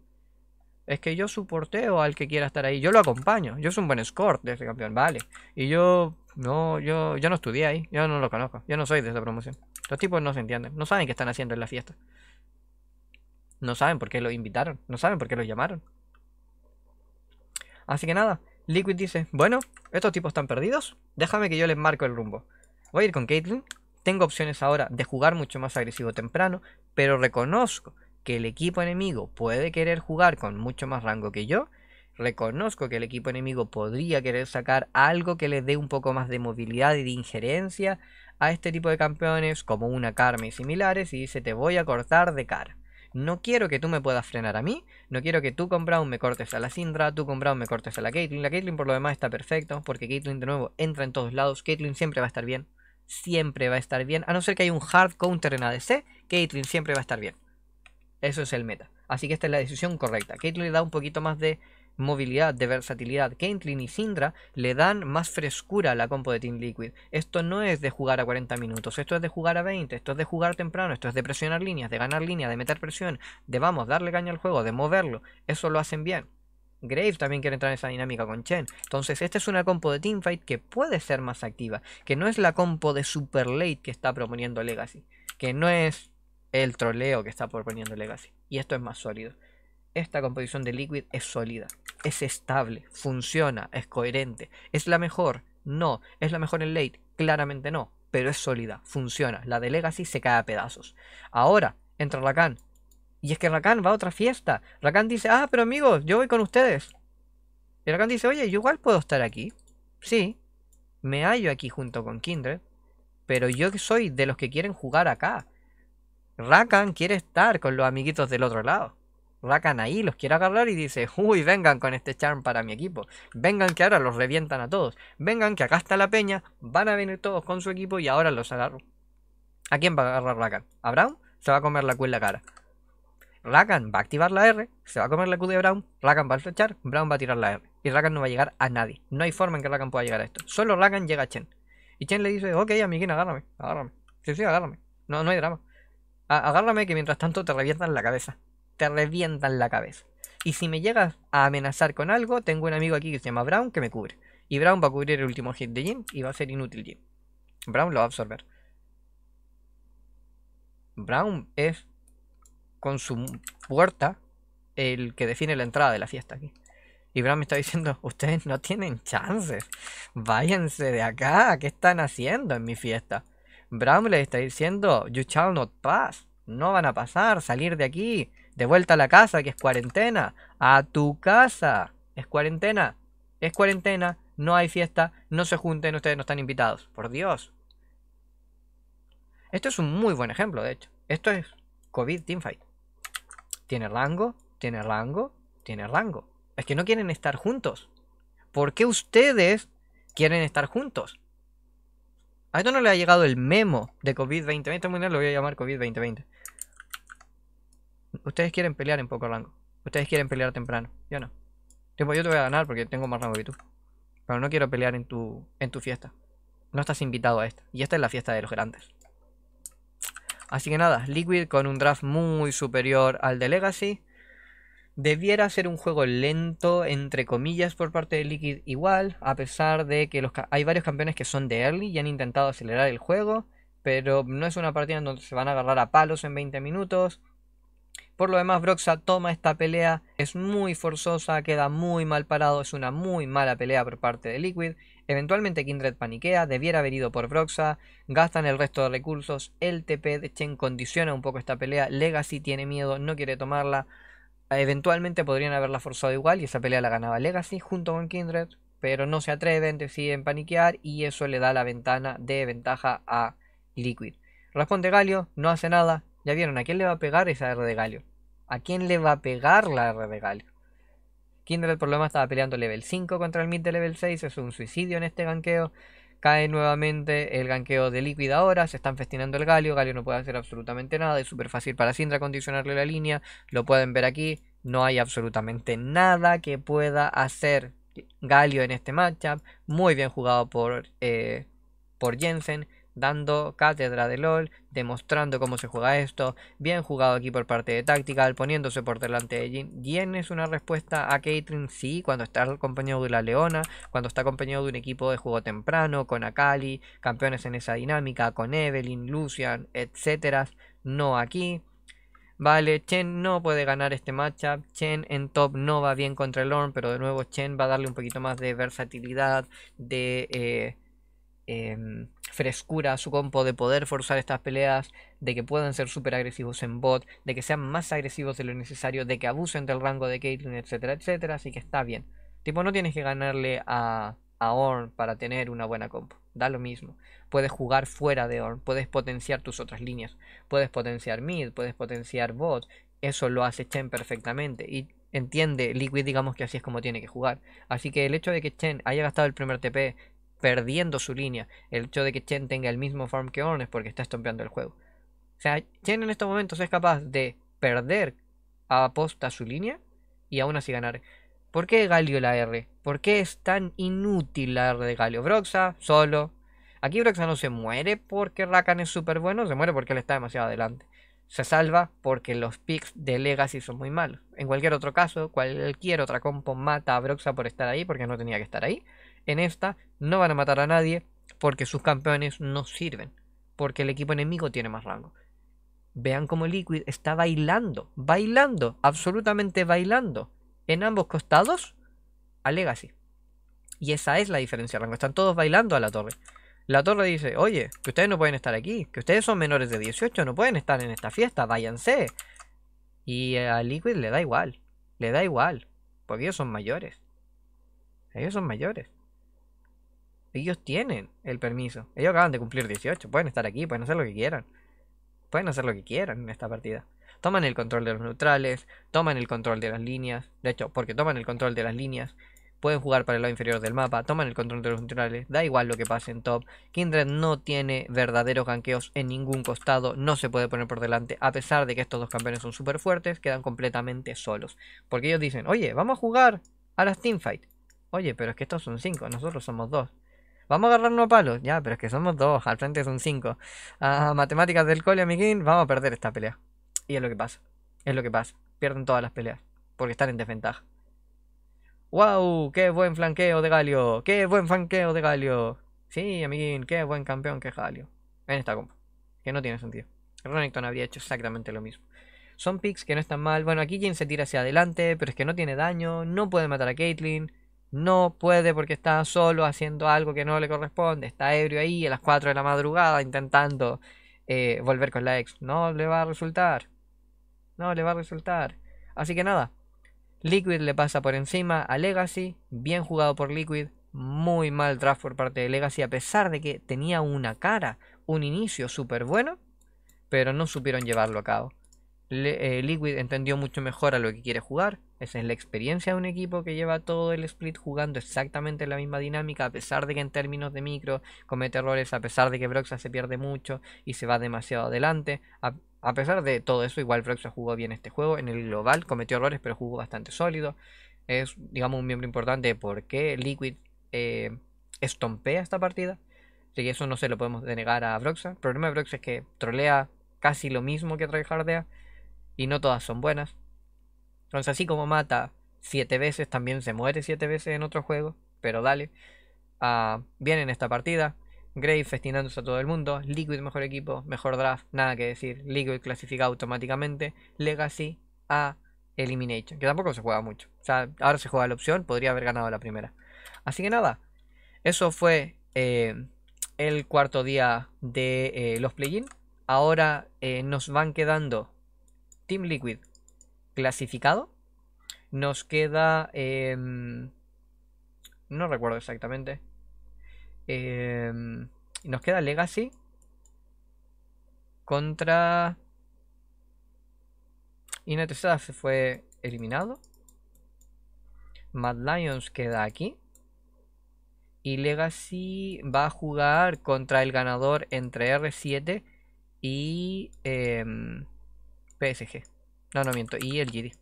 Es que yo soporteo al que quiera estar ahí, yo lo acompaño, yo soy un buen score de ese campeón, vale. Y yo no, yo, yo no estudié ahí, yo no lo conozco, yo no soy de esa promoción. Los tipos no se entienden, no saben qué están haciendo en la fiesta. No saben por qué los invitaron, no saben por qué los llamaron. Así que nada, Liquid dice, bueno, estos tipos están perdidos, déjame que yo les marco el rumbo. Voy a ir con Caitlyn, tengo opciones ahora de jugar mucho más agresivo temprano, pero reconozco que el equipo enemigo puede querer jugar con mucho más rango que yo Reconozco que el equipo enemigo podría querer sacar algo que le dé un poco más de movilidad y de injerencia a este tipo de campeones como una Karma y similares y dice te voy a cortar de cara. No quiero que tú me puedas frenar a mí, no quiero que tú con Brown me cortes a la Sindra, tú con Brown me cortes a la Caitlyn. La Caitlyn por lo demás está perfecto porque Caitlyn de nuevo entra en todos lados, Caitlyn siempre va a estar bien, siempre va a estar bien, a no ser que haya un hard counter en ADC, Caitlyn siempre va a estar bien. Eso es el meta. Así que esta es la decisión correcta. Caitlyn le da un poquito más de movilidad, de versatilidad. Caitlyn y Syndra le dan más frescura a la compo de Team Liquid. Esto no es de jugar a 40 minutos, esto es de jugar a 20, esto es de jugar temprano, esto es de presionar líneas, de ganar líneas, de meter presión, de vamos, darle caña al juego, de moverlo. Eso lo hacen bien. Graves también quiere entrar en esa dinámica con Chen. Entonces, esta es una compo de Fight que puede ser más activa. Que no es la compo de super late que está proponiendo Legacy. Que no es el troleo que está proponiendo Legacy. Y esto es más sólido esta composición de Liquid es sólida, es estable, funciona, es coherente. ¿Es la mejor? No. ¿Es la mejor en late? Claramente no. Pero es sólida, funciona. La de Legacy se cae a pedazos. Ahora entra Rakan. Y es que Rakan va a otra fiesta. Rakan dice, ah, pero amigos, yo voy con ustedes. Y Rakan dice, oye, yo igual puedo estar aquí. Sí, me hallo aquí junto con Kindred. Pero yo soy de los que quieren jugar acá. Rakan quiere estar con los amiguitos del otro lado. Rakan ahí, los quiere agarrar y dice, uy, vengan con este charm para mi equipo, vengan que ahora los revientan a todos, vengan que acá está la peña, van a venir todos con su equipo y ahora los agarro. ¿A quién va a agarrar Rakan? ¿A Brown? Se va a comer la Q en la cara. Rakan va a activar la R, se va a comer la Q de Brown, Rakan va a flechar, Brown va a tirar la R. Y Rakan no va a llegar a nadie. No hay forma en que Rakan pueda llegar a esto. Solo Rakan llega a Chen. Y Chen le dice, ok, amiguín, agárrame, agárrame. Sí, sí, agárrame. No, no hay drama. agárrame que mientras tanto te revientan la cabeza te revientan la cabeza. Y si me llegas a amenazar con algo, tengo un amigo aquí que se llama Brown que me cubre. Y Brown va a cubrir el último hit de Jim y va a ser inútil Jim. Brown lo va a absorber. Brown es con su puerta el que define la entrada de la fiesta aquí. Y Brown me está diciendo, ustedes no tienen chances. Váyanse de acá. ¿Qué están haciendo en mi fiesta? Brown le está diciendo, you shall not pass. No van a pasar, salir de aquí. De vuelta a la casa, que es cuarentena. A tu casa. Es cuarentena. Es cuarentena. No hay fiesta. No se junten. Ustedes no están invitados. Por Dios. Esto es un muy buen ejemplo, de hecho. Esto es COVID Teamfight. Tiene rango. Tiene rango. Tiene rango. Es que no quieren estar juntos. ¿Por qué ustedes quieren estar juntos? A esto no le ha llegado el memo de COVID-2020. Este lo voy a llamar COVID-2020. Ustedes quieren pelear en poco rango. Ustedes quieren pelear temprano. Yo no. yo te voy a ganar porque tengo más rango que tú. Pero no quiero pelear en tu, en tu fiesta. No estás invitado a esta. Y esta es la fiesta de los grandes. Así que nada, Liquid con un draft muy superior al de Legacy. Debiera ser un juego lento, entre comillas, por parte de Liquid igual, a pesar de que hay varios campeones que son de early y han intentado acelerar el juego, pero no es una partida en donde se van a agarrar a palos en 20 minutos, por lo demás, Broxa toma esta pelea, es muy forzosa, queda muy mal parado, es una muy mala pelea por parte de Liquid. Eventualmente Kindred paniquea, debiera haber ido por Broxa, gastan el resto de recursos, el TP de Chen condiciona un poco esta pelea, Legacy tiene miedo, no quiere tomarla. Eventualmente podrían haberla forzado igual y esa pelea la ganaba Legacy junto con Kindred, pero no se atreven, deciden paniquear y eso le da la ventana de ventaja a Liquid. Responde Galio, no hace nada, ya vieron, ¿a quién le va a pegar esa R de Galio? ¿A quién le va a pegar la R de Galio? Kindred el problema estaba peleando level 5 contra el mid de level 6, es un suicidio en este ganqueo. Cae nuevamente el ganqueo de Liquid ahora, se están festinando el Galio, Galio no puede hacer absolutamente nada, es súper fácil para Sindra condicionarle la línea, lo pueden ver aquí, no hay absolutamente nada que pueda hacer Galio en este matchup, muy bien jugado por, eh, por Jensen, dando cátedra de LOL, demostrando cómo se juega esto, bien jugado aquí por parte de Tactical, poniéndose por delante de Jin. Jin es una respuesta a Caitlyn, sí, cuando está acompañado de la Leona, cuando está acompañado de un equipo de juego temprano, con Akali, campeones en esa dinámica, con Evelyn, Lucian, etc. no aquí. Vale, Chen no puede ganar este matchup. Chen en top no va bien contra el pero de nuevo Chen va a darle un poquito más de versatilidad, de... Eh, Em, frescura a su compo, de poder forzar estas peleas, de que puedan ser súper agresivos en bot, de que sean más agresivos de lo necesario, de que abusen del rango de Caitlyn, etcétera, etcétera. Así que está bien. Tipo, no tienes que ganarle a, a Orn para tener una buena compo. Da lo mismo. Puedes jugar fuera de Orn, puedes potenciar tus otras líneas, puedes potenciar mid, puedes potenciar bot. Eso lo hace Chen perfectamente. Y entiende Liquid, digamos que así es como tiene que jugar. Así que el hecho de que Chen haya gastado el primer TP, perdiendo su línea. El hecho de que Chen tenga el mismo farm que Ornn es porque está estompeando el juego. O sea, Chen en estos momentos es capaz de perder a aposta su línea y aún así ganar. ¿Por qué Galio la R? ¿Por qué es tan inútil la R de Galio? Broxa, solo. Aquí Broxa no se muere porque Rakan es súper bueno, se muere porque él está demasiado adelante. Se salva porque los picks de Legacy son muy malos. En cualquier otro caso, cualquier otra compo mata a Broxa por estar ahí porque no tenía que estar ahí. En esta no van a matar a nadie porque sus campeones no sirven, porque el equipo enemigo tiene más rango. Vean cómo Liquid está bailando, bailando, absolutamente bailando, en ambos costados a Legacy. Y esa es la diferencia de rango, están todos bailando a la torre. La torre dice, oye, que ustedes no pueden estar aquí, que ustedes son menores de 18, no pueden estar en esta fiesta, váyanse. Y a Liquid le da igual, le da igual, porque ellos son mayores. Ellos son mayores. Ellos tienen el permiso. Ellos acaban de cumplir 18. Pueden estar aquí, pueden hacer lo que quieran. Pueden hacer lo que quieran en esta partida. Toman el control de los neutrales, toman el control de las líneas. De hecho, porque toman el control de las líneas, pueden jugar para el lado inferior del mapa, toman el control de los neutrales, da igual lo que pase en top. Kindred no tiene verdaderos ganqueos en ningún costado, no se puede poner por delante, a pesar de que estos dos campeones son súper fuertes, quedan completamente solos. Porque ellos dicen, oye, vamos a jugar a las teamfight. Oye, pero es que estos son 5, nosotros somos 2. Vamos a agarrarnos a palos. Ya, pero es que somos dos. Al frente son cinco. matemáticas del cole, amiguín. Vamos a perder esta pelea. Y es lo que pasa. Es lo que pasa. Pierden todas las peleas. Porque están en desventaja. ¡Wow! ¡Qué buen flanqueo de Galio! ¡Qué buen flanqueo de Galio! Sí, amiguín. ¡Qué buen campeón que es Galio! En esta compa. Que no tiene sentido. Renekton habría hecho exactamente lo mismo. Son picks que no están mal. Bueno, aquí quien se tira hacia adelante, pero es que no tiene daño. No puede matar a Caitlyn no puede porque está solo haciendo algo que no le corresponde, está ebrio ahí a las 4 de la madrugada intentando eh, volver con la ex. No le va a resultar. No le va a resultar. Así que nada, Liquid le pasa por encima a Legacy, bien jugado por Liquid, muy mal draft por parte de Legacy, a pesar de que tenía una cara, un inicio súper bueno, pero no supieron llevarlo a cabo. Eh, Liquid entendió mucho mejor a lo que quiere jugar. Esa es la experiencia de un equipo que lleva todo el split jugando exactamente la misma dinámica, a pesar de que en términos de micro comete errores, a pesar de que Broxa se pierde mucho y se va demasiado adelante. A, pesar de todo eso, igual Broxa jugó bien este juego. En el global cometió errores, pero jugó bastante sólido. Es, digamos, un miembro importante porque por qué Liquid eh, estompea esta partida. Así que eso no se lo podemos denegar a Broxa. El problema de Broxa es que trolea casi lo mismo que Hardea y no todas son buenas. Entonces, así como mata siete veces, también se muere siete veces en otro juego, pero dale. a ah, bien en esta partida. Grave festinándose a todo el mundo. Liquid mejor equipo, mejor draft, nada que decir. Liquid clasifica automáticamente. Legacy a Elimination, que tampoco se juega mucho. O sea, ahora se juega la opción, podría haber ganado la primera. Así que nada, eso fue eh, el cuarto día de eh, los play Ahora eh, nos van quedando Team Liquid clasificado. Nos queda... Em, no recuerdo exactamente. Em, nos queda Legacy contra... Inetesada se fue eliminado. Mad Lions queda aquí. Y Legacy va a jugar contra el ganador entre R7 y... Em, PSG. No, no miento. Y el GD.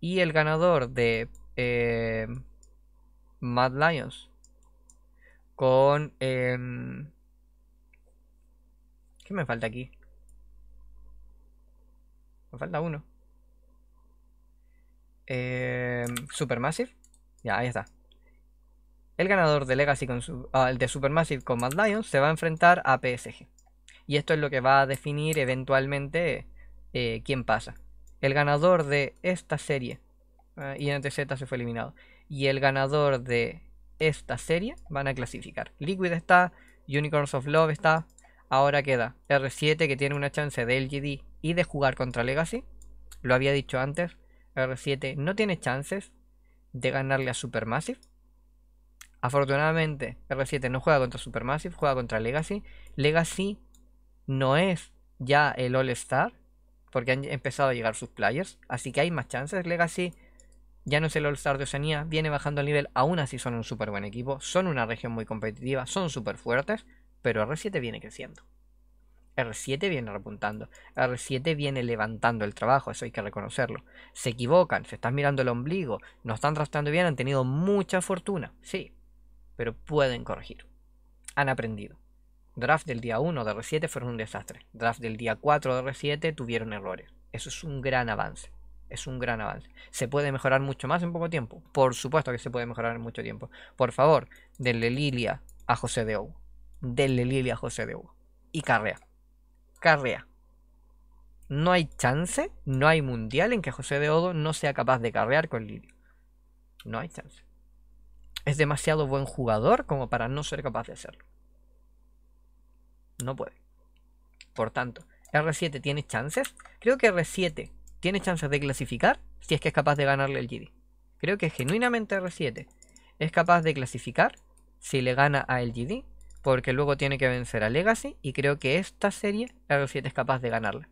Y el ganador de em, Mad Lions con... Em, ¿Qué me falta aquí? Me falta uno. Eh, Supermassive. Ya, ahí está. El ganador de Legacy con ah, de Supermassive con Mad Lions se va a enfrentar a PSG. Y esto es lo que va a definir eventualmente eh, quién pasa. El ganador de esta serie, Y ah, INTZ se fue eliminado, y el ganador de esta serie van a clasificar. Liquid está, Unicorns of Love está, ahora queda R7 que tiene una chance de LGD y de jugar contra Legacy. Lo había dicho antes, R7 no tiene chances de ganarle a Supermassive. Afortunadamente, R7 no juega contra Supermassive, juega contra Legacy. Legacy no es ya el All-Star, porque han empezado a llegar sus players, así que hay más chances. Legacy ya no es el All-Star de Oceanía, viene bajando el nivel, aún así son un súper buen equipo, son una región muy competitiva, son súper fuertes, pero R7 viene creciendo. R7 viene repuntando, R7 viene levantando el trabajo, eso hay que reconocerlo. Se equivocan, se están mirando el ombligo, no están trastando bien, han tenido mucha fortuna, sí, pero pueden corregir. Han aprendido. Draft del día 1 de R7 fueron un desastre. Draft del día 4 de R7 tuvieron errores. Eso es un gran avance. Es un gran avance. ¿Se puede mejorar mucho más en poco tiempo? Por supuesto que se puede mejorar en mucho tiempo. Por favor, denle Lilia a José de Hugo. Denle Lilia a José de Hugo. Y carrea. Carrea. No hay chance, no hay mundial en que José de Odo no sea capaz de carrear con Lilia. No hay chance. Es demasiado buen jugador como para no ser capaz de hacerlo. No puede. Por tanto, R7 tiene chances. Creo que R7 tiene chances de clasificar si es que es capaz de ganarle el GD. Creo que genuinamente R7 es capaz de clasificar si le gana a el GD. Porque luego tiene que vencer a Legacy. Y creo que esta serie R7 es capaz de ganarla.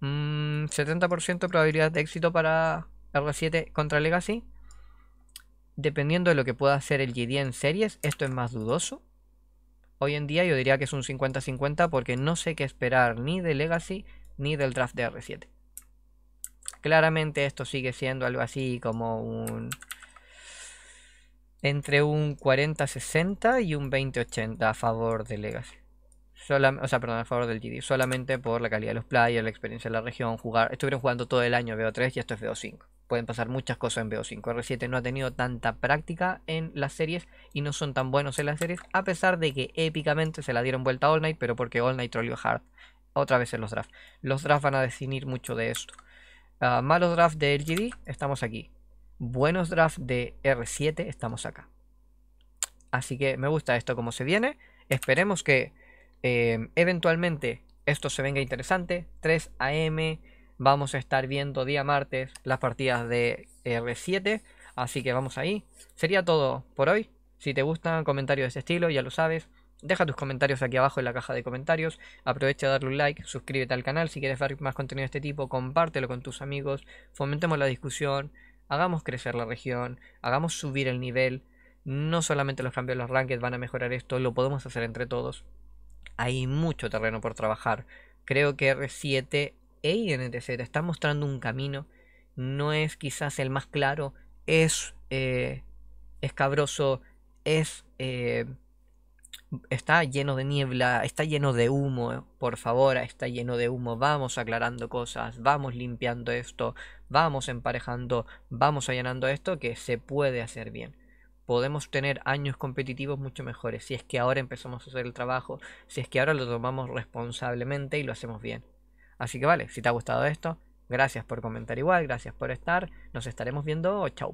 70% mm, probabilidad de éxito para R7 contra Legacy. Dependiendo de lo que pueda hacer el GD en series, esto es más dudoso. Hoy en día yo diría que es un 50-50 porque no sé qué esperar ni de Legacy ni del draft de R7. Claramente esto sigue siendo algo así como un... Entre un 40-60 y un 20-80 a favor de Legacy. o sea, perdón, a favor del GD. Solamente por la calidad de los players, la experiencia de la región, Estuvieron jugando todo el año vo 3 y esto es vo 5 pueden pasar muchas cosas en BO5. R7 no ha tenido tanta práctica en las series y no son tan buenos en las series, a pesar de que épicamente se la dieron vuelta a All Night, pero porque All Night you hard otra vez en los drafts. Los drafts van a definir mucho de esto. Ah, malos drafts de LGD, estamos aquí. Buenos drafts de R7, estamos acá. Así que me gusta esto como se viene. Esperemos que eh, eventualmente esto se venga interesante. 3 AM, vamos a estar viendo día martes las partidas de R7. Así que vamos ahí. Sería todo por hoy. Si te gustan comentarios de este estilo, ya lo sabes. Deja tus comentarios aquí abajo en la caja de comentarios. Aprovecha a darle un like, suscríbete al canal si quieres ver más contenido de este tipo, compártelo con tus amigos, fomentemos la discusión, hagamos crecer la región, hagamos subir el nivel. No solamente los cambios de los rankings van a mejorar esto, lo podemos hacer entre todos. Hay mucho terreno por trabajar. Creo que R7 EINTZ está mostrando un camino, no es quizás el más claro, es eh, escabroso, es... Eh, está lleno de niebla, está lleno de humo, por favor, está lleno de humo, vamos aclarando cosas, vamos limpiando esto, vamos emparejando, vamos allanando esto que se puede hacer bien. Podemos tener años competitivos mucho mejores si es que ahora empezamos a hacer el trabajo, si es que ahora lo tomamos responsablemente y lo hacemos bien. Así que vale, si te ha gustado esto, gracias por comentar igual, gracias por estar. Nos estaremos viendo. Chao.